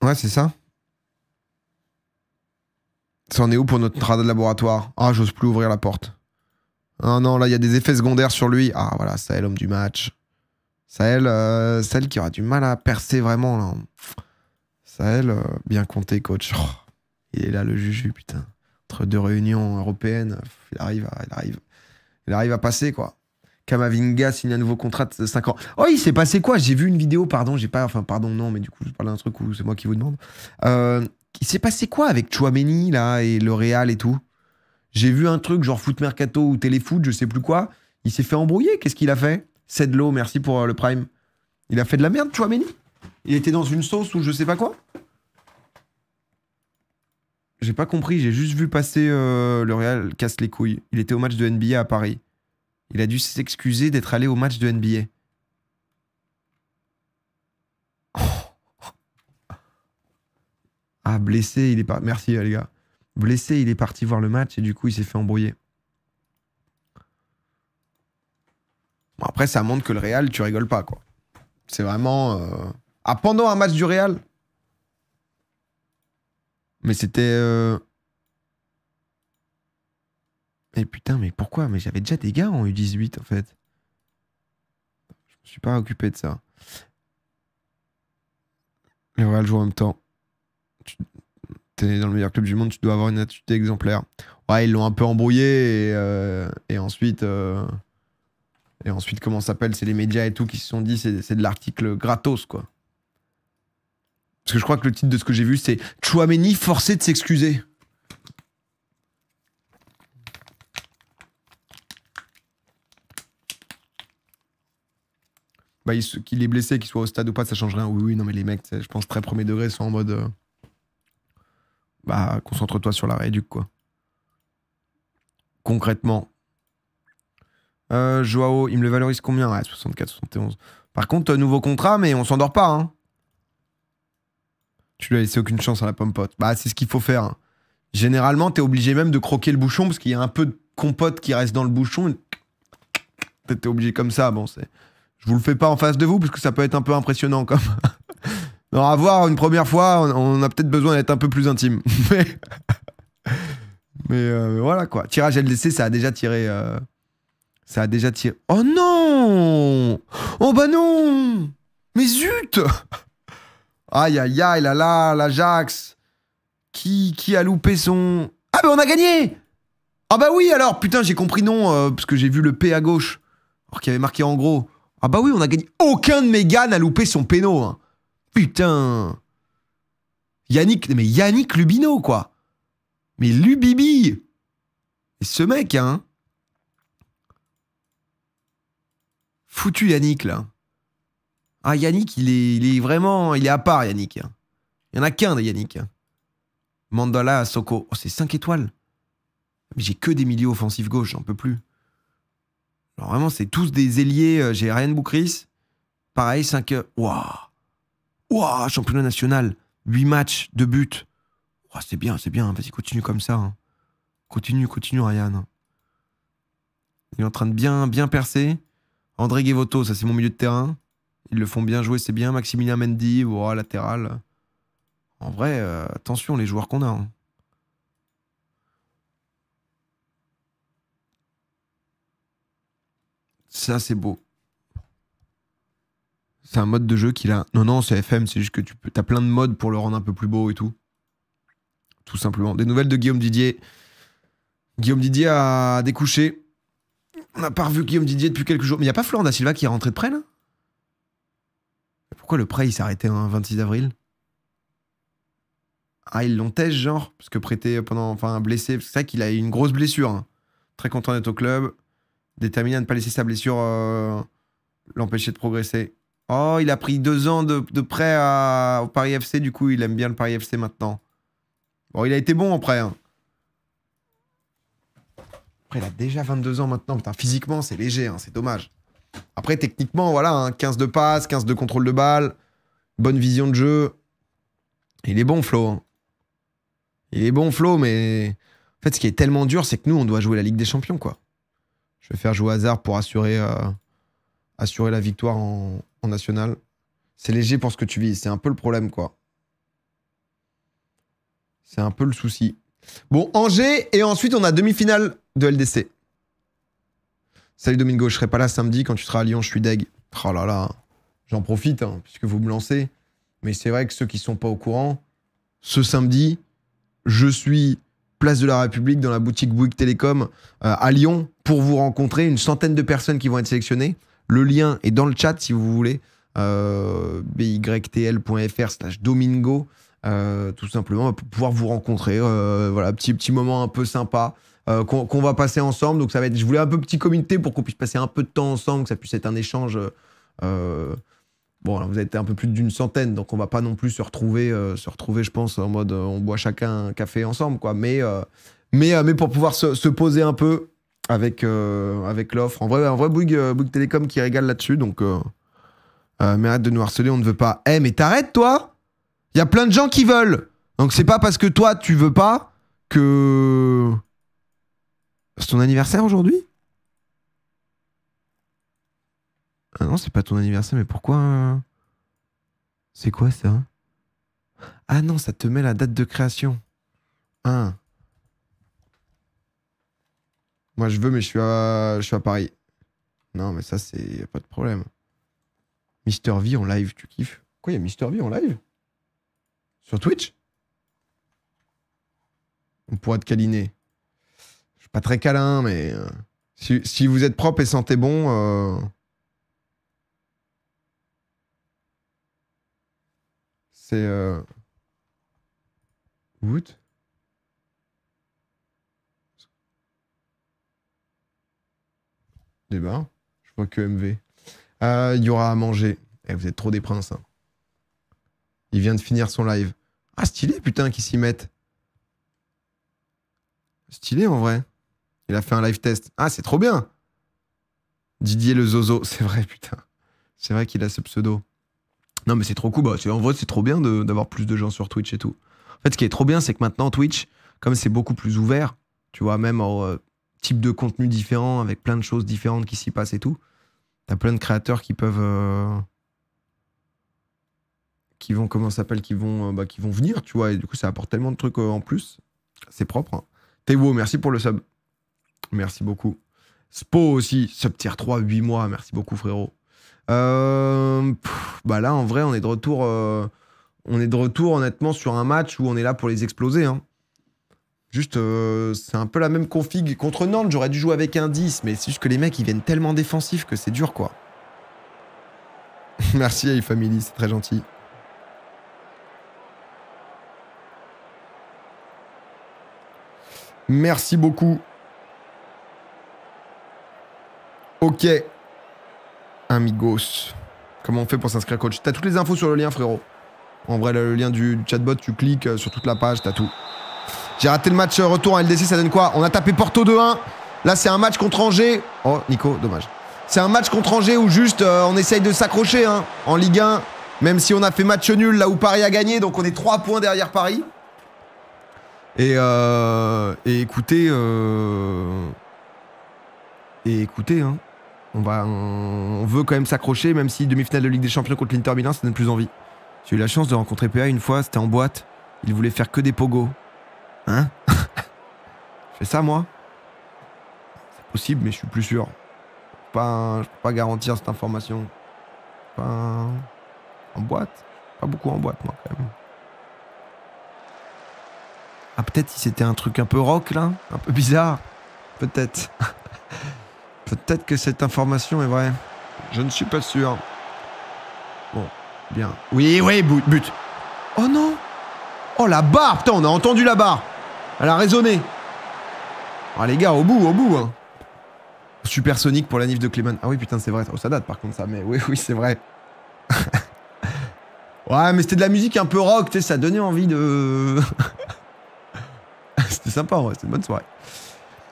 Ouais, c'est ça. Ça en est où pour notre radar de laboratoire Ah, j'ose plus ouvrir la porte. Ah non, là, il y a des effets secondaires sur lui. Ah, voilà, ça est l'homme du match. ça elle euh, celle qui aura du mal à percer vraiment, là. ça elle euh, bien compté, coach. Oh. Et là, le Juju, putain, entre deux réunions européennes, il arrive à, il arrive, il arrive à passer, quoi. Kamavinga signe un nouveau contrat de 5 ans. Oh, il s'est passé quoi J'ai vu une vidéo, pardon, j'ai pas, enfin, pardon, non, mais du coup, je parle d'un truc où c'est moi qui vous demande. Euh, il s'est passé quoi avec Chouameni, là, et le Real et tout J'ai vu un truc genre foot mercato ou téléfoot, je sais plus quoi. Il s'est fait embrouiller, qu'est-ce qu'il a fait C'est de l'eau, merci pour euh, le prime. Il a fait de la merde, Chouameni Il était dans une sauce ou je sais pas quoi j'ai pas compris, j'ai juste vu passer euh, le Real casse les couilles. Il était au match de NBA à Paris. Il a dû s'excuser d'être allé au match de NBA. Ah, blessé, il est pas. Merci, les gars. Blessé, il est parti voir le match et du coup, il s'est fait embrouiller. Bon, après, ça montre que le Real, tu rigoles pas, quoi. C'est vraiment. Euh, ah, pendant un match du Real mais c'était. Euh, mais putain, mais pourquoi Mais j'avais déjà des gars en U18 en fait. Je me suis pas occupé de ça. Mais voilà, le jour en même temps. Tu es dans le meilleur club du monde, tu dois avoir une attitude exemplaire. Ouais, ils l'ont un peu embrouillé et, euh, ensuite. Euh, et ensuite, comment ça s'appelle C'est les médias et tout qui se sont dit c'est de l'article gratos, quoi. Parce que je crois que le titre de ce que j'ai vu, c'est Chouameni forcé de s'excuser. Bah, qu'il est blessé, qu'il soit au stade ou pas, ça change rien. Oui, oui, non, mais les mecs, je pense très premier degré, sont en mode. Euh, bah, concentre-toi sur la réduc, quoi. Concrètement. Euh, Joao, il me le valorise combien Ouais, 64, 71. Par contre, euh, nouveau contrat, mais on s'endort pas, hein. Tu lui as laissé aucune chance à la pompote. Bah, c'est ce qu'il faut faire. Hein. Généralement, t'es obligé même de croquer le bouchon parce qu'il y a un peu de compote qui reste dans le bouchon. T'es obligé comme ça. Bon, c'est. Je vous le fais pas en face de vous parce que ça peut être un peu impressionnant comme. non, à voir une première fois, on, a peut-être besoin d'être un peu plus intime. Mais. Euh, voilà quoi. Tirage LDC, ça a déjà tiré. Euh, ça a déjà tiré. Oh non Oh bah non Mais zut Aïe, aïe, aïe, là, la, l'Ajax. Qui, qui a loupé son. Ah, bah, on a gagné Ah, bah oui, alors, putain, j'ai compris non, euh, parce que j'ai vu le P à gauche. Alors qu'il avait marqué en gros. Ah, bah oui, on a gagné. Aucun de mes gars n'a loupé son péno. Hein. Putain. Yannick, mais Yannick Lubino, quoi. Mais Lubibi. Et ce mec, hein. Foutu Yannick, là. Ah, Yannick, il est, vraiment. Il est à part, Yannick. Il n'y en a qu'un, Yannick. Mandala, Soko. Oh, c'est 5 étoiles. Mais j'ai que des milieux offensifs gauche, j'en peux plus. vraiment, c'est tous des ailiers. Euh, j'ai Ryan Boukris. Pareil, 5. Waouh Championnat national. 8 matchs, 2 buts. Oh, c'est bien, c'est bien. Vas-y, continue comme ça. Hein. Continue, continue, Ryan. Il est en train de bien, bien percer. André Guevoto, ça c'est mon milieu de terrain. Ils le font bien jouer, c'est bien. Maximilien Mendy, ou latéral. En vrai, euh, attention les joueurs qu'on a. Hein. Ça, c'est beau. C'est un mode de jeu qu'il a. Non, non, c'est FM, c'est juste que tu as plein de modes pour le rendre un peu plus beau et tout. Tout simplement. Des nouvelles de Guillaume Didier. Guillaume Didier a découché. On n'a pas revu Guillaume Didier depuis quelques jours. Mais il n'y a pas Florent Silva qui est rentré de près, là pourquoi le prêt, il s'arrêtait un 26 avril Ah, ils l'ont test, genre Parce que prêté pendant. Enfin, blessé. C'est ça qu'il a eu une grosse blessure. Hein. Très content d'être au club. Déterminé à ne pas laisser sa blessure euh, l'empêcher de progresser. Oh, il a pris deux ans de, prêt au Paris FC, du coup, il aime bien le Paris FC maintenant. Bon, il a été bon en prêt. Hein. Après, il a déjà 22 ans maintenant. Putain, physiquement, c'est léger, hein. c'est dommage. Après, techniquement, voilà, 15 hein, de passe, 15 de contrôle de balle, bonne vision de jeu. Il est bon, Flo. Hein. Il est bon, Flo, mais en fait, ce qui est tellement dur, c'est que nous, on doit jouer la Ligue des Champions, quoi. Je vais faire jouer hasard pour assurer, euh, assurer la victoire en, national. C'est léger pour ce que tu vis. C'est un peu le problème, quoi. C'est un peu le souci. Bon, Angers, et ensuite, on a demi-finale de LDC. Salut Domingo, je serai pas là samedi quand tu seras à Lyon, je suis deg. Oh là là, j'en profite hein, puisque vous me lancez. Mais c'est vrai que ceux qui sont pas au courant, ce samedi, je suis place de la République dans la boutique Bouygues Télécom euh, à Lyon pour vous rencontrer. Une centaine de personnes qui vont être sélectionnées. Le lien est dans le chat si vous voulez. Euh, bytl.fr slash domingo euh, tout simplement pour pouvoir vous rencontrer euh, voilà petit petit moment un peu sympa euh, qu'on va passer ensemble. Donc ça va être, je voulais un peu petit comité pour qu'on puisse passer un peu de temps ensemble, que ça puisse être un échange. Euh, bon, vous vous êtes un peu plus d'une centaine, donc on va pas non plus se retrouver, euh, se retrouver, je pense, en mode on boit chacun un café ensemble, quoi. Mais, mais, mais pour pouvoir se, poser un peu avec, avec l'offre. En vrai, en vrai Bouygues, Bouygues Télécom qui régale là-dessus, donc. mais arrête de nous harceler, on ne veut pas. Eh, mais t'arrêtes, toi Il y a plein de gens qui veulent Donc c'est pas parce que toi, tu veux pas que c'est ton anniversaire aujourd'hui Ah non, c'est pas ton anniversaire, mais pourquoi hein C'est quoi ça Ah non, ça te met la date de création. Hein Moi, je veux, mais je suis à, je suis à Paris. Non, mais ça, c'est pas de problème. Mister V en live, tu kiffes Quoi, il y a Mister V en live Sur Twitch On pourra te câliner pas très câlin, mais euh, si, vous êtes propre et sentez bon. Euh, c'est. Euh... Wood Débat. Eh ben, je vois que MV. Euh, il y aura à manger. et eh, vous êtes trop des princes. Hein. Il vient de finir son live. Ah, stylé, putain, qu'ils s'y mettent. Stylé en vrai. Il a fait un live test. Ah, c'est trop bien Didier le Zozo, c'est vrai, putain. C'est vrai qu'il a ce pseudo. Non, mais c'est trop cool. Bah, en vrai, c'est trop bien d'avoir plus de gens sur Twitch et tout. En fait, ce qui est trop bien, c'est que maintenant, Twitch, comme c'est beaucoup plus ouvert, tu vois, même en euh, type de contenu différent, avec plein de choses différentes qui s'y passent et tout, t'as plein de créateurs qui peuvent. Euh, qui vont, comment ça s'appelle, qui, vont, euh, bah, qui vont venir, tu vois, et du coup, ça apporte tellement de trucs en plus. C'est propre. Hein. merci pour le sub. Merci beaucoup. Spo aussi, sub tier 3, 8 mois. Merci beaucoup, frérot. Euh, bah là, en vrai, on est de retour. Euh, on est de retour, honnêtement, sur un match où on est là pour les exploser. Hein. Juste, euh, c'est un peu la même config. Contre Nantes, j'aurais dû jouer avec un 10, mais c'est juste que les mecs, ils viennent tellement défensifs que c'est dur, quoi. Merci, iFamily c'est très gentil. Merci beaucoup. Ok. Amigos. Comment on fait pour s'inscrire, coach T'as toutes les infos sur le lien, frérot. En vrai, le lien du, chatbot, tu cliques euh, sur toute la page, t'as tout. J'ai raté le match euh, retour à LDC, ça donne quoi On a tapé Porto 2-1. Là, c'est un match contre Angers. Oh, Nico, dommage. C'est un match contre Angers où juste euh, on essaye de s'accrocher hein, en Ligue 1. Même si on a fait match nul là où Paris a gagné, donc on est 3 points derrière Paris. Et, écoutez. et écoutez, hein on, on, veut quand même s'accrocher, même si demi-finale de Ligue des Champions contre l'Inter Milan, ça donne plus envie. J'ai eu la chance de rencontrer PA une fois, c'était en boîte. Il voulait faire que des pogos. Hein Je fais ça, moi C'est possible, mais je suis plus sûr. Pas, ne peux pas garantir cette information. Pas en boîte Pas beaucoup en boîte, moi, quand même. Ah, peut-être si c'était un truc un peu rock, là Un peu bizarre Peut-être. Peut-être que cette information est vraie. Je ne suis pas sûr. Bon, bien. Oui, oui, but. Oh non Oh la barre Putain, on a entendu la barre Elle a résonné Ah les gars, au bout, au bout hein. Supersonic pour la nif de Clément. Ah oui, putain, c'est vrai. Oh, ça date par contre, ça, mais oui, oui, c'est vrai. ouais, mais c'était de la musique un peu rock, tu sais, ça donnait envie de. c'était sympa, ouais, c'était une bonne soirée.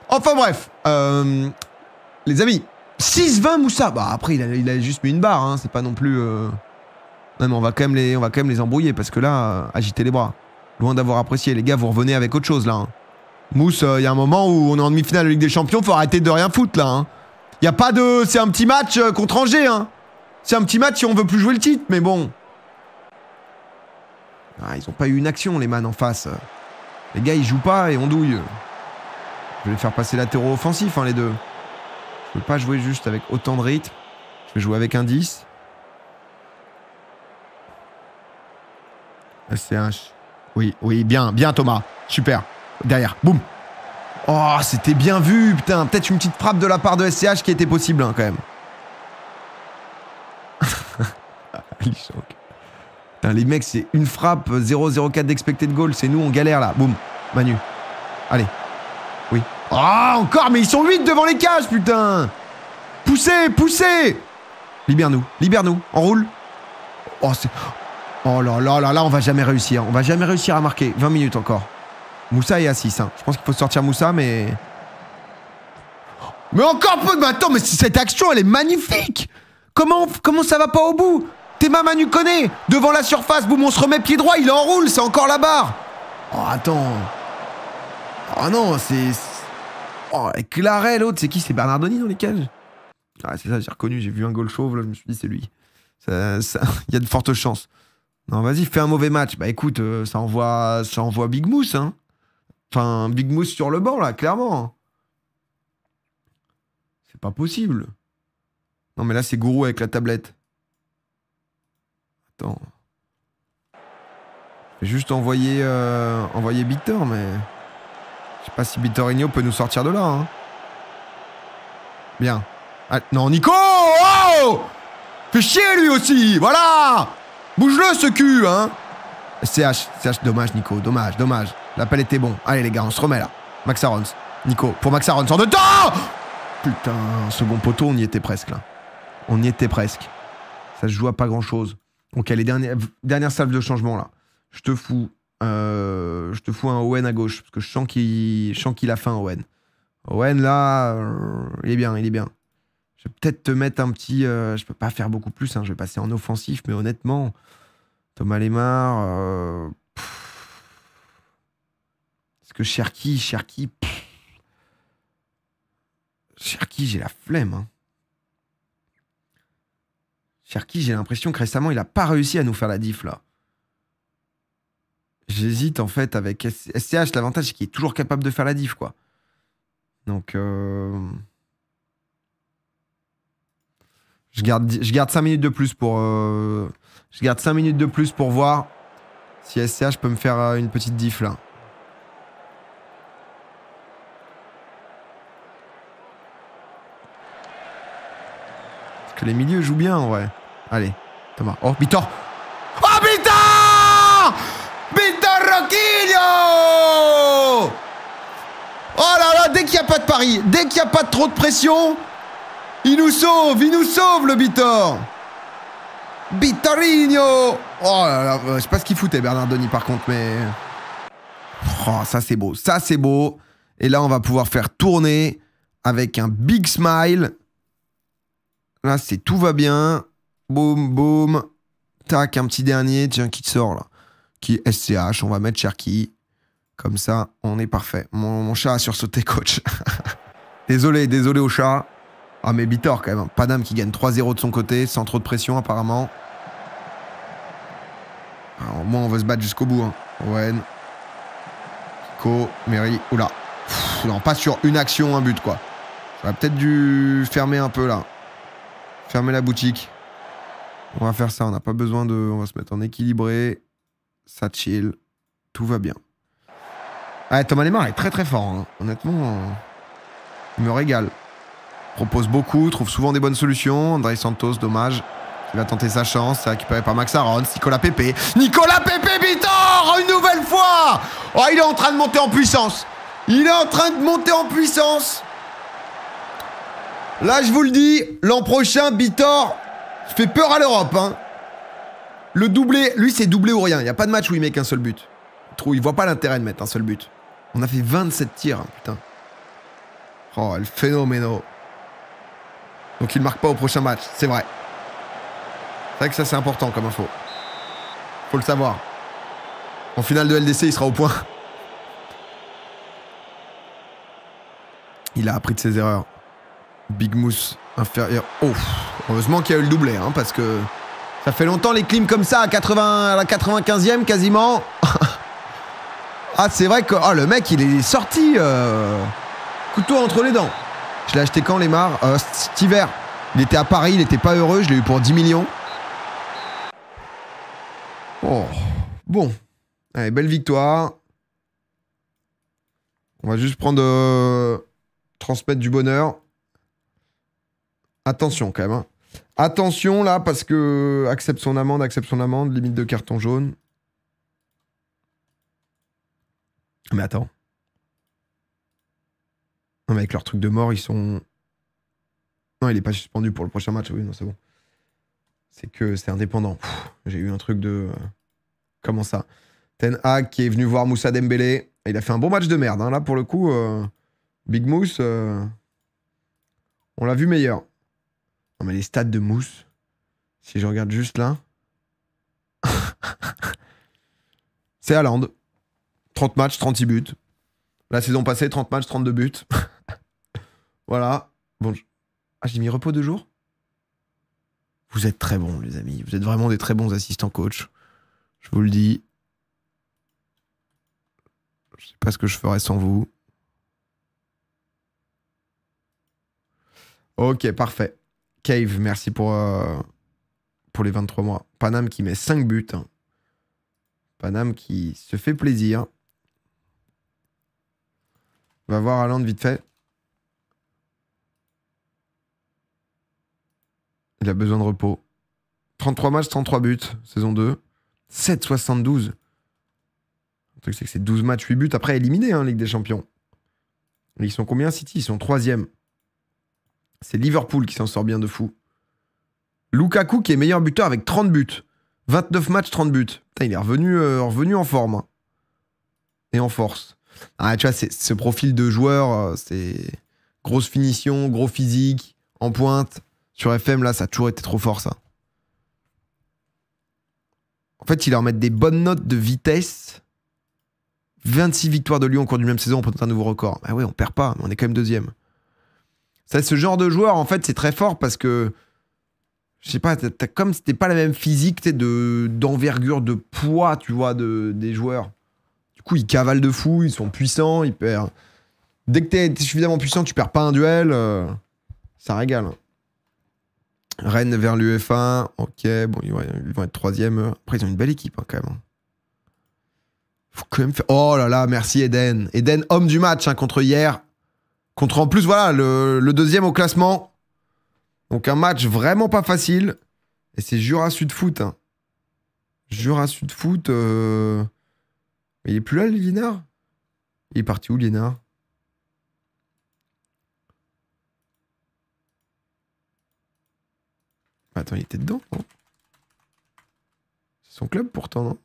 Enfin bref, euh, les amis, 6-20 Moussa. Bah après, il a, juste mis une barre, hein. c'est pas non plus... Non euh, mais on va, quand même les, on va quand même les embrouiller parce que là, euh, agitez les bras. Loin d'avoir apprécié, les gars, vous revenez avec autre chose là. Hein. Mousse, il euh, y a un moment où on est en demi-finale de Ligue des Champions, faut arrêter de rien foutre là. Il hein. Y a pas de... C'est un petit match contre Angers. Hein. C'est un petit match si on veut plus jouer le titre, mais bon. Ah, ils ont pas eu une action les man en face. Les gars, ils jouent pas et on douille. Je vais faire passer latéraux offensif, les deux. Je peux pas jouer juste avec autant de rythme. Je vais jouer avec un 10. SCH. Oui, oui, bien, bien Thomas. Super. Derrière. Boum. Oh, c'était bien vu, putain. Peut-être une petite frappe de la part de SCH qui était possible, hein, quand même. les mecs, c'est une frappe, 0,04 d'expected goal. C'est nous, on galère là. Boum. Manu. Allez, ah, encore, mais ils sont 8 devant les cages, putain Poussez, poussez Libère-nous, libère-nous, Enroule. roule. Oh, c'est... Oh là là là là, on va jamais réussir. On va jamais réussir à marquer. 20 minutes encore. Moussa est à 6. Hein. Je pense qu'il faut sortir Moussa, mais... Mais encore peu de... Mais attends, mais cette action, elle est magnifique Comment, comment ça va pas au bout Théma Manu connaît Devant la surface, boum, on se remet pied droit, il enroule, c'est encore la barre Oh, attends... Oh non, c'est... Oh, Claret, l'autre, c'est qui C'est Bernardoni dans les cages Ah, c'est ça, j'ai reconnu, j'ai vu un goal chauve, là, je me suis dit, c'est lui. Il y a de fortes chances. Non, vas-y, fais un mauvais match. Bah écoute, euh, ça, envoie, ça envoie Big Moose, hein. Enfin, Big Moose sur le banc, là, clairement. C'est pas possible. Non, mais là, c'est Gourou avec la tablette. Attends. juste envoyer, euh, envoyer Victor, mais... Je sais pas si Vittorino peut nous sortir de là. Hein. Bien. Ah, non, Nico Oh Fais chier lui aussi Voilà Bouge-le ce cul, hein CH, CH, dommage Nico, dommage, dommage. L'appel était bon. Allez les gars, on se remet là. Max Arons. Nico, pour Max Arons, en de temps Putain, second poteau, on y était presque là. On y était presque. Ça se joue à pas grand chose. Ok, les dernière, dernières salves de changement là. Je te fous euh, je te fous un Owen à gauche, parce que je sens qu'il a faim, Owen. Owen, là, euh, il est bien, il est bien. Je vais peut-être te mettre un petit... Je euh, je peux pas faire beaucoup plus, hein, je vais passer en offensif, mais honnêtement, Thomas Lemar... Est-ce que Cherki, Cherki... Cherki, j'ai la flemme. Hein. Cherki, j'ai l'impression que récemment, il a pas réussi à nous faire la diff, là. J'hésite en fait avec SCH. L'avantage, c'est qu'il est toujours capable de faire la diff, quoi. Donc. Euh, je garde, je garde 5 minutes de plus pour. Euh, je garde 5 minutes de plus pour voir si SCH peut me faire euh, une petite diff là. Parce que les milieux jouent bien en vrai. Allez, Thomas. Oh, Oh, Oh là là, dès qu'il n'y a pas de pari, dès qu'il n'y a pas trop de pression, il nous sauve, il nous sauve le Bitor Bitorino Oh là là, euh, je sais pas ce qu'il foutait Bernardoni par contre, mais... Oh, ça c'est beau, ça c'est beau. Et là, on va pouvoir faire tourner avec un big smile. Là, c'est tout va bien. Boum, boum. Tac, un petit dernier, tiens, qui te sort là. SCH. On va mettre Cherki. Comme ça, on est parfait. Mon, chat a sursauté, coach. désolé, désolé au chat. Ah, mais Bitor, quand même. Padam qui gagne 3-0 de son côté, sans trop de pression, apparemment. au moins, on va se battre jusqu'au bout. Hein. Owen. Kiko, Mary. Oula. non, pas sur une action, un but, quoi. va peut-être dû fermer un peu, là. Fermer la boutique. On va faire ça. On n'a pas besoin de. On va se mettre en équilibré ça chill, tout va bien. Ouais, ah, Thomas Lemar est très très fort, hein. honnêtement, il me régale. Propose beaucoup, trouve souvent des bonnes solutions. André Santos, dommage, il va tenter sa chance, c'est récupéré par Max Aaron, Nicolas Pepe Nicolas Pepe Bitor Une nouvelle fois Oh, il est en train de monter en puissance Il est en train de monter en puissance Là, je vous le dis, l'an prochain, Bitor fait peur à l'Europe. Hein. Le doublé, lui, c'est doublé ou rien. Il n'y a pas de match où il met qu'un seul but. Trou, il voit pas l'intérêt de mettre un seul but. On a fait 27 tirs, hein, putain. Oh, le phénoméno. Donc il marque pas au prochain match, c'est vrai. C'est vrai que ça, c'est important comme info. Faut le savoir. En finale de LDC, il sera au point. Il a appris de ses erreurs. Big Mousse inférieur. Oh, heureusement qu'il y a eu le doublé, hein, parce que ça fait longtemps les clims comme ça à, à la 95e quasiment. ah, c'est vrai que oh, le mec, il est sorti. Euh, couteau entre les dents. Je l'ai acheté quand, les euh, Cet hiver. Il était à Paris, il n'était pas heureux. Je l'ai eu pour 10 millions. Oh. bon. Allez, belle victoire. On va juste prendre. Euh, transmettre du bonheur. Attention quand même. Hein. Attention là, parce que accepte son amende, accepte son amende, limite de carton jaune. Mais attends. Non, mais avec leur truc de mort, ils sont. Non, il n'est pas suspendu pour le prochain match. Oui, non, c'est bon. C'est que c'est indépendant. J'ai eu un truc de. Euh, comment ça Ten Hag qui est venu voir Moussa Dembélé. Il a fait un bon match de merde. Hein. Là, pour le coup, euh, Big Moose, euh, on l'a vu meilleur. Non, mais les stats de Mousse, si je regarde juste là, c'est Haaland. 30 matchs, 36 buts. La saison passée, 30 matchs, 32 buts. voilà. Bon, ah, j'ai mis repos de jours Vous êtes très bons, les amis. Vous êtes vraiment des très bons assistants coach. Je vous le dis. Je sais pas ce que je ferais sans vous. Ok, parfait. Cave, merci pour, euh, pour les 23 mois. Panam qui met 5 buts. Hein. Paname Panam qui se fait plaisir. Va voir Alain vite fait. Il a besoin de repos. 33 matchs, 33 buts, saison 2. 7,72. Le truc, c'est que c'est 12 matchs, 8 buts. Après, éliminé, hein, Ligue des Champions. Ils sont combien, City Ils sont 3 c'est Liverpool qui s'en sort bien de fou. Lukaku qui est meilleur buteur avec 30 buts. 29 matchs, 30 buts. il est revenu, euh, revenu en forme. Hein. Et en force. Ah, tu vois, c'est, ce profil de joueur, euh, c'est grosse finition, gros physique, en pointe. Sur FM, là, ça a toujours été trop fort, ça. Hein. En fait, ils leur mettent des bonnes notes de vitesse. 26 victoires de Lyon au cours d'une même saison, on prend un nouveau record. Ah ouais, on perd pas, mais on est quand même deuxième ce genre de joueur, en fait, c'est très fort parce que, je sais pas, t as, comme c'était pas la même physique, t'es de d'envergure, de poids, tu vois, de, des joueurs. Du coup, ils cavalent de fou, ils sont puissants, ils perdent. Dès que t'es suffisamment puissant, tu perds pas un duel. Euh, ça régale. Rennes vers l'UFA. Ok, bon, ils vont être troisième. Après, ils ont une belle équipe hein, quand même. Hein. Faut quand même faire... Oh là là, merci Eden. Eden, homme du match hein, contre hier. Contre en plus, voilà, le, deuxième au classement. Donc un match vraiment pas facile. Et c'est Jura Sud Foot. Hein. Jura Sud Foot. Euh... Il est plus là, Lienard Il est parti où, Lienard bah, Attends, il était dedans, C'est son club pourtant, non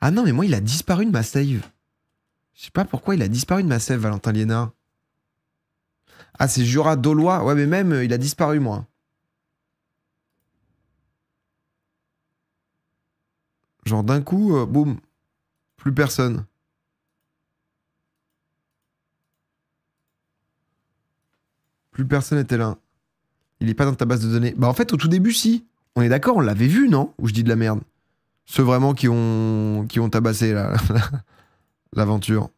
Ah non, mais moi, il a disparu de ma save. Je sais pas pourquoi il a disparu de ma save, Valentin Liénard. Ah, c'est Jura Dolois. Ouais, mais même, euh, il a disparu, moi. Genre d'un coup, euh, boum, plus personne. Plus personne était là. Il n'est pas dans ta base de données. Bah en fait, au tout début, si. On est d'accord, on l'avait vu, non où je dis de la merde Ceux vraiment qui ont, qui ont tabassé l'aventure.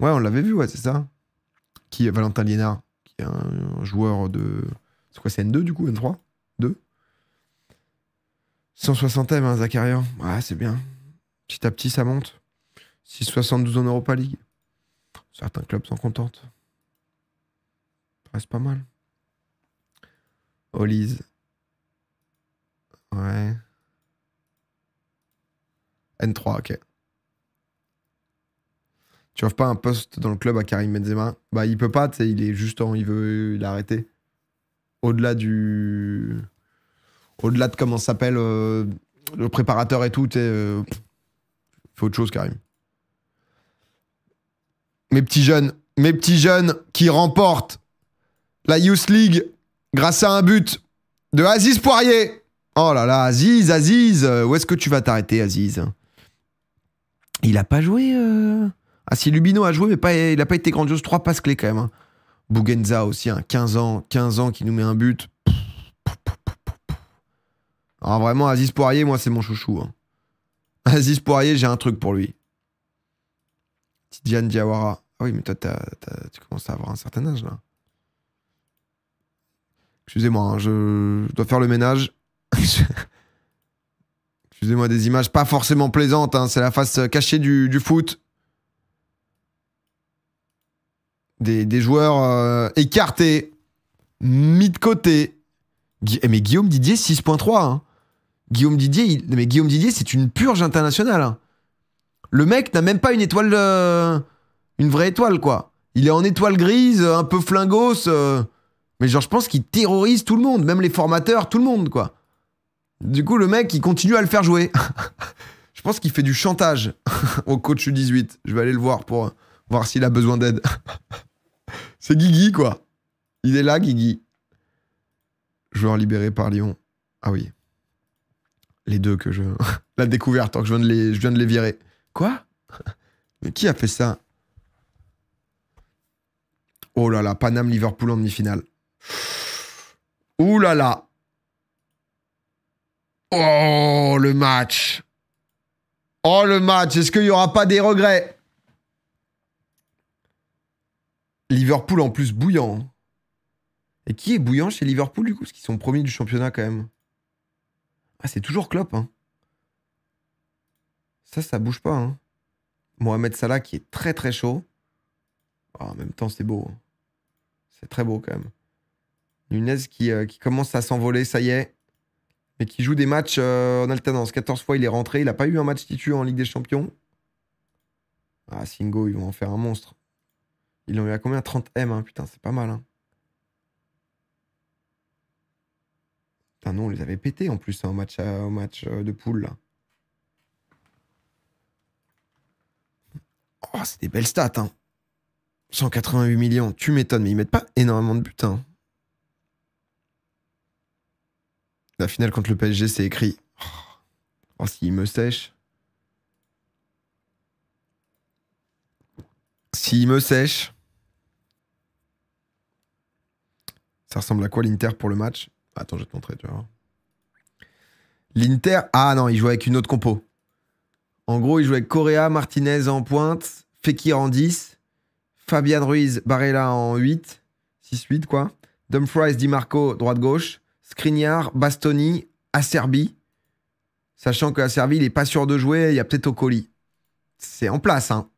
Ouais, on l'avait vu, ouais, c'est ça. Qui est Valentin Liénard, qui est un, joueur de. C'est quoi, c'est N2 du coup N3 2 160 M, hein, Ouais, c'est bien. Petit à petit, ça monte. 6,72 en Europa League. Certains clubs sont contents. Reste pas mal. Olise. Ouais. N3, ok tu n'offres pas un poste dans le club à Karim Benzema, bah il peut pas, il est juste en, il veut l'arrêter. Au-delà du. Au-delà de comment s'appelle euh, le préparateur et tout, tu euh, autre chose, Karim. Mes petits jeunes, mes petits jeunes qui remportent la Youth League grâce à un but de Aziz Poirier. Oh là là, Aziz, Aziz, euh, où est-ce que tu vas t'arrêter, Aziz Il a pas joué. Euh, ah si, Lubino a joué, mais pas, il n'a pas été grandiose. Trois passes clés quand même. Hein. Bougenza aussi, 15 hein. ans, 15 ans qui nous met un but. Alors ah, vraiment, Aziz Poirier, moi, c'est mon chouchou. Hein. Aziz Poirier, j'ai un truc pour lui. Tidiane Diawara. Ah oui, mais toi, tu commences à avoir un certain âge, là. Excusez-moi, je, dois faire le ménage. Excusez-moi des images pas forcément plaisantes. c'est la face cachée du foot. des, joueurs euh, écartés, mis de côté. Eh, mais Guillaume Didier, 6.3. Hein. Guillaume Didier, mais Guillaume Didier, c'est une purge internationale. Hein. Le mec n'a même pas une étoile, euh, une vraie étoile, quoi. Il est en étoile grise, un peu flingos. Euh, mais genre, je pense qu'il terrorise tout le monde, même les formateurs, tout le monde, quoi. Du coup, le mec, il continue à le faire jouer. je pense qu'il fait du chantage au coach U18. Je vais aller le voir pour voir s'il a besoin d'aide. C'est Guigui, quoi. Il est là, Guigui. Joueur libéré par Lyon. Ah oui. Les deux que je. La découverte, tant que je viens de les, je de les virer. Quoi Mais qui a fait ça Oh là là, Paname Liverpool en demi-finale. Ouh là là. Oh le match. Oh le match. Est-ce qu'il n'y aura pas des regrets Liverpool en plus bouillant. Hein. Et qui est bouillant chez Liverpool du coup Parce qu'ils sont promis du championnat quand même. Ah, c'est toujours Klopp. Hein. Ça, ça bouge pas. Hein. Mohamed Salah qui est très très chaud. Ah, en même temps, c'est beau. Hein. C'est très beau quand même. Nunez qui, euh, qui commence à s'envoler, ça y est. Mais qui joue des matchs euh, en alternance. 14 fois, il est rentré. Il n'a pas eu un match titulé en Ligue des Champions. Ah, Singo, ils vont en faire un monstre. Il en eu à combien 30 M, hein, putain, c'est pas mal. Hein. Putain, non, on les avait pétés en plus hein, au match, euh, match euh, de poule. Oh, c'est des belles stats. Hein. 188 millions, tu m'étonnes, mais ils mettent pas énormément de buts. Hein. La finale contre le PSG, c'est écrit. Oh, s'il me sèche. S'il me sèche. Ça ressemble à quoi l'Inter pour le match Attends, je vais te montrer, tu vois. L'Inter. Ah non, il joue avec une autre compo. En gros, il joue avec Correa, Martinez en pointe, Fekir en 10, Fabian Ruiz, Barella en 8, 6-8 quoi. Dumfries, Di Marco, droite-gauche, Skriniar, Bastoni, Acerbi. Sachant que Acerbi, il n'est pas sûr de jouer, il y a peut-être Ocoli. C'est en place, hein.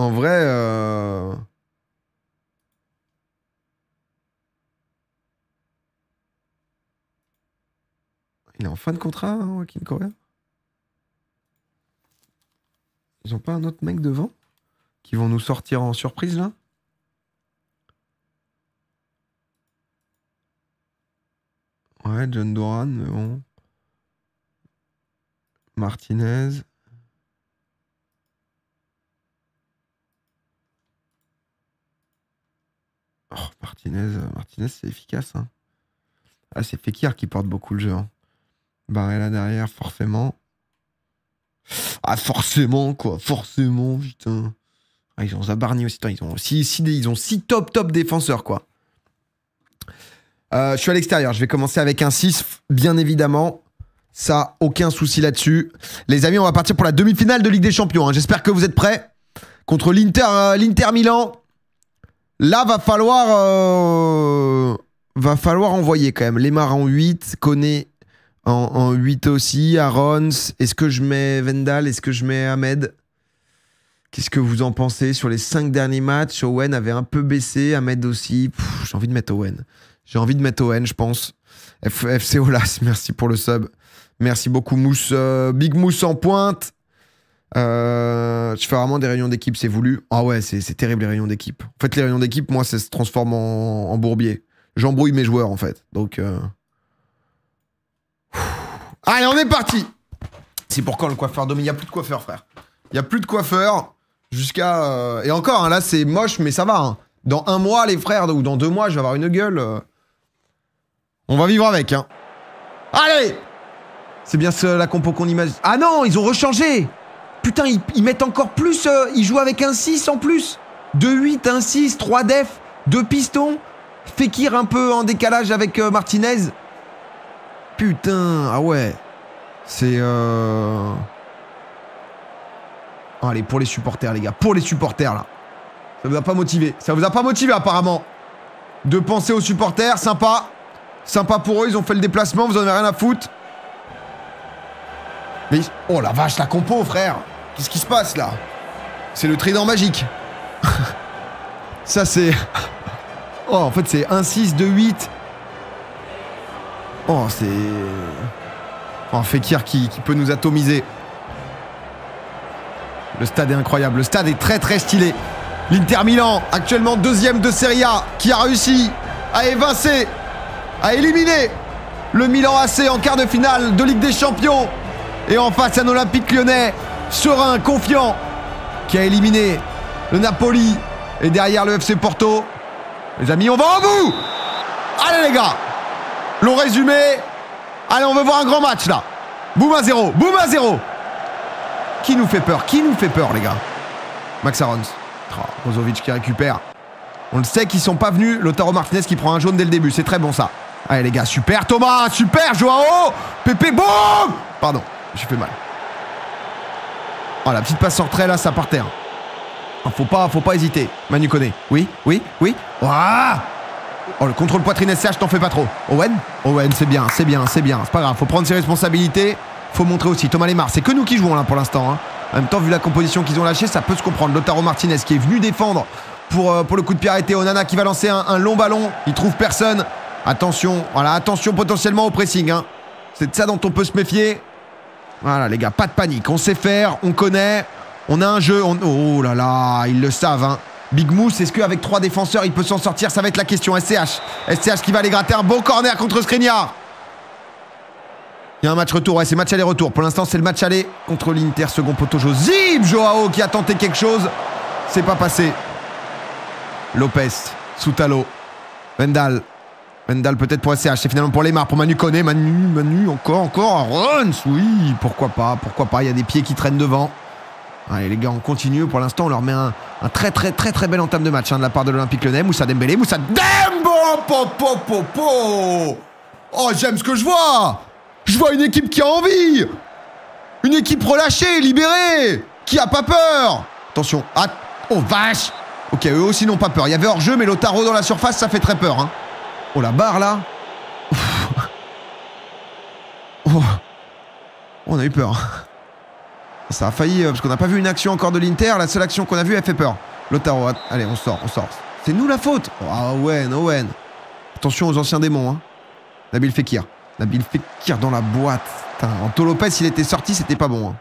En vrai. Euh, il est en fin de contrat, hein, Correa Ils ont pas un autre mec devant Qui vont nous sortir en surprise, là Ouais, John Doran, Martinez. Oh, Martinez, euh, Martinez c'est efficace. Hein. Ah, c'est Fekir qui porte beaucoup le jeu. Hein. là derrière, forcément. Ah, forcément, quoi. Forcément, putain. Ah, ils ont Zabarni aussi. Ils ont 6 ils ont six top, top défenseurs, quoi. Euh, je suis à l'extérieur. Je vais commencer avec un 6, bien évidemment. Ça, aucun souci là-dessus. Les amis, on va partir pour la demi-finale de Ligue des Champions. Hein. J'espère que vous êtes prêts. Contre l'Inter euh, Milan. Là, va falloir, euh, va falloir envoyer quand même. Lemar en 8, connaît en, 8 aussi, Arons. Est-ce que je mets Vendal Est-ce que je mets Ahmed Qu'est-ce que vous en pensez Sur les 5 derniers matchs, Owen avait un peu baissé, Ahmed aussi. J'ai envie de mettre Owen. J'ai envie de mettre Owen, je pense. FC Olas, merci pour le sub. Merci beaucoup, Mousse. Euh, Big Mousse en pointe. Euh, je fais rarement des réunions d'équipe, c'est voulu. Ah ouais, c'est terrible les réunions d'équipe. En fait, les réunions d'équipe, moi, ça se transforme en, bourbier. J'embrouille mes joueurs, en fait. Donc. Euh, Allez, on est parti C'est pour quand le coiffeur domine? Il n'y a plus de coiffeur, frère. Il n'y a plus de coiffeur jusqu'à. Euh, et encore, hein, là, c'est moche, mais ça va. Hein. Dans un mois, les frères, ou dans deux mois, je vais avoir une gueule. Euh. On va vivre avec, hein. Allez C'est bien cela la compo qu'on imagine. Ah non, ils ont rechangé Putain, ils, mettent encore plus. Euh, ils jouent avec un 6 en plus. 2-8, un 6, 3 def, 2 pistons. Fekir un peu en décalage avec euh, Martinez. Putain, ah ouais. C'est... Euh, Allez, pour les supporters, les gars. Pour les supporters, là. Ça vous a pas motivé. Ça vous a pas motivé, apparemment. De penser aux supporters, sympa. Sympa pour eux, ils ont fait le déplacement, vous en avez rien à foutre. Mais... Oh la vache, la compo, frère Qu'est-ce qui se passe là C'est le trident magique. Ça c'est... Oh, en fait c'est 1, 6, 2, 8. Oh, c'est... Oh, Fekir qui, qui peut nous atomiser. Le stade est incroyable. Le stade est très très stylé. L'Inter Milan, actuellement deuxième de Serie A, qui a réussi à évincer, à éliminer le Milan AC en quart de finale de Ligue des Champions. Et en face, un Olympique lyonnais serein, confiant, qui a éliminé le Napoli et derrière le FC Porto. Les amis, on va en bout Allez les gars L'on résumé. Allez, on veut voir un grand match là. Boum à zéro, boum à zéro. Qui nous fait peur Qui nous fait peur les gars Max Arons. qui récupère. On le sait qu'ils sont pas venus. Lotaro Martinez qui prend un jaune dès le début. C'est très bon ça. Allez les gars, super Thomas, super Joao Pépé, boum Pardon, j'ai fait mal. Voilà, oh, petite passe en retrait, là, ça part terre. Ah, faut pas, faut pas hésiter. Manu connaît. Oui, oui, oui. Oh, le contrôle poitrine SCH, t'en fais pas trop. Owen Owen, c'est bien, c'est bien, c'est bien. C'est pas grave, faut prendre ses responsabilités. Faut montrer aussi. Thomas Lemar, c'est que nous qui jouons là pour l'instant. Hein. En même temps, vu la composition qu'ils ont lâchée, ça peut se comprendre. Lotaro Martinez qui est venu défendre pour, euh, pour le coup de pied arrêté. Onana qui va lancer un, long ballon. Il trouve personne. Attention, voilà, attention potentiellement au pressing. Hein. C'est de ça dont on peut se méfier. Voilà, les gars, pas de panique. On sait faire, on connaît, on a un jeu. Oh là là, ils le savent. Hein. Big Moose, est-ce qu'avec trois défenseurs, il peut s'en sortir Ça va être la question. SCH. SCH qui va aller gratter. Un beau corner contre Skriniar. Il y a un match retour. Ouais, c'est match aller-retour. Pour l'instant, c'est le match aller contre l'Inter. Second poteau Zib Joao qui a tenté quelque chose. C'est pas passé. Lopez, Soutalo, Vendal. Mendal peut-être pour SCH, c'est finalement pour Lemar, pour Manu Koné, Manu, Manu, encore, encore, Runs, oui, pourquoi pas, pourquoi pas, il y a des pieds qui traînent devant. Allez les gars, on continue, pour l'instant on leur met un, très très très très bel entame de match hein, de la part de l'Olympique Lyonnais, Moussa Dembélé, Moussa Dembo, po, po, po, po. Oh j'aime ce que je vois Je vois une équipe qui a envie Une équipe relâchée, libérée, qui a pas peur Attention, ah, oh vache Ok, eux aussi n'ont pas peur, il y avait hors-jeu mais Lotaro dans la surface ça fait très peur hein. Oh la barre là oh. oh. On a eu peur. Ça a failli euh, parce qu'on n'a pas vu une action encore de l'Inter. La seule action qu'on a vue, elle fait peur. Lotaro, allez, on sort, on sort. C'est nous la faute. Oh, ah, Owen, Owen. Attention aux anciens démons. Hein. Nabil Fekir. Nabil Fekir dans la boîte. Putain, Anto Lopez, il était sorti, c'était pas bon. Hein.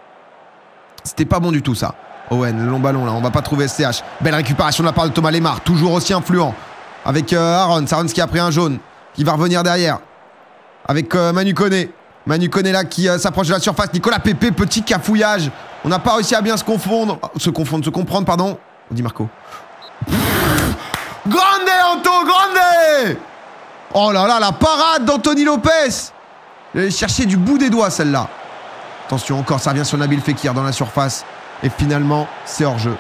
C'était pas bon du tout ça. Owen, le long ballon là, on va pas trouver SCH. Belle récupération de la part de Thomas Lemar, toujours aussi influent. Avec euh, Aaron. Aaron qui a pris un jaune. Qui va revenir derrière. Avec euh, Manu Koné. Manu Koné là qui euh, s'approche de la surface. Nicolas Pépé, petit cafouillage. On n'a pas réussi à bien se confondre. Se confondre, se comprendre, pardon. On dit Marco. Grande, Anto, grande Oh là là, la parade d'Anthony Lopez J'allais chercher du bout des doigts celle-là. Attention, encore, ça revient sur Nabil Fekir dans la surface. Et finalement, c'est hors-jeu.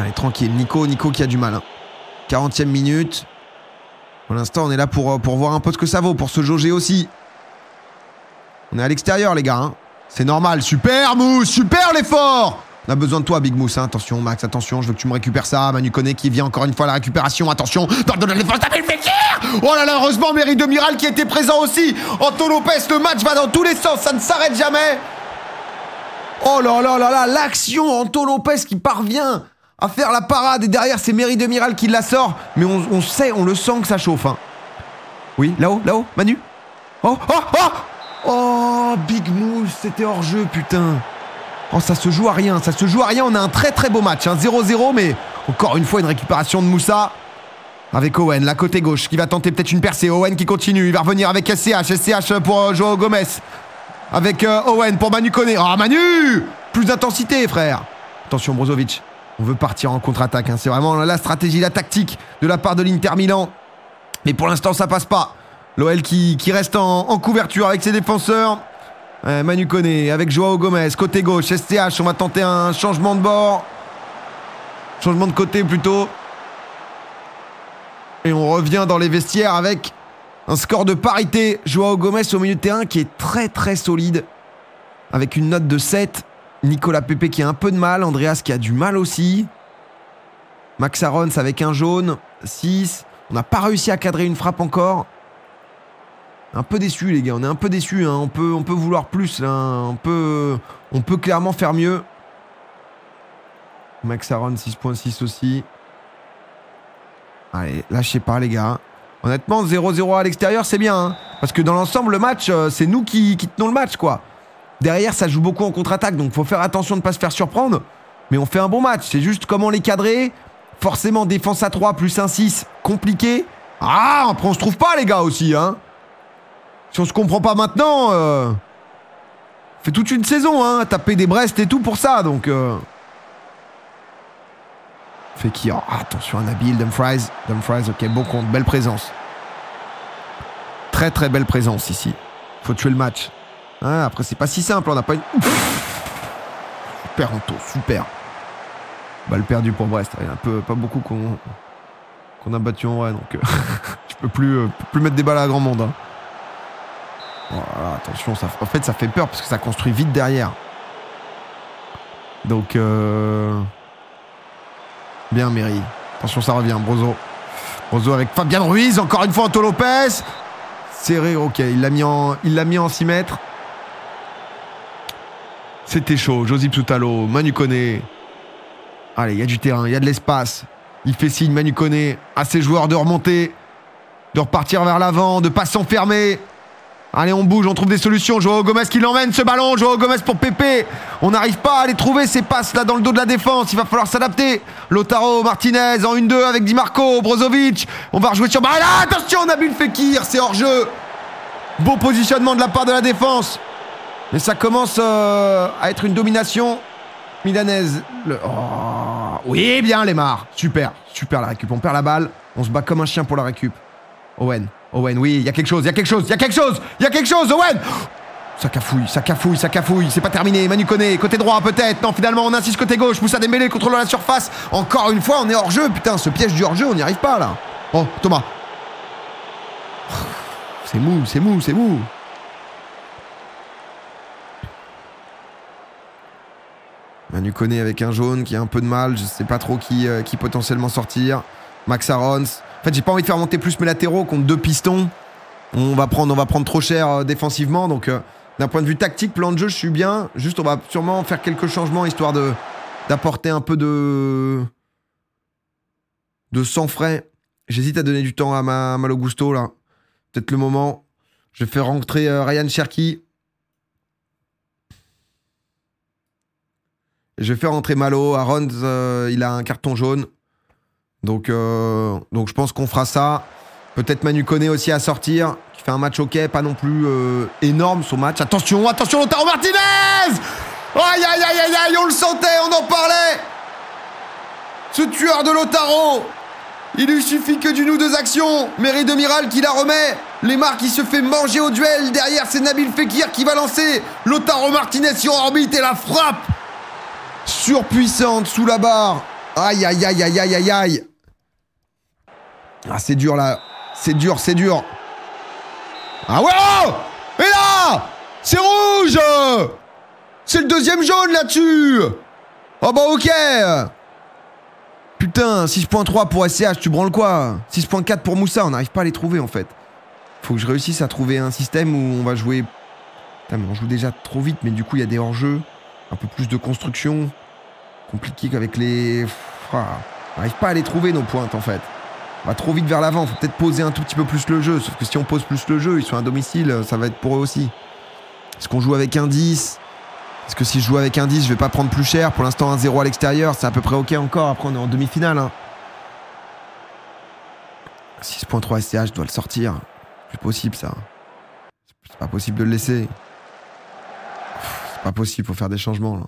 Allez, tranquille. Nico, Nico qui a du mal. 40e hein. minute. Pour l'instant, on est là pour, euh, pour voir un peu ce que ça vaut, pour se jauger aussi. On est à l'extérieur, les gars. Hein. C'est normal. Super, Mousse Super l'effort on a besoin de toi, Big Mousse. Hein. Attention, Max, attention, je veux que tu me récupères ça. Manu Koné qui vient encore une fois la récupération. Attention, Oh là là, heureusement, Mary de Miral qui était présent aussi. Anto Lopez, le match va dans tous les sens, ça ne s'arrête jamais. Oh là là là là, l'action, Anto Lopez qui parvient à faire la parade. Et derrière, c'est Mairie de Miral qui la sort. Mais on, sait, on le sent que ça chauffe. Hein. Oui, là-haut, là-haut, Manu. Oh, oh, oh Oh, oh Big Move, c'était hors-jeu, putain. Oh, ça se joue à rien, ça se joue à rien. On a un très très beau match. 0-0, hein. mais encore une fois, une récupération de Moussa. Avec Owen, la côté gauche, qui va tenter peut-être une percée. Owen qui continue, il va revenir avec SCH. SCH pour euh, Joao Gomez. Avec euh, Owen pour Manu Koné. Oh, Manu Plus d'intensité, frère. Attention, Brozovic. On veut partir en contre-attaque. Hein. C'est vraiment la stratégie, la tactique de la part de l'Inter Milan. Mais pour l'instant, ça passe pas. L'OL qui, reste en, couverture avec ses défenseurs. Euh, Manu Koné avec Joao Gomez. Côté gauche, STH. On va tenter un changement de bord. Changement de côté plutôt. Et on revient dans les vestiaires avec un score de parité. Joao Gomez au milieu de terrain qui est très très solide. Avec une note de 7. Nicolas Pepe qui a un peu de mal, Andreas qui a du mal aussi. Max Arons avec un jaune, 6. On n'a pas réussi à cadrer une frappe encore. Un peu déçu les gars, on est un peu déçu. Hein. On, peut, on peut vouloir plus, hein. On, peut, on peut clairement faire mieux. Max Aaron 6.6 aussi. Allez, lâchez pas les gars. Honnêtement, 0-0 à l'extérieur, c'est bien. Hein. Parce que dans l'ensemble, le match, euh, c'est nous qui, qui tenons le match, quoi. Derrière, ça joue beaucoup en contre-attaque, donc faut faire attention de ne pas se faire surprendre. Mais on fait un bon match, c'est juste comment les cadrer. Forcément, défense à 3 plus 1-6, compliqué. Ah, après on se trouve pas les gars aussi, hein. Si on se comprend pas maintenant, euh, fait toute une saison, hein, taper des Brest et tout pour ça, donc. Euh. Fait qui ah, Attention, un habile, Dumfries. Dumfries, ok, bon compte, belle présence. Très très belle présence ici. Faut tuer le match. Hein, après, c'est pas si simple. On n'a pas une. Super Anto, super. Balle perdue pour Brest. Il y a un peu, pas beaucoup qu'on a battu en vrai. Donc, euh, je peux plus, euh, plus mettre des balles à grand monde. Voilà, hein. oh attention, ça, en fait, ça fait peur parce que ça construit vite derrière. Donc, euh, bien, mairie. Attention, ça revient. Brozo. Brozo avec Fabien Ruiz. Encore une fois, Anto Lopez. Serré, ok. Il l'a mis en, il l'a mis en 6 mètres. C'était chaud. Josip Soutalo, Manu Koné. Allez, il y a du terrain, il y a de l'espace. Il fait signe, Manu Koné, à ses joueurs de remonter, de repartir vers l'avant, de ne pas s'enfermer. Allez, on bouge, on trouve des solutions. Joao Gomez qui l'emmène ce ballon. Joao Gomez pour Pépé. On n'arrive pas à les trouver ces passes là dans le dos de la défense. Il va falloir s'adapter. Lotaro Martinez en 1-2 avec Di Marco. Brozovic. On va rejouer sur. Ah là, attention, Nabil Fekir, c'est hors jeu. Beau positionnement de la part de la défense. Mais ça commence euh, à être une domination milanaise. Oh, oui, bien, Lemar. Super, super la récup. On perd la balle. On se bat comme un chien pour la récup. Owen, Owen, oui, il y a quelque chose, il y a quelque chose, il y a quelque chose, il y a quelque chose, Owen ça cafouille, ça cafouille, ça cafouille, c'est pas terminé, Manu connaît. côté droit peut-être, non finalement on insiste côté gauche, Moussa Dembélé contrôle la surface, encore une fois on est hors-jeu, putain ce piège du hors-jeu on n'y arrive pas là. Oh Thomas. C'est mou, c'est mou, c'est mou. Manu Koné avec un jaune qui a un peu de mal. Je sais pas trop qui, euh, qui potentiellement sortir. Max Arons. En fait, j'ai pas envie de faire monter plus mes latéraux contre deux pistons. On va prendre, on va prendre trop cher euh, défensivement. Donc, euh, d'un point de vue tactique, plan de jeu, je suis bien. Juste, on va sûrement faire quelques changements histoire de d'apporter un peu de de sang frais. J'hésite à donner du temps à ma Malogusto là. Peut-être le moment. Je vais faire rentrer Ryan Cherky. Je vais faire rentrer Malo. Aaron, euh, il a un carton jaune. Donc, euh, donc je pense qu'on fera ça. Peut-être Manu Koné aussi à sortir, qui fait un match ok, pas non plus euh, énorme son match. Attention, attention, Lautaro Martinez Aïe, aïe, aïe, aïe, on le sentait, on en parlait Ce tueur de Lautaro Il lui suffit que d'une ou deux actions. Mairie de Miral qui la remet. Les marques qui se fait manger au duel. Derrière, c'est Nabil Fekir qui va lancer. Lautaro Martinez sur orbite et la frappe surpuissante sous la barre. Aïe, aïe, aïe, aïe, aïe, aïe, aïe. Ah, c'est dur, là. C'est dur, c'est dur. Ah ouais oh Et là C'est rouge C'est le deuxième jaune, là-dessus Oh bah ok Putain, 6.3 pour SCH, tu branles quoi 6.4 pour Moussa, on n'arrive pas à les trouver, en fait. Faut que je réussisse à trouver un système où on va jouer... Putain, mais on joue déjà trop vite, mais du coup, il y a des hors-jeux un peu plus de construction. Compliqué qu'avec les... on n'arrive pas à les trouver nos pointes en fait. On va trop vite vers l'avant, faut peut-être poser un tout petit peu plus le jeu. Sauf que si on pose plus le jeu, ils sont à domicile, ça va être pour eux aussi. Est-ce qu'on joue avec un 10 Est-ce que si je joue avec un 10, je vais pas prendre plus cher Pour l'instant, un 0 à l'extérieur, c'est à peu près ok encore. Après, on est en demi-finale. 6.3 STH, je dois le sortir. C'est plus possible ça. C'est pas possible de le laisser. Pas possible, faut faire des changements là.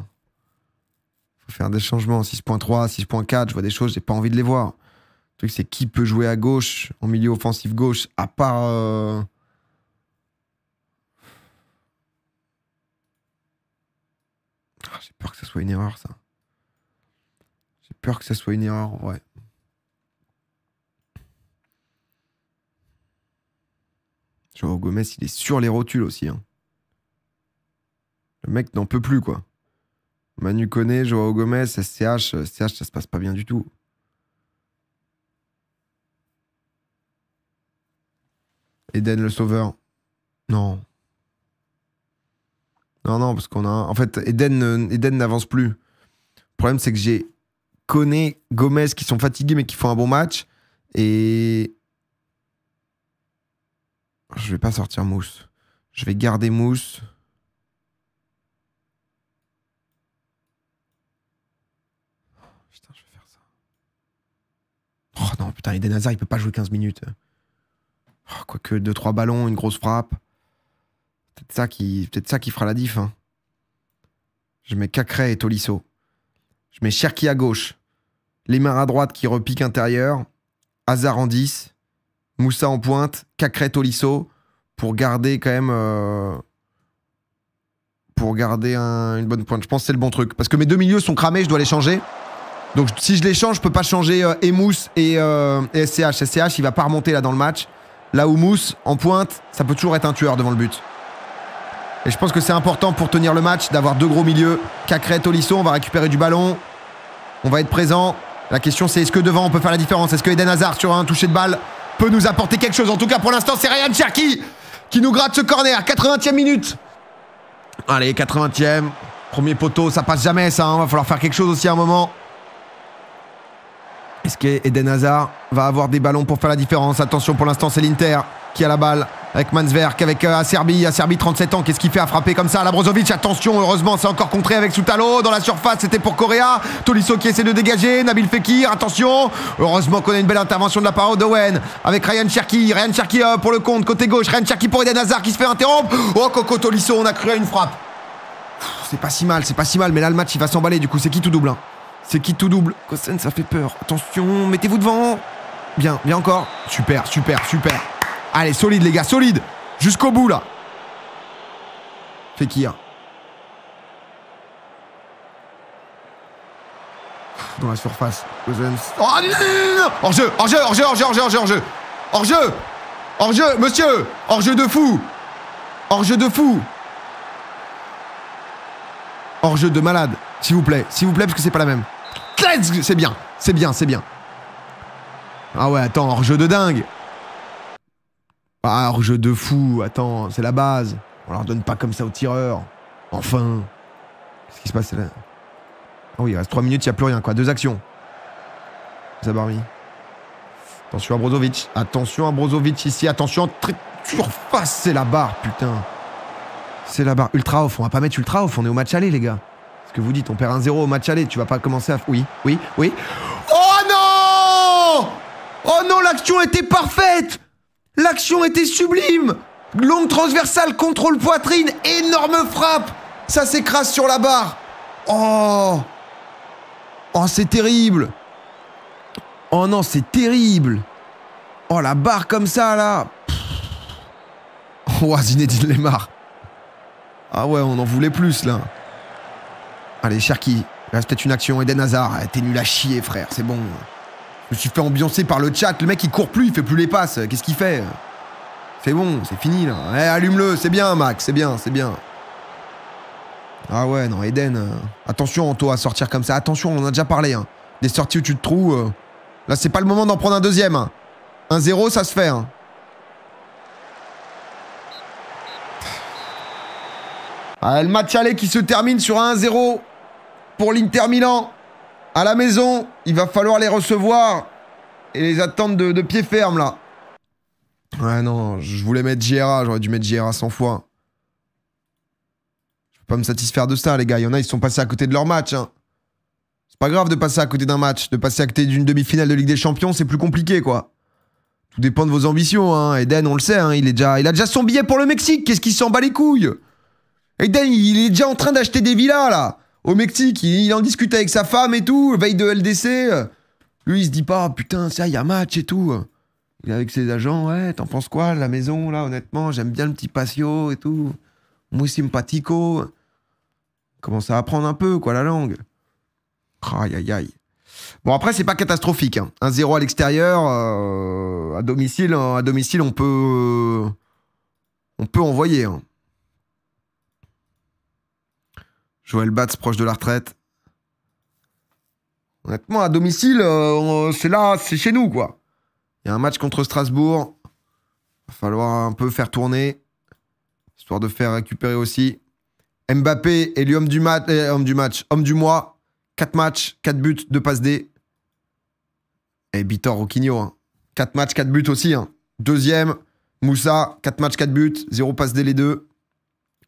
Faut faire des changements. 6.3, 6.4, je vois des choses, j'ai pas envie de les voir. Le truc, c'est qui peut jouer à gauche, en milieu offensif gauche, à part. Euh, ah, j'ai peur que ça soit une erreur, ça. J'ai peur que ça soit une erreur, ouais. Joao Gomez, il est sur les rotules aussi. Hein. Le mec n'en peut plus, quoi. Manu Koné, Joao Gomez, SCH, SCH, ça se passe pas bien du tout. Eden le sauveur. Non. Non, non, parce qu'on a. En fait, euh, Eden, n'avance plus. Le problème, c'est que j'ai Koné, Gomez qui sont fatigués mais qui font un bon match. Et. Je vais pas sortir Mousse. Je vais garder Mousse. Oh non, putain, Eden Hazard, il peut pas jouer 15 minutes. Oh, quoique, 2-3 ballons, une grosse frappe. Peut-être ça, qui, peut ça qui fera la diff. Hein. Je mets Cacré et Tolisso. Je mets Cherki à gauche. Les mains à droite qui repique intérieur. Hazard en 10. Moussa en pointe. Cacré, Tolisso. Pour garder quand même. Euh, pour garder une bonne pointe. Je pense que c'est le bon truc. Parce que mes deux milieux sont cramés, je dois les changer. Donc si je les change, je peux pas changer euh, Emous et, euh, et, SCH. SCH, il va pas remonter là dans le match. Là où Mousse, en pointe, ça peut toujours être un tueur devant le but. Et je pense que c'est important pour tenir le match d'avoir deux gros milieux. Cacré, Tolisso, on va récupérer du ballon. On va être présent. La question c'est est-ce que devant on peut faire la différence Est-ce que Eden Hazard sur un toucher de balle peut nous apporter quelque chose En tout cas pour l'instant c'est Ryan Cherki qui nous gratte ce corner. 80e minute. Allez, 80e. Premier poteau, ça passe jamais ça. on hein. Va falloir faire quelque chose aussi à un moment. Est-ce qu'Eden Hazard va avoir des ballons pour faire la différence Attention pour l'instant, c'est l'Inter qui a la balle avec Mansverk, avec euh, Acerbi, Acerbi 37 ans, qu'est-ce qu'il fait à frapper comme ça labrozovic Attention, heureusement, c'est encore contré avec Soutalo dans la surface, c'était pour Correa, Tolisso qui essaie de dégager, Nabil Fekir, attention, heureusement qu'on a une belle intervention de la part d'Owen avec Ryan Cherki, Ryan Cherki pour le compte, côté gauche, Ryan Cherki pour Eden Hazard qui se fait interrompre, oh Coco Tolisso, on a cru à une frappe. C'est pas si mal, c'est pas si mal, mais là le match il va s'emballer, du coup c'est qui tout double hein? C'est qui tout double Cosens, ça fait peur. Attention, mettez-vous devant. Bien, bien encore. Super, super, super. Allez, solide les gars, solide. Jusqu'au bout là. Fekir. Dans la surface. En Oh Hors jeu, hors jeu, hors jeu, hors jeu, hors jeu, hors jeu, hors jeu. Hors jeu Hors jeu, monsieur Hors jeu de fou Hors jeu de fou Hors jeu de malade, s'il vous plaît, s'il vous plaît, parce que c'est pas la même. C'est bien, c'est bien, c'est bien. Ah ouais, attends, hors-jeu de dingue. Ah, hors-jeu de fou, attends, c'est la base. On leur donne pas comme ça aux tireurs. Enfin. Qu'est-ce qui se passe là Ah oui, il reste 3 minutes, il n'y a plus rien, quoi. Deux actions. Zabarmi. Attention à Brozovic. Attention à Brozovic ici. Attention, très surface, c'est la barre, putain. C'est la barre. Ultra off, on va pas mettre ultra off, on est au match aller, les gars que vous dites. On perd un 0 au match aller. Tu vas pas commencer à. Oui, oui, oui. Oh non Oh non, l'action était parfaite L'action était sublime Longue transversale, contrôle poitrine, énorme frappe Ça s'écrase sur la barre Oh Oh, c'est terrible Oh non, c'est terrible Oh, la barre comme ça, là Oh, Zinedine Ah ouais, on en voulait plus, là Allez, Cherki. Là, c'était une action. Eden Hazard. Ah, t'es nul à chier, frère. C'est bon. Je me suis fait ambiancer par le chat. Le mec, il court plus. Il fait plus les passes. Qu'est-ce qu'il fait C'est bon. C'est fini, là. Eh, allume-le. C'est bien, Max. C'est bien. C'est bien. Ah ouais, non. Eden. Euh, attention, Anto, à sortir comme ça. Attention, on en a déjà parlé. Hein. Des sorties où tu te trouves. Euh, là, c'est pas le moment d'en prendre un deuxième. Hein. Un 1-0, ça se fait. Hein. Ah, le match aller qui se termine sur 1-0 pour l'Inter Milan. À la maison, il va falloir les recevoir et les attendre de, pied ferme, là. Ouais, non, je voulais mettre JRA. J'aurais dû mettre JRA 100 fois. Je peux pas me satisfaire de ça, les gars. Il y en a, ils sont passés à côté de leur match. Hein. C'est pas grave de passer à côté d'un match. De passer à côté d'une demi-finale de Ligue des Champions, c'est plus compliqué, quoi. Tout dépend de vos ambitions. Hein. Eden, on le sait, hein, il, est déjà, il a déjà son billet pour le Mexique. Qu'est-ce qu'il s'en bat les couilles Eden, il est déjà en train d'acheter des villas, là au Mexique, il, en discute avec sa femme et tout, veille de LDC. Lui, il se dit pas, oh, putain, ça, il y a match et tout. Il est avec ses agents, ouais, t'en penses quoi, la maison, là, honnêtement, j'aime bien le petit patio et tout. Muy simpatico. Commence à apprendre un peu, quoi, la langue. Aïe, aïe, aïe. Bon, après, c'est pas catastrophique. Hein. Un zéro à l'extérieur, euh, à domicile, hein, à domicile, on peut, euh, on peut envoyer. Hein. Joël Batz proche de la retraite. Honnêtement, à domicile, euh, c'est là, c'est chez nous, quoi. Il y a un match contre Strasbourg. Va falloir un peu faire tourner, histoire de faire récupérer aussi. Mbappé est homme du, euh, homme du match, homme du mois. 4 matchs, 4 buts, 2 passes D. Et Bitor Roquinho, 4 hein. matchs, 4 buts aussi. Hein. Deuxième, Moussa, 4 matchs, 4 buts, 0 passes D les deux.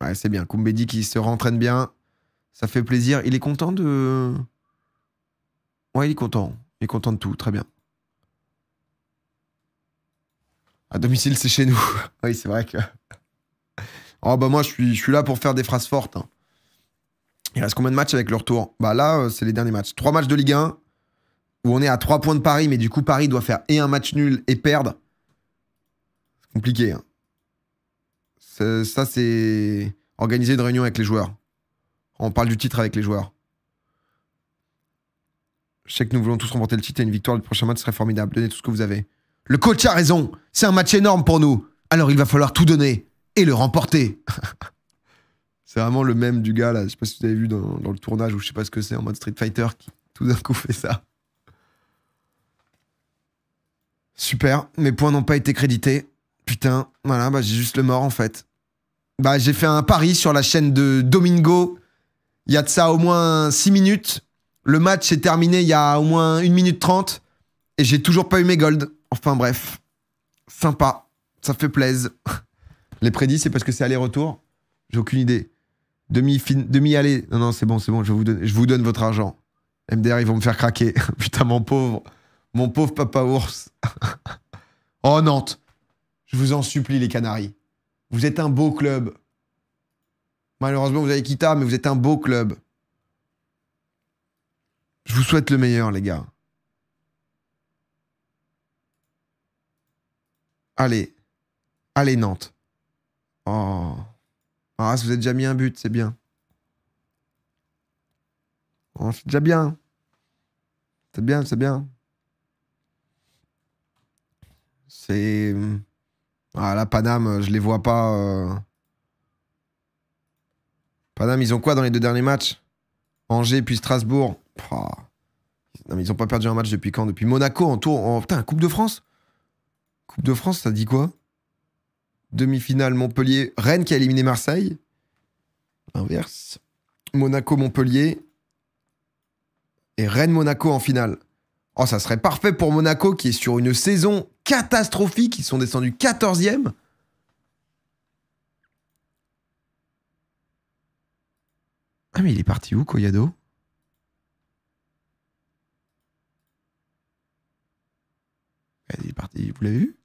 Ouais, c'est bien. Koumbedi qui se rentraîne bien. Ça fait plaisir. Il est content de. Ouais, il est content. Il est content de tout. Très bien. À domicile, c'est chez nous. oui, c'est vrai que. oh, bah moi, je suis, là pour faire des phrases fortes. Hein. Il reste combien de matchs avec le retour Bah là, euh, c'est les derniers matchs. Trois matchs de Ligue 1, où on est à trois points de Paris, mais du coup, Paris doit faire et un match nul et perdre. Hein. C'est compliqué. Ça, c'est organiser une réunion avec les joueurs. On parle du titre avec les joueurs. Je sais que nous voulons tous remporter le titre et une victoire du prochain match serait formidable. Donnez tout ce que vous avez. Le coach a raison. C'est un match énorme pour nous. Alors il va falloir tout donner et le remporter. c'est vraiment le même du gars là. Je sais pas si vous avez vu dans, dans le tournage ou je sais pas ce que c'est en mode Street Fighter qui tout d'un coup fait ça. Super. Mes points n'ont pas été crédités. Putain, voilà, bah j'ai juste le mort en fait. Bah j'ai fait un pari sur la chaîne de Domingo il y a de ça au moins 6 minutes. Le match est terminé il y a au moins 1 minute 30. Et j'ai toujours pas eu mes golds. Enfin bref. Sympa. Ça fait plaise. Les prédits, c'est parce que c'est aller-retour. J'ai aucune idée. Demi-aller. Demi non, non, c'est bon, c'est bon. Je vous, donne, je vous donne votre argent. MDR, ils vont me faire craquer. Putain, mon pauvre. Mon pauvre papa ours. oh, Nantes. Je vous en supplie, les Canaries. Vous êtes un beau club. Malheureusement, vous avez quitté, mais vous êtes un beau club. Je vous souhaite le meilleur, les gars. Allez. Allez, Nantes. Oh. Ah, si vous avez déjà mis un but, c'est bien. Oh, c'est déjà bien. C'est bien, c'est bien. C'est. Ah, la Paname, je les vois pas. Euh, Paname, ils ont quoi dans les deux derniers matchs Angers puis Strasbourg. Non, ils n'ont pas perdu un match depuis quand Depuis Monaco en tour. Putain, Coupe de France Coupe de France, ça dit quoi Demi-finale Montpellier, Rennes qui a éliminé Marseille. Inverse. Monaco-Montpellier. Et Rennes-Monaco en finale. Oh, ça serait parfait pour Monaco qui est sur une saison catastrophique. Ils sont descendus 14e. Ah mais il est parti où Koyado Il est parti, vous l'avez vu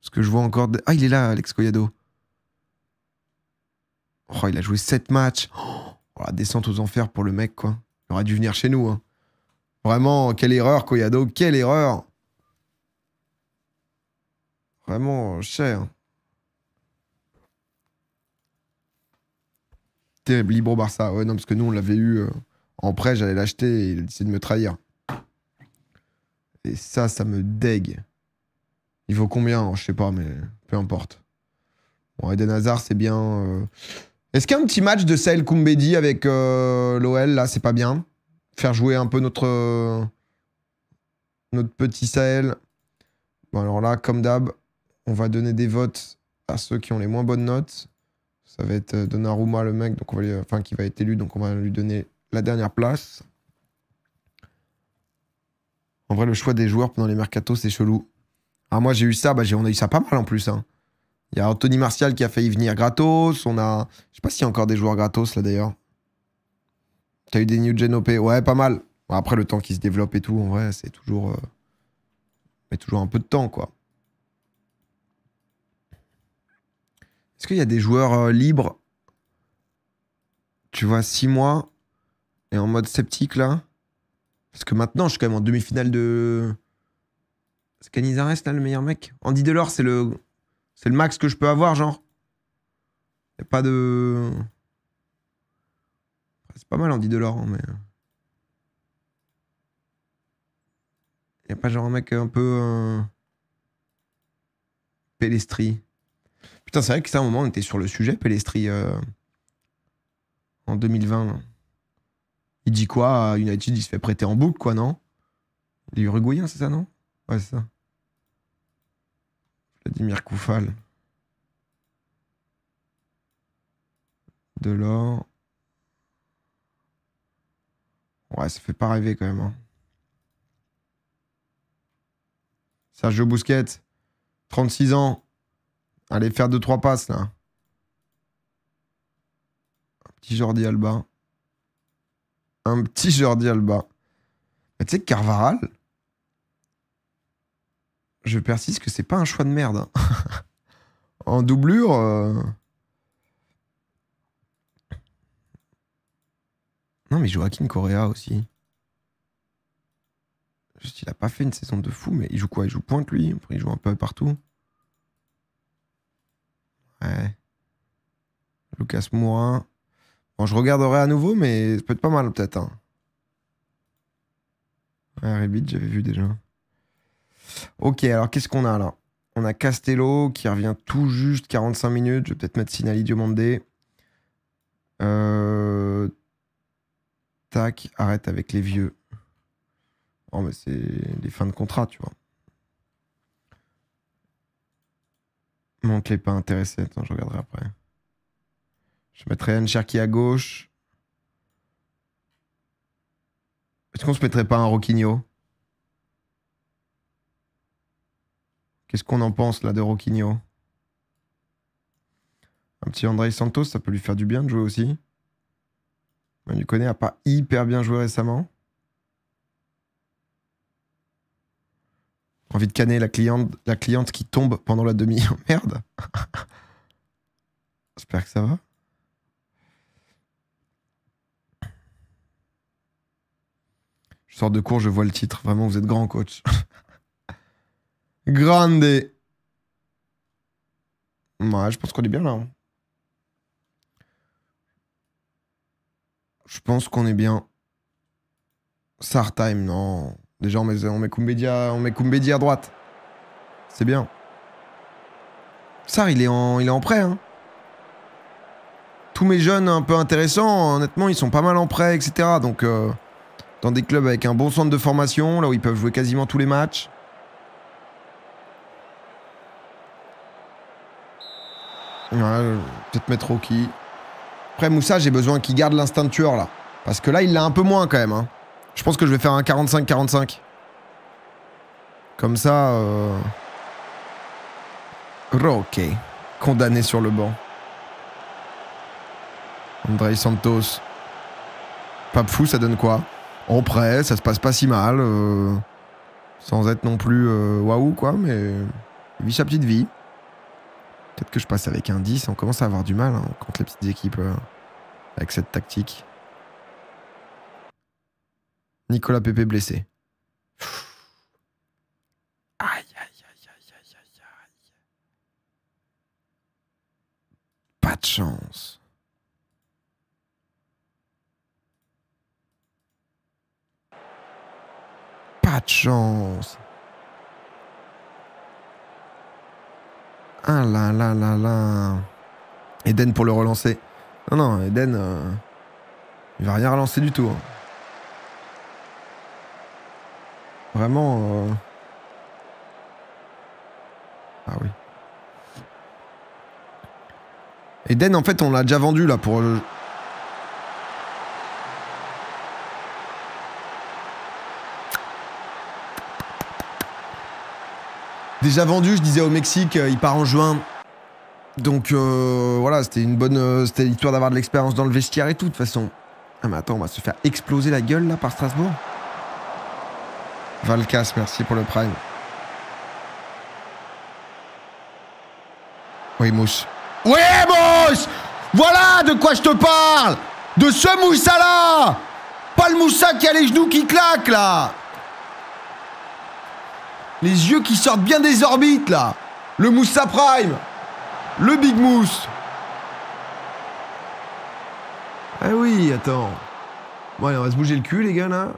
Parce que je vois encore... Ah il est là Alex Koyado. Oh il a joué 7 matchs. Voilà oh, descente aux enfers pour le mec quoi. Il aurait dû venir chez nous. Hein. Vraiment, quelle erreur Koyado, quelle erreur Vraiment cher. Terrible, Libro Barça. Ouais, non, parce que nous, on l'avait eu euh, en prêt, j'allais l'acheter et il a décidé de me trahir. Et ça, ça me dégue. Il vaut combien Je sais pas, mais peu importe. Bon, Eden Hazard, c'est bien. Euh. Est-ce qu'un petit match de Sahel Koumbedi avec euh, l'OL, là, c'est pas bien Faire jouer un peu notre, notre petit Sahel. Bon, alors là, comme d'hab, on va donner des votes à ceux qui ont les moins bonnes notes. Ça va être euh, Donnarumma, le mec, donc on euh, qui va être élu, donc on va lui donner la dernière place. En vrai, le choix des joueurs pendant les mercatos, c'est chelou. Ah, moi, j'ai eu ça, bah, on a eu ça pas mal en plus. Hein. Il y a Anthony Martial qui a failli venir gratos. On a. Je sais pas s'il y a encore des joueurs gratos là d'ailleurs. T'as eu des New Gen OP. Ouais, pas mal. Après, le temps qui se développe et tout, en vrai, c'est toujours. Euh, mais toujours un peu de temps, quoi. Est-ce qu'il y a des joueurs euh, libres Tu vois, six mois et en mode sceptique là Parce que maintenant, je suis quand même en demi-finale de. C'est Canizares là le meilleur mec Andy Delors, c'est le. C'est le max que je peux avoir, genre. n'y a pas de. C'est pas mal Andy Delors, hein, mais. Y a pas genre un mec un peu. Euh... Putain, c'est vrai que ça, un moment, on était sur le sujet, Pellestri, euh, en 2020. Il dit quoi à United Il se fait prêter en boucle, quoi, non Les Uruguayens, c'est ça, non Ouais, c'est ça. Vladimir Koufal. Delors. Ouais, ça fait pas rêver quand même. Hein. Sergio Bousquet, 36 ans, Allez, faire 2-3 passes, là. Un petit Jordi Alba. Un petit Jordi Alba. Mais tu sais je persiste que c'est pas un choix de merde. Hein. en doublure... Euh, non, mais Joaquin Correa aussi. Juste, il a pas fait une saison de fou, mais il joue quoi Il joue pointe, lui il joue un peu partout. Ouais. Lucas Mourin. Bon, je regarderai à nouveau, mais ça peut être pas mal, peut-être. Hein. j'avais vu déjà. Ok, alors qu'est-ce qu'on a là On a Castello qui revient tout juste 45 minutes. Je vais peut-être mettre Sinali Diomande euh, Tac, arrête avec les vieux. Oh, mais c'est les fins de contrat, tu vois. Mon clé pas intéressé. Attends, je regarderai après. Je mettrai Anne qui à gauche. Est-ce qu'on se mettrait pas un Roquinho Qu'est-ce qu'on en pense là de Roquinho Un petit André Santos, ça peut lui faire du bien de jouer aussi. Manu il a pas hyper bien joué récemment. Envie de canner la cliente, la cliente qui tombe pendant la demi. merde. J'espère que ça va. Je sors de cours, je vois le titre. Vraiment, vous êtes grand coach. Grande. Ouais, je pense qu'on est bien là. Hein. Je pense qu'on est bien. Sartime, non. Déjà, on met, on on met à droite. C'est bien. Sar, il est en, il est en prêt. Hein. Tous mes jeunes un peu intéressants, honnêtement, ils sont pas mal en prêt, etc. Donc, euh, dans des clubs avec un bon centre de formation, là où ils peuvent jouer quasiment tous les matchs. peut-être mettre Rocky. Après, Moussa, j'ai besoin qu'il garde l'instinct de tueur, là. Parce que là, il l'a un peu moins, quand même. Hein. Je pense que je vais faire un 45-45. Comme ça... Euh... condamné sur le banc. Andrei Santos. Pape fou, ça donne quoi En prêt, ça se passe pas si mal. Euh, sans être non plus euh, waouh, quoi, mais... vie vit sa petite vie. Peut-être que je passe avec un 10. On commence à avoir du mal hein, contre les petites équipes euh, avec cette tactique. Nicolas Pépé blessé. Aïe, aïe, aïe, aïe, aïe, aïe, Pas de chance. Pas de chance. Ah là là là là. Eden pour le relancer. Non, non, Eden, euh, il va rien relancer du tout. Hein. Vraiment. Euh, ah oui. Eden, en fait, on l'a déjà vendu là pour. Euh, déjà vendu, je disais au Mexique, euh, il part en juin. Donc voilà, c'était une bonne. c'était l'histoire d'avoir de l'expérience dans le vestiaire et tout, de toute façon. Ah mais attends, on va se faire exploser la gueule là par Strasbourg. Valkas, merci pour le prime. Oui, Mousse. Oui, Mousse Voilà de quoi je te parle De ce Moussa-là Pas le Moussa qui a les genoux qui claquent, là Les yeux qui sortent bien des orbites, là Le Moussa Prime Le Big Mousse Ah oui, attends. Bon, allez, on va se bouger le cul, les gars, là.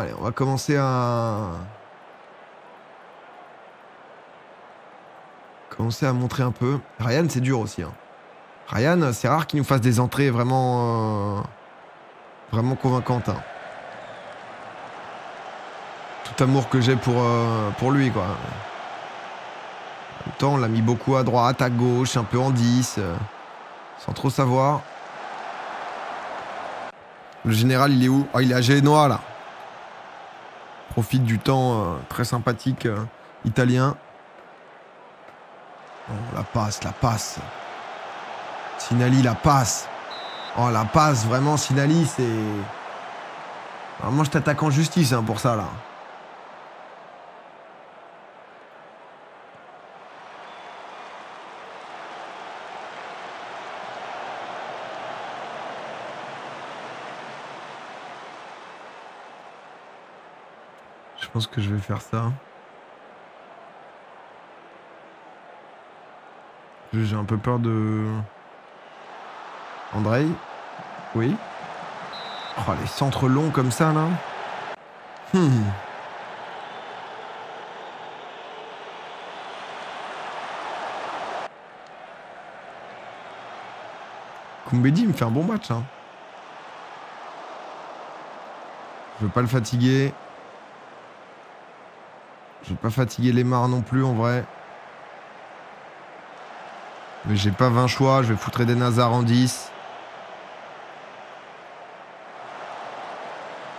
Allez, on va commencer à... Commencer à montrer un peu. Ryan, c'est dur aussi. Hein. Ryan, c'est rare qu'il nous fasse des entrées vraiment... Euh, vraiment convaincantes. Hein. Tout amour que j'ai pour, euh, pour lui, quoi. En même temps, on l'a mis beaucoup à droite, à gauche, un peu en 10. Euh, sans trop savoir. Le général, il est où oh, il est à Genoa là profite du temps euh, très sympathique euh, italien. Oh, la passe, la passe. Sinali, la passe. Oh, la passe, vraiment, Sinali, c'est... Vraiment, je t'attaque en justice hein, pour ça, là. Je pense que je vais faire ça. J'ai un peu peur de... Andrei Oui Oh, les centres longs comme ça, là hmm. Koumbedi, me fait un bon match. Hein. Je veux pas le fatiguer. Je vais pas fatiguer les mares non plus en vrai. Mais j'ai pas 20 choix, je vais foutre des Nazars en 10.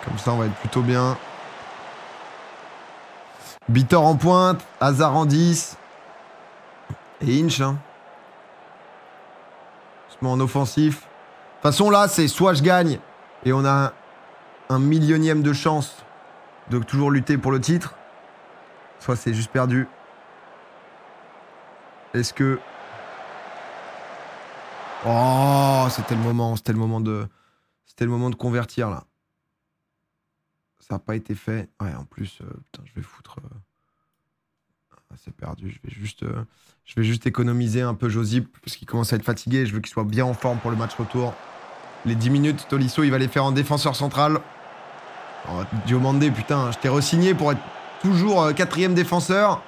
Comme ça, on va être plutôt bien. Bitor en pointe, Hazard en 10. Et Inch. Hein. En offensif. De toute façon, là, c'est soit je gagne et on a un millionième de chance de toujours lutter pour le titre, c'est juste perdu. Est-ce que. Oh, c'était le moment, c'était le moment de. C'était le moment de convertir là. Ça n'a pas été fait. Ouais, en plus, euh, putain, je vais foutre. Euh, ah, c'est perdu. Je vais juste, euh, je vais juste économiser un peu Josip parce qu'il commence à être fatigué. Je veux qu'il soit bien en forme pour le match retour. Les 10 minutes, Tolisso, il va les faire en défenseur central. Oh, Diomandé, putain, je t'ai re pour être Toujours euh, quatrième défenseur.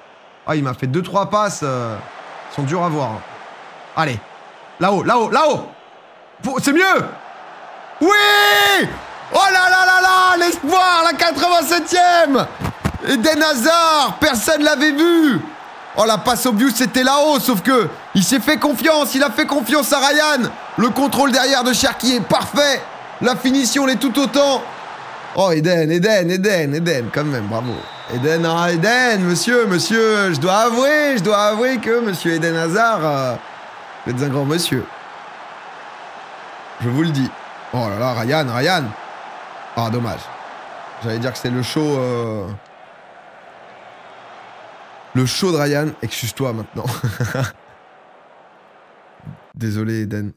Ah, il m'a fait 2-3 passes. Euh, Ils sont durs à voir. Hein. Allez. Là-haut, là-haut, là-haut. C'est mieux. Oui Oh là là là là L'espoir, la 87 ème Eden Hazard Personne l'avait vu Oh la passe obvious c'était là-haut, sauf que il s'est fait confiance, il a fait confiance à Ryan. Le contrôle derrière de Cherki est parfait. La finition est tout autant. Oh Eden, Eden, Eden, Eden, quand même, bravo. Eden, Eden, monsieur, monsieur, je dois avouer, je dois avouer que monsieur Eden Hazard, euh, vous êtes un grand monsieur. Je vous le dis. Oh là là, Ryan, Ryan. Ah, dommage. J'allais dire que c'est le show. Euh, le show de Ryan. Excuse-toi maintenant. Désolé, Eden.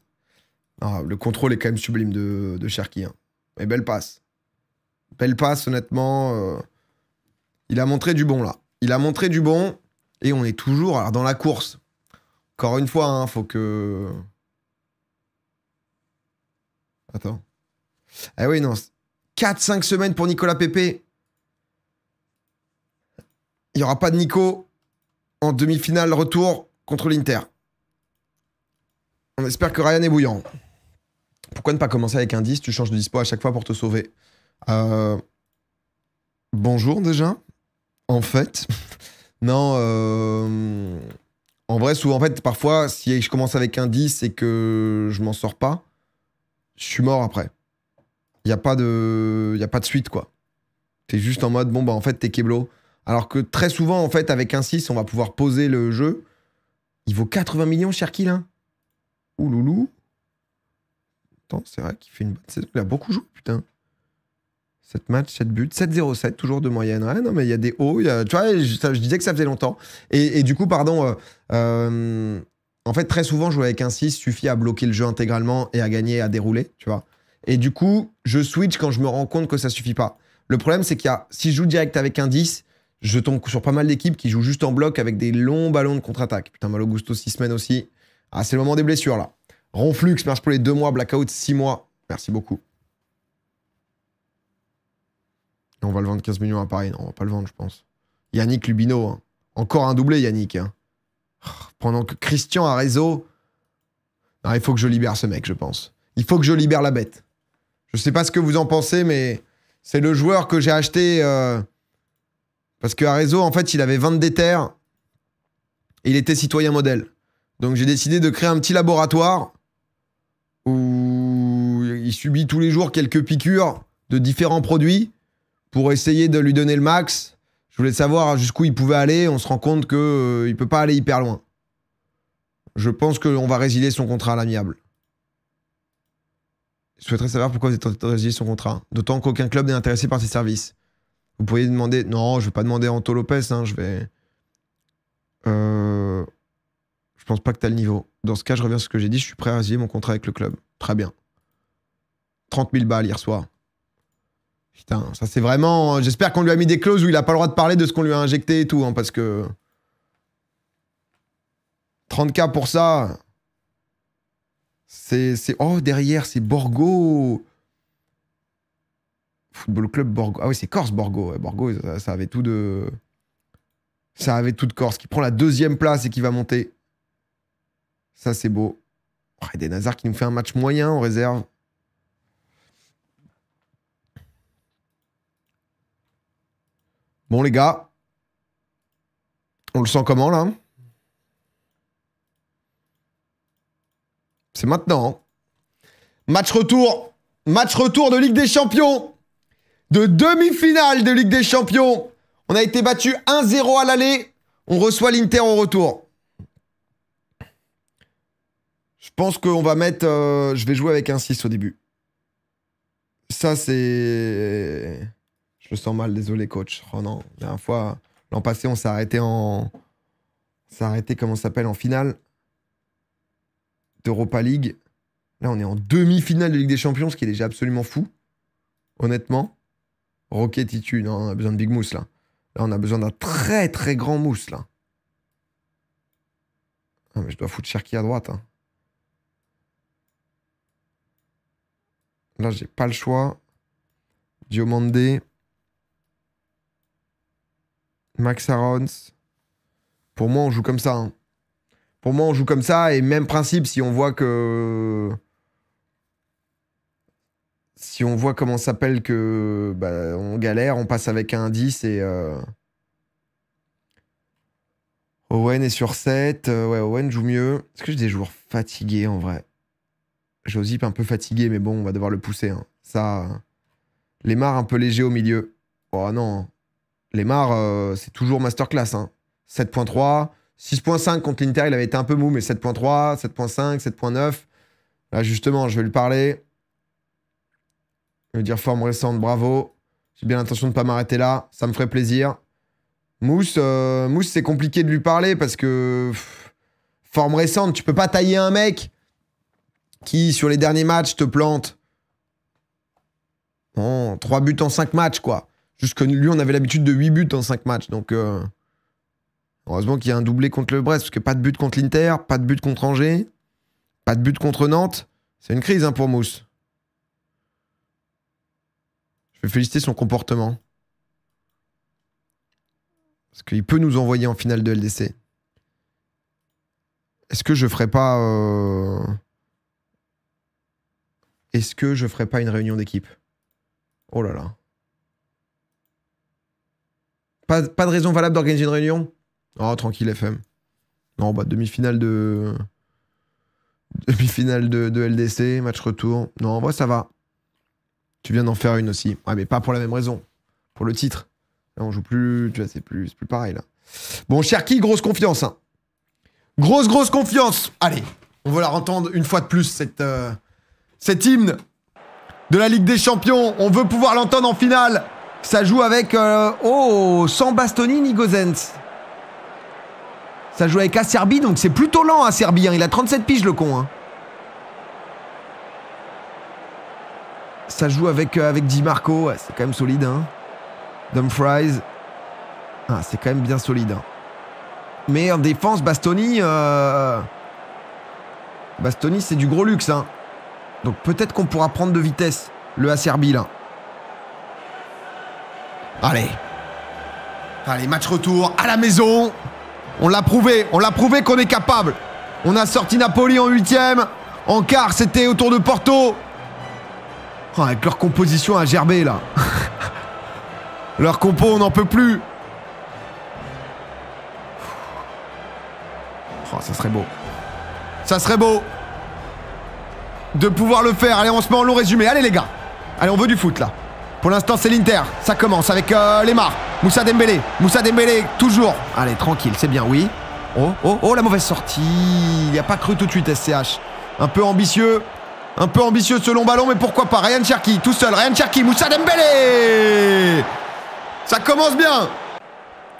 Ah, le contrôle est quand même sublime de, de Cherki. Hein. Mais belle passe. Belle passe, honnêtement. Euh, il a montré du bon là. Il a montré du bon et on est toujours dans la course. Encore une fois, hein, faut que. Attends. Ah oui, non. 4-5 semaines pour Nicolas Pépé. Il n'y aura pas de Nico en demi-finale retour contre l'Inter. On espère que Ryan est bouillant. Pourquoi ne pas commencer avec un 10 Tu changes de dispo à chaque fois pour te sauver. Euh, bonjour déjà. En fait, non. Euh, en vrai, souvent, en fait, parfois, si je commence avec un 10 et que je m'en sors pas, je suis mort après. Il n'y a, pas de, a pas de suite, quoi. C'est juste en mode, bon, bah, en fait, t'es Keblo. Alors que très souvent, en fait, avec un 6, on va pouvoir poser le jeu. Il vaut 80 millions, cher Kill. Hein. Ouh, loulou. Attends, c'est vrai qu'il fait une bonne saison. Il a beaucoup joué, putain. 7 matchs, 7 buts, 7-0-7, toujours de moyenne. Ouais, non, hein, mais il y a des hauts. tu vois, je, disais que ça faisait longtemps. Et, du coup, pardon, euh, euh, en fait, très souvent, jouer avec un 6 suffit à bloquer le jeu intégralement et à gagner, à dérouler, tu vois. Et du coup, je switch quand je me rends compte que ça suffit pas. Le problème, c'est qu'il y a, si je joue direct avec un 10, je tombe sur pas mal d'équipes qui jouent juste en bloc avec des longs ballons de contre-attaque. Putain, Malogusto, Gusto, 6 semaines aussi. Ah, c'est le moment des blessures, là. Ronflux, marche pour les 2 mois, Blackout, 6 mois. Merci beaucoup. on va le vendre 15 millions à Paris. Non, on va pas le vendre, je pense. Yannick Lubino. Hein. Encore un doublé, Yannick. Hein. Oh, pendant que Christian a il faut que je libère ce mec, je pense. Il faut que je libère la bête. Je sais pas ce que vous en pensez, mais c'est le joueur que j'ai acheté. Euh, parce que en fait, il avait 20 terres et il était citoyen modèle. Donc j'ai décidé de créer un petit laboratoire où il subit tous les jours quelques piqûres de différents produits pour essayer de lui donner le max. Je voulais savoir jusqu'où il pouvait aller. On se rend compte qu'il euh, ne peut pas aller hyper loin. Je pense qu'on va résilier son contrat à l'amiable. Je souhaiterais savoir pourquoi vous êtes train de résilier son contrat. Hein. D'autant qu'aucun club n'est intéressé par ses services. Vous pourriez demander... Non, je ne vais pas demander à Anto Lopez. Hein, je vais... Euh, je pense pas que tu as le niveau. Dans ce cas, je reviens à ce que j'ai dit. Je suis prêt à résilier mon contrat avec le club. Très bien. 30 000 balles hier soir. Putain, ça c'est vraiment. Hein, j'espère qu'on lui a mis des clauses où il n'a pas le droit de parler de ce qu'on lui a injecté et tout, hein, parce que. 30K pour ça. C'est. Oh, derrière, c'est Borgo. Football Club Borgo. Ah oui, c'est Corse Borgo. Borgo, ça, avait tout de. Ça avait tout de Corse, qui prend la deuxième place et qui va monter. Ça, c'est beau. des Nazars qui nous fait un match moyen en réserve. Bon, les gars. On le sent comment, là hein C'est maintenant. Hein. Match retour. Match retour de Ligue des Champions. De demi-finale de Ligue des Champions. On a été battu 1-0 à l'aller. On reçoit l'Inter en retour. Je pense qu'on va mettre... Euh, je vais jouer avec un 6 au début. Ça, c'est... Je sens mal, désolé coach. Oh non, la fois, l'an passé, on s'est arrêté en. s'est arrêté, comment ça s'appelle, en finale d'Europa League. Là, on est en demi-finale de Ligue des Champions, ce qui est déjà absolument fou. Honnêtement. Rocket on a besoin de Big Mousse là. Là, on a besoin d'un très très grand mousse là. Ah, mais je dois foutre Cherki à droite. Hein. Là, j'ai pas le choix. Diomandé. Max Arons. Pour moi, on joue comme ça. Hein. Pour moi, on joue comme ça. Et même principe, si on voit que. Si on voit comment s'appelle que. Bah, on galère, on passe avec un 10 et. Euh, Owen est sur 7. Euh, ouais, Owen joue mieux. Est-ce que j'ai des joueurs fatigués en vrai Josip un peu fatigué, mais bon, on va devoir le pousser. Hein. Ça. Lemar un peu léger au milieu. Oh non. Hein. Lemar, euh, c'est toujours masterclass. 7.3, hein. 6.5 contre l'Inter, il avait été un peu mou, mais 7.3, 7.5, 7.9. Là, justement, je vais lui parler. Je vais dire forme récente, bravo. J'ai bien l'intention de ne pas m'arrêter là, ça me ferait plaisir. Mousse, euh, c'est compliqué de lui parler parce que forme récente, tu peux pas tailler un mec qui, sur les derniers matchs, te plante. 3 buts en 5 matchs, quoi. Juste lui, on avait l'habitude de 8 buts en 5 matchs. Donc, euh, heureusement qu'il y a un doublé contre le Brest, parce que pas de but contre l'Inter, pas de but contre Angers, pas de but contre Nantes. C'est une crise hein, pour Mousse. Je vais féliciter son comportement. Parce qu'il peut nous envoyer en finale de LDC. Est-ce que je ferai pas. Euh, est-ce que je ferais pas une réunion d'équipe Oh là là. Pas, de raison valable d'organiser une réunion Oh, tranquille, FM. Non, bah, demi-finale de. Demi-finale de, LDC, match retour. Non, en vrai, ça va. Tu viens d'en faire une aussi. Ouais, mais pas pour la même raison. Pour le titre. Là, on joue plus. Tu vois, c'est plus, pareil, là. Bon, Cherki, grosse confiance. Hein. Grosse, grosse confiance. Allez, on va la entendre une fois de plus, euh, cette, hymne de la Ligue des Champions. On veut pouvoir l'entendre en finale. Ça joue avec... Euh, oh, sans Bastoni ni Gozens. Ça joue avec Acerbi, donc c'est plutôt lent Acerbi. Hein. Il a 37 piges le con. Hein. Ça joue avec, euh, avec Di Marco. c'est quand même solide. Hein. Dumfries. Ah, c'est quand même bien solide. Hein. Mais en défense, Bastoni... Euh, Bastoni, c'est du gros luxe. Hein. Donc peut-être qu'on pourra prendre de vitesse le Acerbi là. Allez. Allez, match retour à la maison. On l'a prouvé, on l'a prouvé qu'on est capable. On a sorti Napoli en huitième. En quart, c'était autour de Porto. Ah, avec leur composition à gerber là. leur compo, on n'en peut plus. Oh, ça serait beau. Ça serait beau de pouvoir le faire. Allez, on se met en long résumé. Allez les gars. Allez, on veut du foot là. Pour l'instant, c'est l'Inter. Ça commence avec euh, Lemar. Moussa Dembélé. Moussa Dembélé, toujours. Allez, tranquille, c'est bien, oui. Oh, oh, oh, la mauvaise sortie. Il n'y a pas cru tout de suite, SCH. Un peu ambitieux. Un peu ambitieux ce long ballon, mais pourquoi pas. Ryan Cherki, tout seul. Ryan Cherki, Moussa Dembélé. Ça commence bien.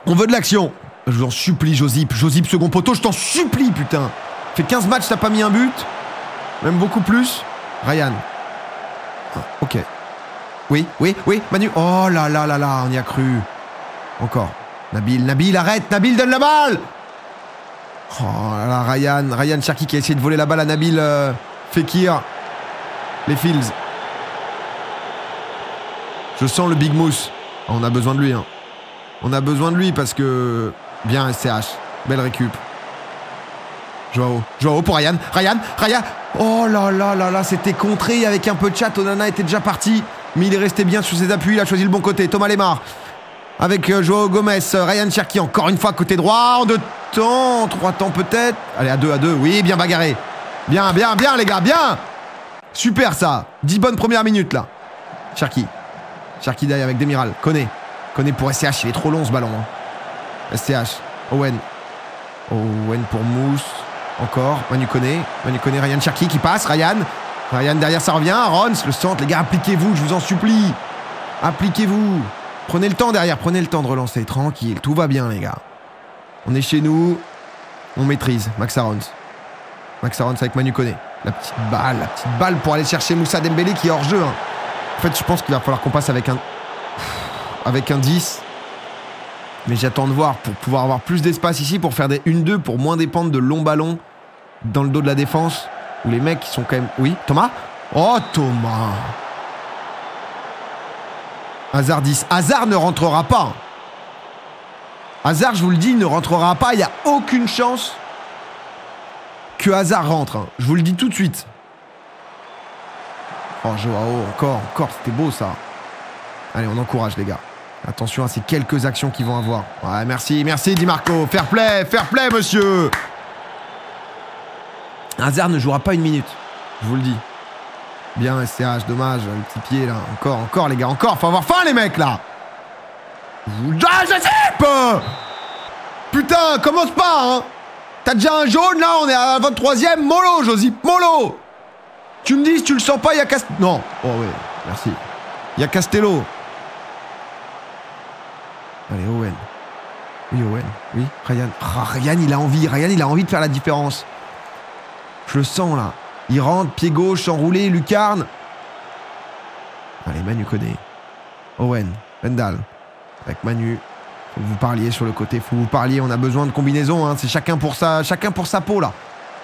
On veut de l'action. Je vous supplie, Josip. Josip, second poteau, je t'en supplie, putain. Fait 15 matchs, t'as pas mis un but. Même beaucoup plus. Ryan. Ah, ok. Oui, oui, oui, Manu. Oh là là là là, on y a cru. Encore. Nabil, Nabil, arrête Nabil, donne la balle Oh là là, Ryan, Ryan Cherki qui a essayé de voler la balle à Nabil euh, Fekir. Les Fields. Je sens le Big Moose. On a besoin de lui. Hein. On a besoin de lui parce que... Bien, STH, Belle récup. Joao. Joao pour Ryan. Ryan. Ryan. Oh là là là là, c'était contré avec un peu de chat. Onana était déjà parti. Mais il est resté bien sous ses appuis. Il a choisi le bon côté. Thomas Lemar avec euh, Joao Gomez, euh, Ryan Cherki encore une fois côté droit, en deux temps, trois temps peut-être. Allez, à deux, à deux, oui, bien bagarré. Bien, bien, bien les gars, bien Super ça, 10 bonnes premières minutes là. Cherki, Cherki d'ailleurs avec Demiral, Connaît, Connaît pour SCH, il est trop long ce ballon. Hein. STH. SCH, Owen. Owen pour Mousse, encore, Manu Connaît, Manu Connaît, Ryan Cherki qui passe, Ryan, Ryan derrière, ça revient. Rons, le centre. Les gars, appliquez-vous, je vous en supplie. Appliquez-vous. Prenez le temps derrière, prenez le temps de relancer. Tranquille, tout va bien, les gars. On est chez nous. On maîtrise. Max Arons. Max Arons avec Manu Koné. La petite balle, la petite balle pour aller chercher Moussa Dembélé qui est hors jeu. Hein. En fait, je pense qu'il va falloir qu'on passe avec un... avec un 10. Mais j'attends de voir pour pouvoir avoir plus d'espace ici, pour faire des 1-2, pour moins dépendre de longs ballons dans le dos de la défense. Les mecs, qui sont quand même... Oui, Thomas Oh, Thomas Hazard 10. Hazard ne rentrera pas. Hazard, je vous le dis, ne rentrera pas. Il n'y a aucune chance que Hazard rentre. Hein. Je vous le dis tout de suite. Oh, Joao, encore, encore. C'était beau, ça. Allez, on encourage, les gars. Attention à ces quelques actions qu'ils vont avoir. Ouais, merci, merci, Di Marco. Fair play, fair play, monsieur. Hazard ne jouera pas une minute, je vous le dis. Bien, SCH, dommage, le petit pied là. Encore, encore les gars, encore, faut avoir faim les mecs là Ah, Putain, commence pas hein T'as déjà un jaune là, on est à 23ème, Molo Josip, Molo Tu me dis si tu le sens pas, il y a Castello. Non, oh oui, merci. Il y a Castello. Allez, Owen. Oui, Owen, oui, Ryan. Ah, Ryan, il a envie, Ryan, il a envie de faire la différence le sens là. Il rentre, pied gauche, enroulé, lucarne. Allez, Manu connaît. Owen, Pendal. Avec Manu. Faut vous parliez sur le côté, faut vous parliez. On a besoin de combinaisons. Hein. C'est chacun pour sa, chacun pour sa peau là.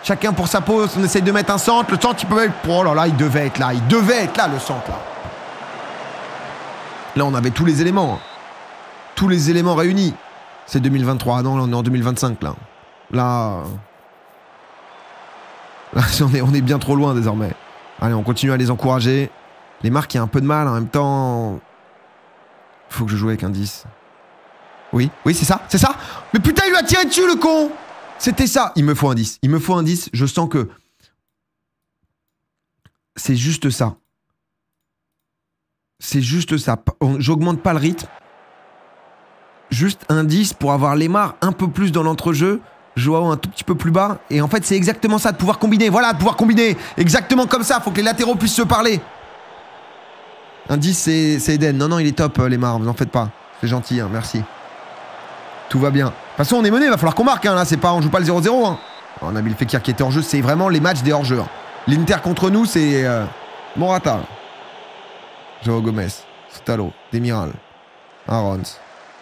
Chacun pour sa peau. On essaye de mettre un centre. Le centre, il peut. Oh là là, il devait être là. Il devait être là le centre là. Là, on avait tous les éléments. Hein. Tous les éléments réunis. C'est 2023. non, là, on est en 2025 là. Là. on, est, bien trop loin désormais. Allez, on continue à les encourager. Les marques, il y a un peu de mal hein, en même temps. Faut que je joue avec un 10. Oui, oui, c'est ça, c'est ça. Mais putain, il lui a tiré dessus, le con C'était ça. Il me faut un 10. Il me faut un 10. Je sens que. C'est juste ça. C'est juste ça. J'augmente pas le rythme. Juste un 10 pour avoir les marques un peu plus dans l'entrejeu. Joao un tout petit peu plus bas. Et en fait, c'est exactement ça, de pouvoir combiner. Voilà, de pouvoir combiner. Exactement comme ça, faut que les latéraux puissent se parler. Indice, c'est Eden. Non, non, il est top, euh, les vous en faites pas. C'est gentil, hein, merci. Tout va bien. De toute façon, on est mené, va falloir qu'on marque. Hein, là, c'est pas, on joue pas le 0-0. Hein. On a le Fekir qui était hors jeu. C'est vraiment les matchs des hors jeux. Hein. L'Inter contre nous, c'est euh, Morata. Joao Gomez, Stalo Demiral, Arons.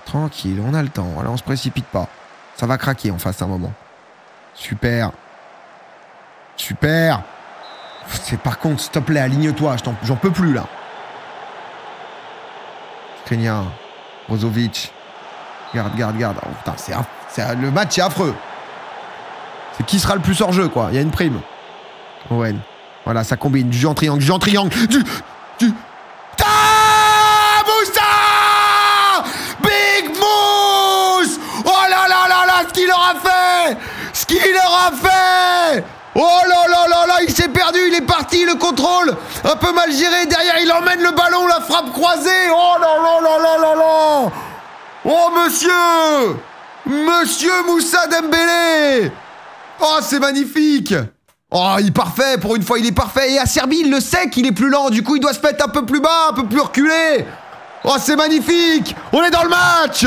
Tranquille, on a le temps. Alors, on se précipite pas. Ça va craquer en face à un moment. Super. Super. C'est par contre, s'il te plaît, aligne-toi. J'en peux plus là. Skriniar. Brozovic. Garde, garde, garde. Oh, c'est le match est affreux. C'est qui sera le plus hors jeu, quoi. Il y a une prime. Owen. Voilà, ça combine. Du jeu en triangle, du triangle. Du, du, Il a fait Oh là là là là, il s'est perdu, il est parti, le contrôle un peu mal géré, derrière il emmène le ballon, la frappe croisée, oh là là là là là là Oh monsieur Monsieur Moussa Dembélé Oh c'est magnifique Oh, il est parfait, pour une fois il est parfait. Et à Serbie, il le sait qu'il est plus lent, du coup il doit se mettre un peu plus bas, un peu plus reculé. Oh, c'est magnifique On est dans le match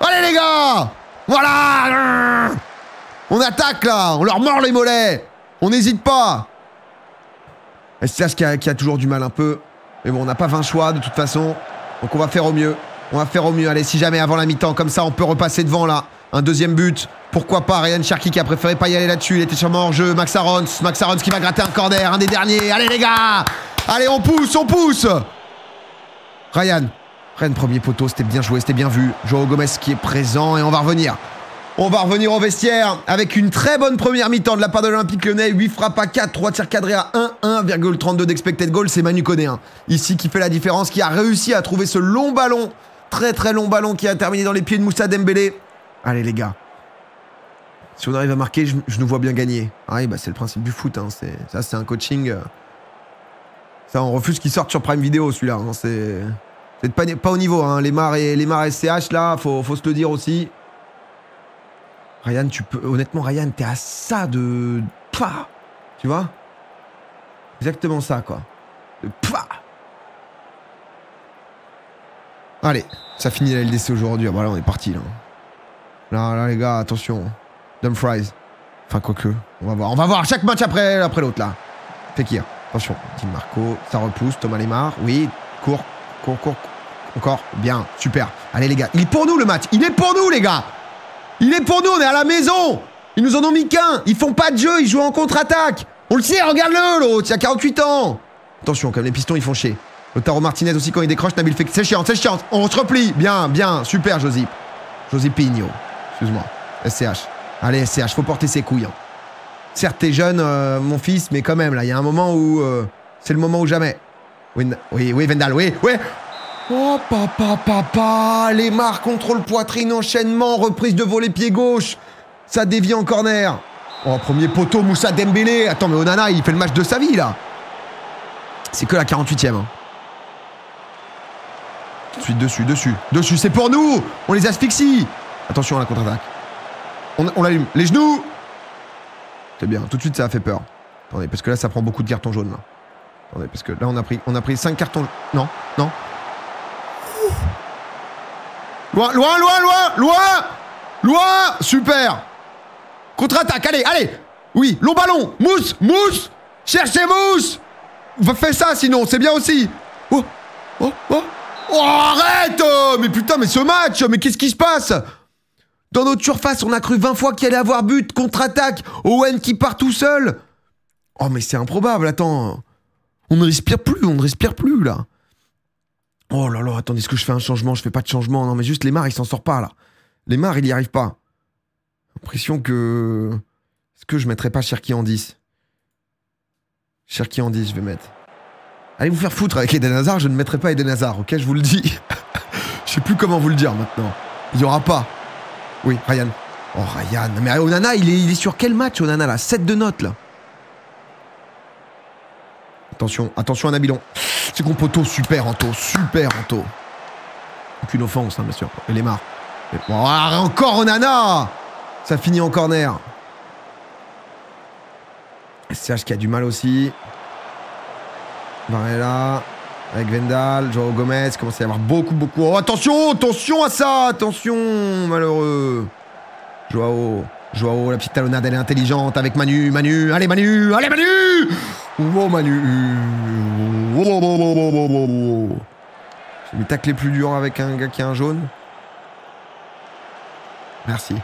Allez les gars Voilà on attaque là On leur mord les mollets On n'hésite pas c'est qui a, qui a toujours du mal un peu. Mais bon, on n'a pas 20 choix de toute façon. Donc on va faire au mieux. On va faire au mieux. Allez, si jamais avant la mi-temps, comme ça, on peut repasser devant là. Un deuxième but. Pourquoi pas Ryan Cherki qui a préféré pas y aller là-dessus. Il était sûrement hors jeu. Max Arons. Max Arons qui va gratter un corner. Un des derniers. Allez les gars Allez, on pousse, on pousse Ryan. Ryan, premier poteau. C'était bien joué, c'était bien vu. Joao Gomez qui est présent et on va revenir. On va revenir au vestiaire avec une très bonne première mi-temps de la part de l'Olympique Lyonnais. 8 frappes à 4, 3 tirs cadrés à 1, 1,32 d'expected goal. C'est Manu Koné. Hein. ici qui fait la différence, qui a réussi à trouver ce long ballon, très très long ballon qui a terminé dans les pieds de Moussa Dembélé. Allez les gars, si on arrive à marquer, je, nous vois bien gagner. Ah oui, bah c'est le principe du foot. Hein. Ça, c'est un coaching. Euh. Ça, on refuse qu'il sorte sur Prime Video, celui-là. Hein. C'est pas, au niveau. Hein. Les mares et les SCH, là, faut, faut se le dire aussi. Ryan, tu peux. Honnêtement, Ryan, t'es à ça de. Pah Tu vois Exactement ça, quoi. De Allez, ça finit la LDC aujourd'hui. Ah bah là, on est parti, là. Là, là, les gars, attention. Dumfries. Enfin, quoique. On va voir. On va voir chaque match après, après l'autre, là. Fekir. Hein? Attention. Tim Marco. Ça repousse. Thomas Lemar. Oui. Cours. Cours, cours. Encore. Bien. Super. Allez, les gars. Il est pour nous, le match. Il est pour nous, les gars. Il est pour nous, on est à la maison Ils nous en ont mis qu'un Ils font pas de jeu, ils jouent en contre-attaque On le sait, regarde-le, l'autre, il a 48 ans Attention, comme les pistons, ils font chier. Lotaro Martinez aussi, quand il décroche, Nabil que C'est chiant, c'est chiant On se replie Bien, bien, super, Josip. Josip Pigno. Excuse-moi. SCH. Allez, SCH, faut porter ses couilles. Hein. Certes, t'es jeune, euh, mon fils, mais quand même, là, il y a un moment où... Euh, c'est le moment où jamais. Oui, oui, oui, Vendal, oui, oui Oh papa, papa Les marques contrôle poitrine, enchaînement, reprise de volet pied gauche. Ça dévie en corner. Oh, premier poteau, Moussa Dembélé. Attends, mais Onana, il fait le match de sa vie, là. C'est que la 48e. Hein. dessus, dessus, dessus. C'est pour nous On les asphyxie Attention à la contre-attaque. On, l'allume. Les genoux C'est bien. Tout de suite, ça a fait peur. Attendez, parce que là, ça prend beaucoup de cartons jaunes, Attendez, parce que là, on a pris, on a pris 5 cartons... Non, non, Loin, loin, loin, loin, loin Loin Super Contre-attaque, allez, allez Oui, long ballon Mousse Mousse Cherchez Mousse Fais ça sinon, c'est bien aussi Oh Oh Oh Oh arrête euh, Mais putain, mais ce match Mais qu'est-ce qui se passe Dans notre surface, on a cru 20 fois qu'il allait avoir but, contre-attaque, Owen qui part tout seul Oh mais c'est improbable, attends On ne respire plus, on ne respire plus là Oh là là, attendez, est-ce que je fais un changement Je fais pas de changement. Non, mais juste Lemar, il s'en sort pas là. Lemar, il n'y arrive pas. Impression que. Est-ce que je mettrais pas Cherki en 10 Cherki en 10, je vais mettre. Allez vous faire foutre avec Eden Hazard, je ne mettrai pas Eden Hazard, ok Je vous le dis. je sais plus comment vous le dire maintenant. Il y aura pas. Oui, Ryan. Oh, Ryan. Mais Onana, il est, il est sur quel match, Onana, là 7 de notes, là. Attention, attention à Nabilon. C'est qu'on super Anto, super Anto. Aucune offense, hein, bien sûr. Elle est marre. Ah, encore Onana Ça finit en corner. Serge qui a du mal aussi. Varela, Avec Vendal, Joao Gomez, commence à y avoir beaucoup, beaucoup. Oh, attention, attention à ça, attention, malheureux. Joao, Joao, la petite talonnade, elle est intelligente avec Manu, Manu, allez Manu, allez Manu Wow, Manu. Euh, Je vais tacler plus dur avec un gars qui a un jaune. Merci.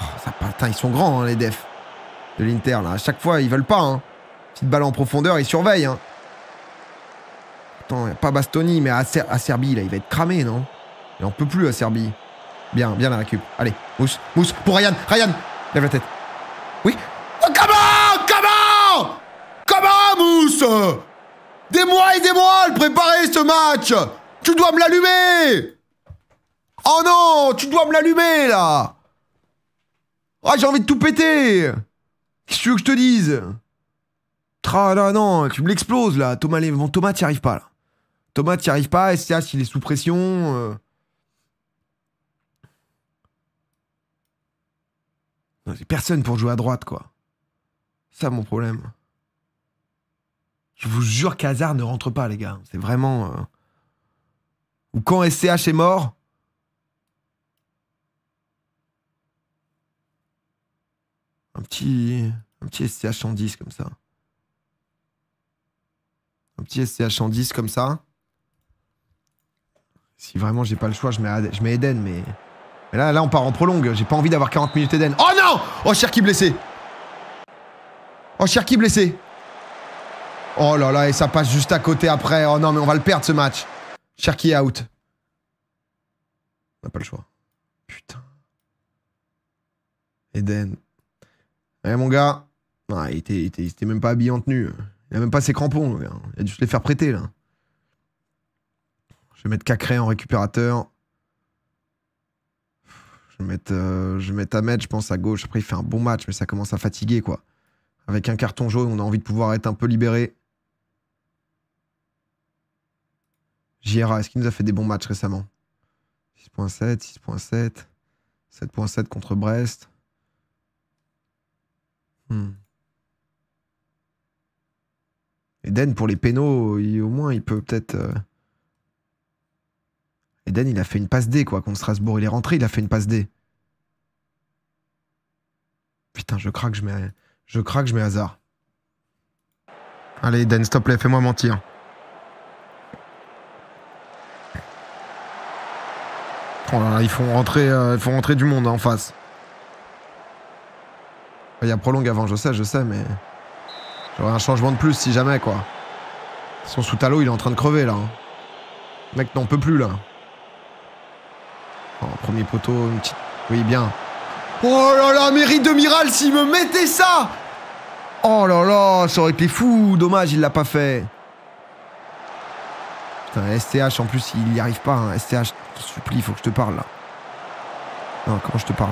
Oh, ça, ils sont grands, hein, les defs de l'Inter. là. À chaque fois, ils veulent pas. Hein. Petite balle en profondeur, ils surveillent. Hein. Attends, pas Bastoni, mais à, Serbie, là, il va être cramé, non Il en peut plus à Serbie. Bien, bien la récup. Allez, mousse, mousse pour Ryan. Ryan, lève la tête. Oui. Oh, mousse Des mois et des mois à préparer, ce match Tu dois me l'allumer Oh non Tu dois me l'allumer, là Ah, j'ai envie de tout péter Qu'est-ce que tu veux que je te dise Tra, là, non, tu me l'exploses, là. Thomas, Thomas, t'y arrives pas, là. Thomas, t'y arrives pas. ça il est sous pression. Euh. personne pour jouer à droite, quoi. Ça, mon problème. Je vous jure qu'Hazard ne rentre pas, les gars. C'est vraiment. Euh, Ou quand SCH est mort. Un petit. Un petit SCH en 10 comme ça. Un petit SCH en 10 comme ça. Si vraiment j'ai pas le choix, je mets, je mets Eden, mais. Mais là, là, on part en prolongue. J'ai pas envie d'avoir 40 minutes Eden. Oh non Oh, Cherki blessé Oh, Cherki blessé Oh là là, et ça passe juste à côté après. Oh non, mais on va le perdre ce match. Cherki out. On n'a pas le choix. Putain. Eden. Allez, eh, mon gars. il, était, même pas habillé en tenue. Il a même pas ses crampons. Il a dû se les faire prêter là. Je vais mettre Cacré en récupérateur. Je vais mettre, euh, je Ahmed, je pense, à gauche. Après, il fait un bon match, mais ça commence à fatiguer quoi. Avec un carton jaune, on a envie de pouvoir être un peu libéré. JRA, est-ce qu'il nous a fait des bons matchs récemment 6.7, 6.7, 7.7 contre Brest. Hmm. Eden, pour les pénaux, au moins, il peut peut-être. Eden, euh, il a fait une passe D, quoi, contre Strasbourg. Il est rentré, il a fait une passe D. Putain, je craque, je mets, je craque, je mets hasard. Allez, Eden, stop te fais-moi mentir. Oh là là, ils font rentrer, euh, rentrer du monde hein, en face. Il y a prolong avant, je sais, je sais, mais. J'aurais un changement de plus si jamais, quoi. Son sous talo il est en train de crever, là. Hein. Le mec n'en peut plus, là. Oh, premier poteau, une petite. Oui, bien. Oh là là, mérite de Miral, s'il me mettait ça Oh là là, ça aurait été fou, dommage, il l'a pas fait. Hein, STH, en plus, il n'y arrive pas. Hein. STH, je supplie, il faut que je te parle, là. Non, comment je te parle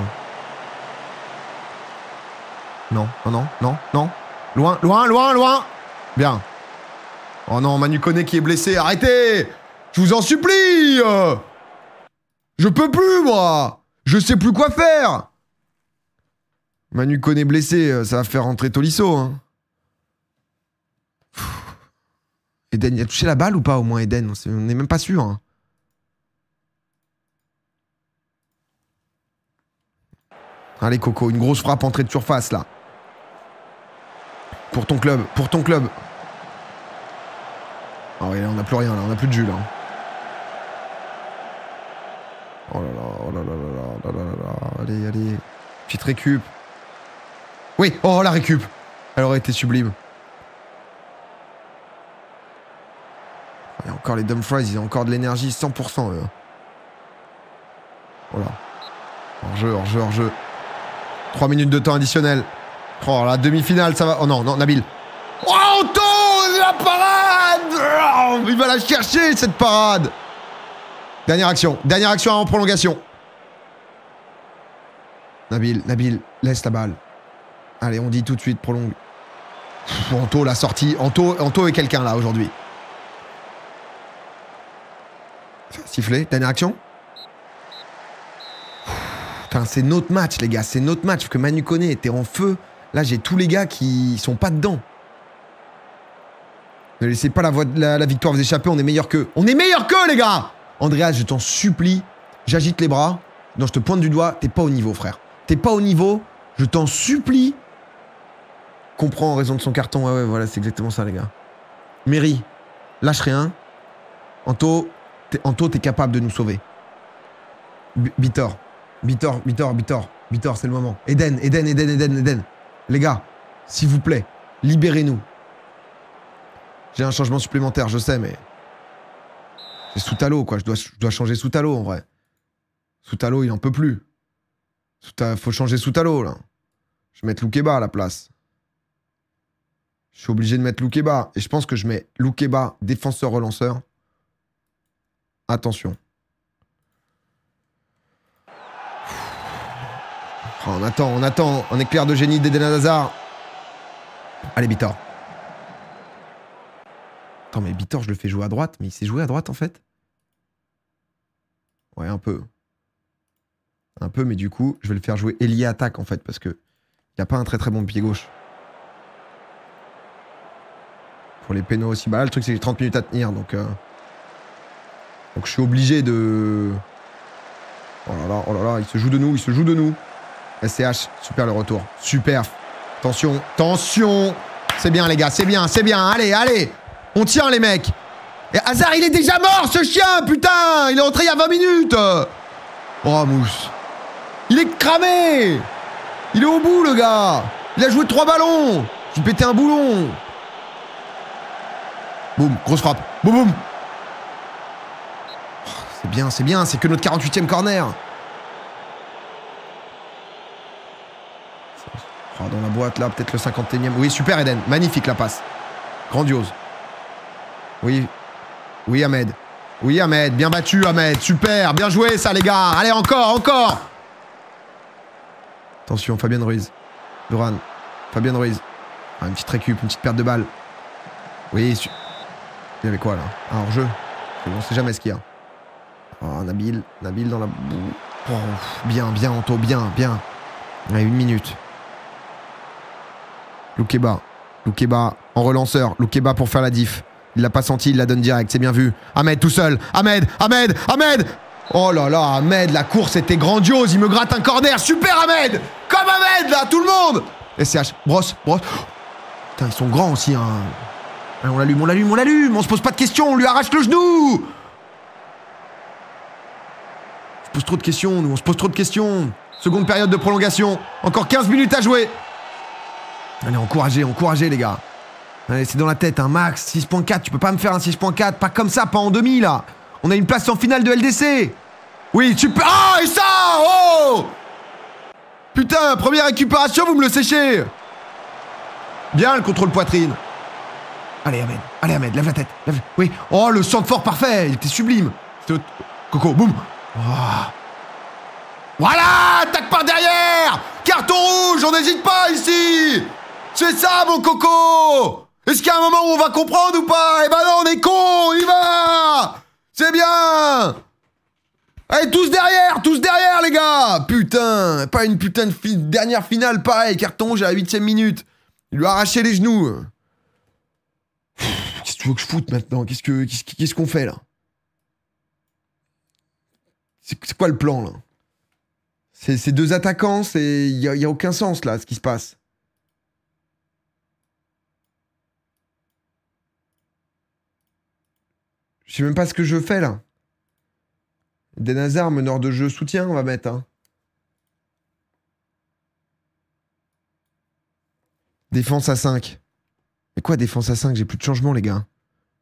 Non, non, non, non, non. Loin, loin, loin, loin Bien. Oh non, Manu Koné qui est blessé, arrêtez Je vous en supplie Je peux plus, moi Je sais plus quoi faire Manu Koné blessé, ça va faire rentrer Tolisso, hein. Eden, il a touché la balle ou pas au moins Eden On n'est même pas sûr. Hein. Allez Coco, une grosse frappe entrée de surface là. Pour ton club, pour ton club. Ah oh, ouais, là, on n'a plus rien là, on n'a plus de jus là. Hein. Oh là là, oh là là là oh là là là là. Allez, allez. Petite récup. Oui, oh la récup. Elle aurait été sublime. Et encore les Dumfries, ils ont encore de l'énergie 100%. Eux. Hein. Voilà. Hors-jeu, hors-jeu, hors-jeu. Trois minutes de temps additionnel. Oh, la demi-finale, ça va. Oh non, non, Nabil. Oh, Anto la parade oh, Il va la chercher, cette parade Dernière action. Dernière action en prolongation. Nabil, Nabil, laisse la balle. Allez, on dit tout de suite, prolongue. Anto, la sortie. Anto est quelqu'un, là, aujourd'hui. Sifflé, dernière action c'est notre match, les gars. C'est notre match. Que Manu Koné était en feu. Là, j'ai tous les gars qui sont pas dedans. Ne laissez pas la, la, victoire vous échapper. On est meilleur qu'eux. On est meilleur qu'eux, les gars Andreas, je t'en supplie. J'agite les bras. Non, je te pointe du doigt. T'es pas au niveau, frère. T'es pas au niveau. Je t'en supplie. Comprends en raison de son carton. Ouais, ouais, voilà, c'est exactement ça, les gars. Mairie, lâche rien. Anto, Anto, t'es capable de nous sauver. Bitor. Bitor, Bitor, Bitor. Bitor, c'est le moment. Eden, Eden, Eden, Eden, Eden. Les gars, s'il vous plaît, libérez-nous. J'ai un changement supplémentaire, je sais, mais... C'est Soutalo, quoi. Je dois, je dois changer en vrai. Soutalo, il n'en peut plus. Il Faut changer Soutalo, là. Je vais mettre Loukeba à la place. Je suis obligé de mettre Loukeba. Et je pense que je mets Loukeba, défenseur relanceur. Attention. Oh, on attend, on attend. Un éclair de génie d'Eden Nazar Allez, Bitor. Attends, mais Bitor, je le fais jouer à droite. Mais il s'est joué à droite, en fait Ouais, un peu. Un peu, mais du coup, je vais le faire jouer ailier attaque, en fait, parce que il a pas un très très bon pied gauche. Pour les pénaux aussi. bas, le truc, c'est que j'ai 30 minutes à tenir, donc... Euh, donc je suis obligé de... Oh là là, oh là là, il se joue de nous, il se joue de nous. SCH, super le retour. Super. Tension, tension. C'est bien les gars, c'est bien, c'est bien. Allez, allez. On tient les mecs. Et Hazard, il est déjà mort ce chien, putain Il est entré il y a 20 minutes Oh mousse. Il est cramé Il est au bout le gars Il a joué trois ballons J'ai pété un boulon Boum, grosse frappe. Boum boum bien, c'est bien, c'est que notre 48e corner. Oh, dans la boîte là, peut-être le 51e. Oui, super Eden, magnifique la passe. Grandiose. Oui. Oui Ahmed. Oui Ahmed, bien battu Ahmed, super, bien joué ça les gars. Allez encore, encore. Attention, Fabien Ruiz. Duran. Fabien Ruiz. Ah, une petite récup, une petite perte de balle. Oui, il y avait quoi là Un hors-jeu On sait jamais ce qu'il y a. Oh, ah, Nabil, Nabil dans la boue. Oh, bien, bien, Anto, bien, bien. a une minute. Loukeba. Loukeba en relanceur. Loukeba pour faire la diff. Il l'a pas senti, il la donne direct, c'est bien vu. Ahmed tout seul. Ahmed, Ahmed, Ahmed Oh là là, Ahmed, la course était grandiose. Il me gratte un corner. Super Ahmed Comme Ahmed, là, tout le monde SCH, brosse, brosse. Putain, ils sont grands aussi, hein. Allez, on l'allume, on l'allume, on l'allume. On se pose pas de questions, on lui arrache le genou pose trop de questions, on se pose trop de questions. Seconde période de prolongation. Encore 15 minutes à jouer. Allez, encouragez, encouragez, les gars. Allez, c'est dans la tête, hein, max. 6.4, tu peux pas me faire un 6.4. Pas comme ça, pas en demi, là. On a une place en finale de LDC. Oui, tu peux... Ah, et ça Oh Putain, première récupération, vous me le séchez. Bien, le contrôle poitrine. Allez, Ahmed. Allez, Ahmed, lève la tête. Oui. Oh, le centre fort parfait. Il était sublime. Coco, boum. Oh. Voilà Attaque par derrière Carton rouge, on n'hésite pas ici C'est ça, mon coco Est-ce qu'il y a un moment où on va comprendre ou pas Eh ben non, on est con Il va C'est bien Allez, tous derrière Tous derrière, les gars Putain Pas une putain de dernière finale, pareil Carton rouge à la huitième minute Il lui a arraché les genoux Qu'est-ce que tu veux que je foute maintenant Qu'est-ce qu'on fait, là c'est quoi le plan, là C'est deux attaquants, il n'y a, y a aucun sens, là, ce qui se passe. Je sais même pas ce que je fais, là. Denazar, meneur de jeu, soutien, on va mettre, hein. Défense à 5. Mais quoi, défense à 5 J'ai plus de changement, les gars.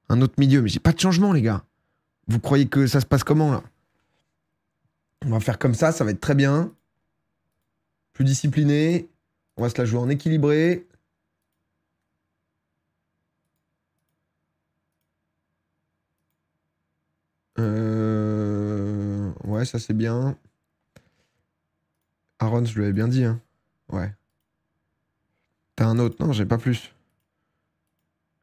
Un autre milieu, mais j'ai pas de changement, les gars. Vous croyez que ça se passe comment, là on va faire comme ça, ça va être très bien. Plus discipliné. On va se la jouer en équilibré. Euh, ouais, ça c'est bien. Aaron, je lui avais bien dit. Hein. Ouais. T'as un autre Non, j'ai pas plus.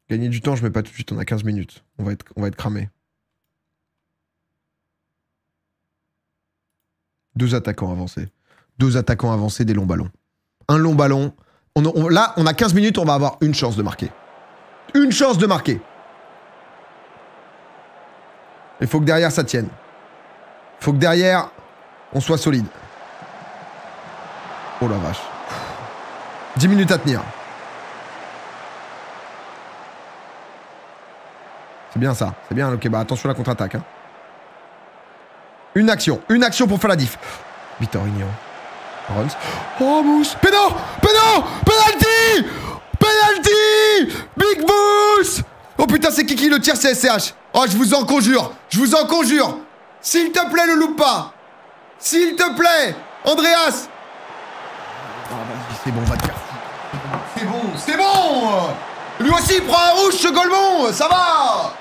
Gagner du temps, je mets pas tout de suite, on a 15 minutes. On va être, on va être cramé. Deux attaquants avancés. Deux attaquants avancés, des longs ballons. Un long ballon. On, là, on a 15 minutes, on va avoir une chance de marquer. Une chance de marquer. Il faut que derrière ça tienne. Il faut que derrière, on soit solide. Oh la vache. 10 minutes à tenir. C'est bien ça. C'est bien. Ok, bah attention à la contre-attaque. Hein. Une action. Une action pour faire la diff. Vitorinho. Rons. Oh, Mousse. Péno Péno Penalty Penalty Big Mousse Oh putain, c'est Kiki le tire, c'est SCH. Oh, je vous en conjure. Je vous en conjure. S'il te plaît, le loupe pas. S'il te plaît, Andreas. c'est bon, va te C'est bon, c'est bon Lui aussi, il prend un rouge, ce Golemon Ça va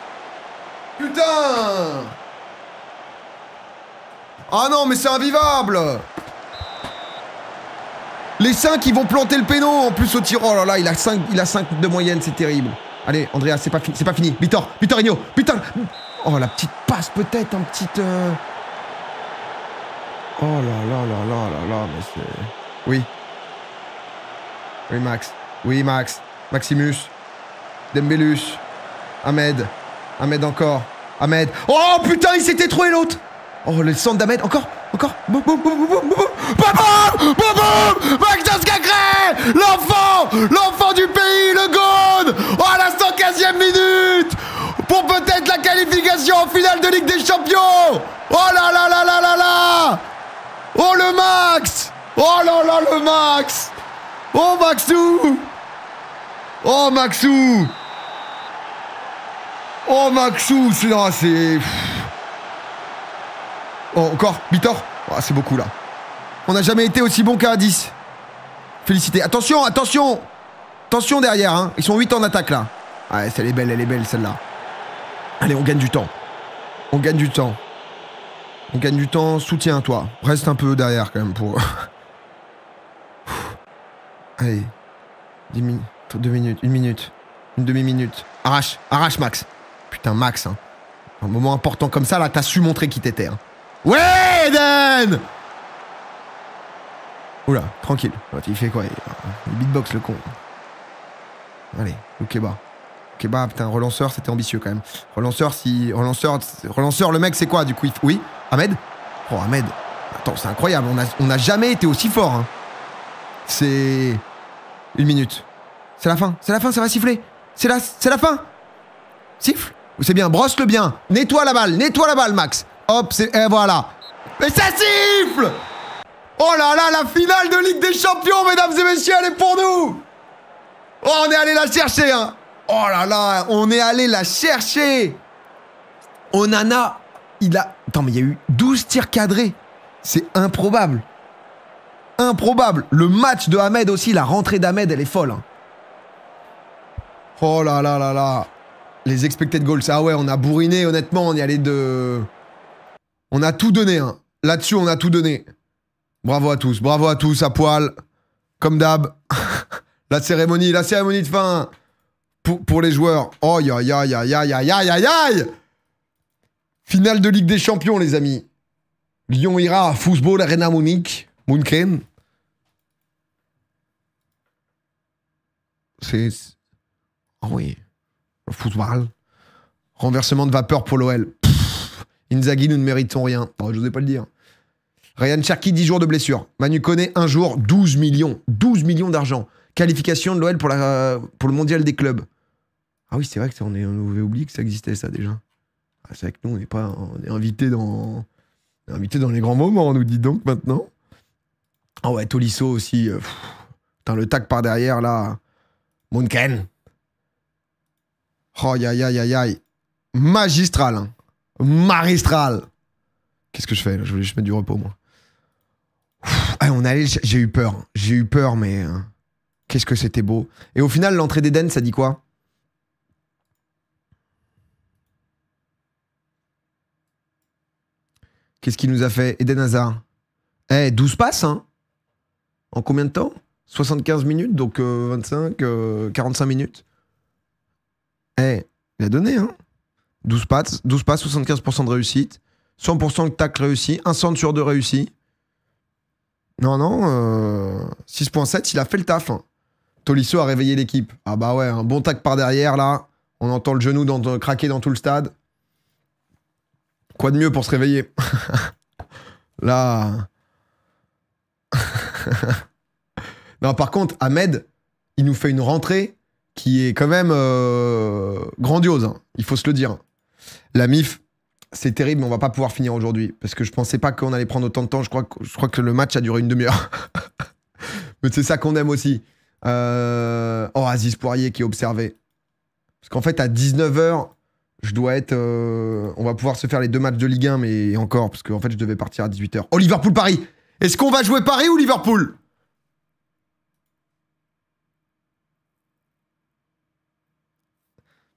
Putain ah non, mais c'est invivable Les 5, ils vont planter le péno en plus au tir. Oh là là, il a 5, il a de moyenne, c'est terrible. Allez, Andrea, c'est pas, fini, c'est pas fini. Vitor, putain Oh, la petite passe peut-être, un petit... Euh. Oh là là là là là mais c'est... Oui. Oui, Max. Oui, Max. Maximus. Dembélus. Ahmed. Ahmed encore. Ahmed. Oh putain, il s'était trouvé l'autre Oh, le centre d'Ahmed, encore, encore. Boum, boum, boum, boum, Cacré L'enfant, l'enfant du pays, le Gaune Oh, la 115e minute Pour peut-être la qualification en finale de Ligue des Champions Oh là là là là là là Oh, le Max Oh là là, le Max Oh, Maxou Oh, Maxou Oh, Maxou C'est... Oh, encore. Bitor. Oh, c'est beaucoup là. On n'a jamais été aussi bon qu'à 10. Félicité. Attention, attention. Attention derrière. Hein. Ils sont 8 en attaque là. Ouais, celle est belle, elle est belle celle-là. Allez, on gagne du temps. On gagne du temps. On gagne du temps. Soutiens toi. Reste un peu derrière quand même pour. Allez. 10 minutes. 2 minutes. 1 minute. Une demi-minute. Arrache. Arrache Max. Putain Max. Hein. Un moment important comme ça, là, t'as su montrer qui t'étais. Hein. Ouais, Oula, tranquille. Il fait quoi Il beatbox le con. Allez, Okeba. Okeba, putain, relanceur, c'était ambitieux quand même. Relanceur, si. Relanceur, relanceur le mec, c'est quoi du coup Oui Ahmed Oh, Ahmed. Attends, c'est incroyable. On n'a on a jamais été aussi fort. Hein. C'est. Une minute. C'est la fin. C'est la fin, ça va siffler. C'est la, c'est la fin. Siffle. C'est bien, brosse-le bien. Nettoie la balle. Nettoie la balle, Max. Hop, c'est... Et voilà. Mais ça siffle Oh là là, la finale de Ligue des Champions, mesdames et messieurs, elle est pour nous Oh, on est allé la chercher, hein Oh là là, on est allé la chercher Onana, il a... Attends, mais il y a eu 12 tirs cadrés. C'est improbable. Improbable. Le match de Ahmed aussi, la rentrée d'Ahmed, elle est folle. Hein. Oh là là là là. Les expected goals. Ah ouais, on a bourriné, honnêtement, on y allait de... On a tout donné. Hein. Là-dessus, on a tout donné. Bravo à tous. Bravo à tous, à poil. Comme d'hab. la cérémonie, la cérémonie de fin. Pour, les joueurs. Oh, ya, ya, ya, ya, ya, ya, ya, ya. Finale de Ligue des Champions, les amis. Lyon ira à Football Arena Munich. Munchen. C'est. Ah oh oui. Le football. Renversement de vapeur pour l'OL. Inzaghi, nous ne méritons rien. je n'osais pas le dire. Ryan Cherki, 10 jours de blessure. Manu connaît un jour, 12 millions. 12 millions d'argent. Qualification de l'OL pour, pour le mondial des clubs. Ah oui, c'est vrai que on, est, on avait oublié que ça existait, ça, déjà. Ah, c'est vrai que nous, on n'est pas on est invité dans, invité dans les grands moments, on nous dit donc maintenant. Ah ouais, Tolisso aussi. Euh, le tac par derrière, là. Monken. Oh, aïe, aïe, aïe, aïe. Magistral. Hein. Maristral. Qu'est-ce que je fais Je voulais juste mettre du repos, moi. Eh, on j'ai eu peur. Hein. J'ai eu peur, mais hein. qu'est-ce que c'était beau. Et au final, l'entrée d'Eden, ça dit quoi Qu'est-ce qu'il nous a fait Eden Hazard. Eh, 12 passes, hein En combien de temps 75 minutes, donc 25, euh, 45 euh, minutes. Eh, il a donné, hein 12 passes, 12 passes 75% de réussite, 100% de tac réussi, un centre sur 2 réussi. Non, non, 6.7, euh, il a fait le taf. Hein. Tolisso a réveillé l'équipe. Ah bah ouais, un bon tac par derrière là. On entend le genou dans, euh, craquer dans tout le stade. Quoi de mieux pour se réveiller Là. non, par contre, Ahmed, il nous fait une rentrée qui est quand même euh, grandiose. Hein. Il faut se le dire. La MIF, c'est terrible, mais on va pas pouvoir finir aujourd'hui. Parce que je pensais pas qu'on allait prendre autant de temps. Je crois que, je crois que le match a duré une demi-heure. mais c'est ça qu'on aime aussi. Oh, euh, Aziz Poirier qui est observé. Parce qu'en fait, à 19h, je dois être. Euh, on va pouvoir se faire les deux matchs de Ligue 1, mais encore, parce qu'en fait, je devais partir à 18h. Oh, Liverpool-Paris Est-ce qu'on va jouer Paris ou Liverpool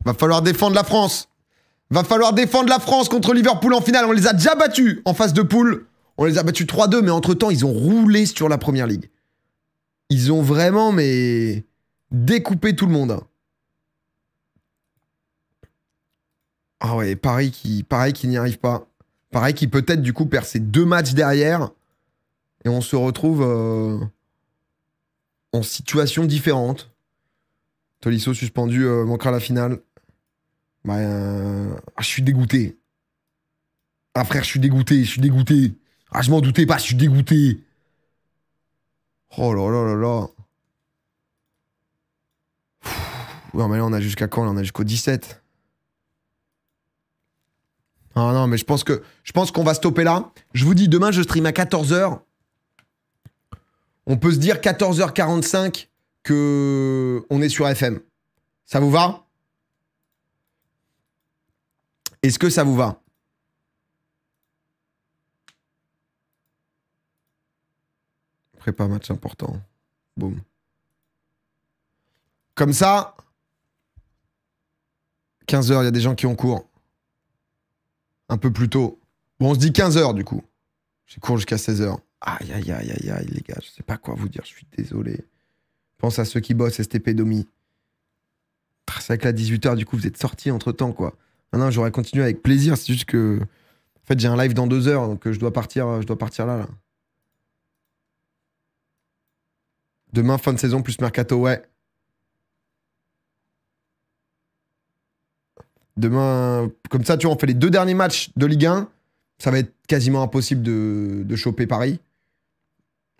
Va falloir défendre la France Va falloir défendre la France contre Liverpool en finale. On les a déjà battus en phase de poule. On les a battus 3-2, mais entre-temps, ils ont roulé sur la Première Ligue. Ils ont vraiment, mais... découpé tout le monde. Ah ouais, Paris qui, pareil qui n'y arrive pas. Pareil qui peut-être, du coup, perd ses deux matchs derrière. Et on se retrouve euh, en situation différente. Tolisso suspendu euh, manquera la finale. Bah, euh, ah, je suis dégoûté. Ah frère, je suis dégoûté, je suis dégoûté. Ah, je m'en doutais pas, je suis dégoûté. Oh là là là là. non mais là on a jusqu'à quand On a jusqu'au 17. Ah non mais je pense que je pense qu'on va stopper là. Je vous dis demain je stream à 14h. On peut se dire 14h45 que on est sur FM. Ça vous va est-ce que ça vous va Prépa match important. Boum. Comme ça, 15h, il y a des gens qui ont cours. Un peu plus tôt. Bon, on se dit 15h du coup. J'ai cours jusqu'à 16h. Aïe, aïe, aïe, aïe, aïe, les gars, je sais pas quoi vous dire, je suis désolé. Pense à ceux qui bossent STP Domi. C'est vrai que là, 18h, du coup, vous êtes sortis entre temps, quoi non, j'aurais continué avec plaisir. C'est juste que. En fait, j'ai un live dans deux heures, donc euh, je dois partir, euh, je dois partir là, Demain, fin de saison, plus mercato, ouais. Demain, comme ça, tu vois, on fait les deux derniers matchs de Ligue 1. Ça va être quasiment impossible de, choper Paris.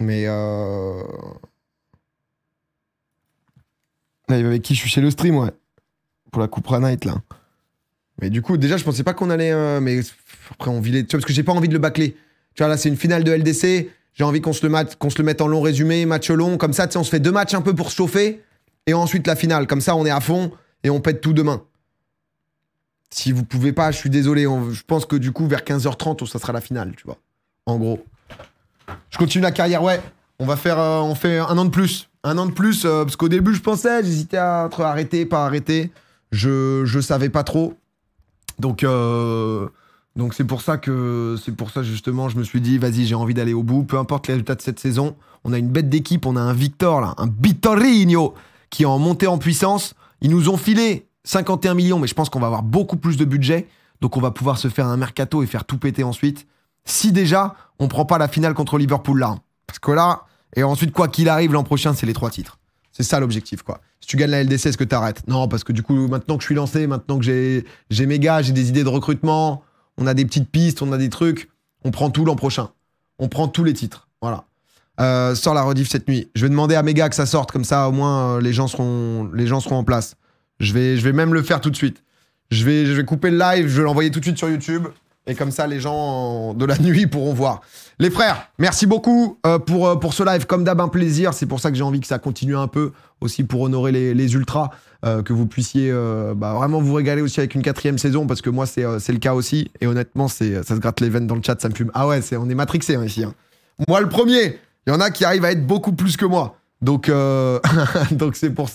Mais. Euh, avec qui Je suis chez le stream, ouais. Pour la Coupe Night, là. Mais du coup, déjà, je pensais pas qu'on allait. Euh, mais après, on vit Tu vois, parce que j'ai pas envie de le bâcler. Tu vois, là, c'est une finale de LDC. J'ai envie qu'on se, le mate, se le mette en long résumé, match long. Comme ça, tu sais, on se fait deux matchs un peu pour se chauffer. Et ensuite, la finale. Comme ça, on est à fond et on pète tout demain. Si vous pouvez pas, je suis désolé. je pense que du coup, vers 15h30, ça sera la finale, tu vois. En gros. Je continue la carrière, ouais. On va faire. Euh, on fait un an de plus. Un an de plus, euh, parce qu'au début, je pensais, j'hésitais à, entre arrêter, pas arrêter. Je, je savais pas trop. Donc, euh, donc c'est pour ça que c'est pour ça justement, je me suis dit, vas-y, j'ai envie d'aller au bout. Peu importe les résultats de cette saison, on a une bête d'équipe, on a un Victor là, un Vitorino qui est en montée en puissance. Ils nous ont filé 51 millions, mais je pense qu'on va avoir beaucoup plus de budget, donc on va pouvoir se faire un mercato et faire tout péter ensuite. Si déjà on prend pas la finale contre Liverpool là, parce que là, et ensuite quoi qu'il arrive l'an prochain, c'est les trois titres. C'est ça l'objectif quoi si tu gagnes la LDC, est-ce que tu arrêtes Non, parce que du coup, maintenant que je suis lancé, maintenant que j'ai mes gars, j'ai des idées de recrutement, on a des petites pistes, on a des trucs, on prend tout l'an prochain. On prend tous les titres. Voilà. Euh, sors la rediff cette nuit. Je vais demander à mes gars que ça sorte, comme ça au moins euh, les, gens seront, les gens seront en place. Je vais, je vais même le faire tout de suite. Je vais, je vais couper le live, je vais l'envoyer tout de suite sur YouTube. Et comme ça, les gens de la nuit pourront voir. Les frères, merci beaucoup euh, pour, euh, pour ce live. Comme d'hab, un plaisir. C'est pour ça que j'ai envie que ça continue un peu, aussi pour honorer les, ultras, euh, que vous puissiez bah, vraiment vous régaler aussi avec une quatrième saison, parce que moi, c'est le cas aussi. Et honnêtement, ça se gratte les veines dans le chat, ça me fume. Ah ouais, on est matrixé hein, ici. Hein. Moi, le premier, il y en a qui arrivent à être beaucoup plus que moi. Donc, donc c'est pour ça.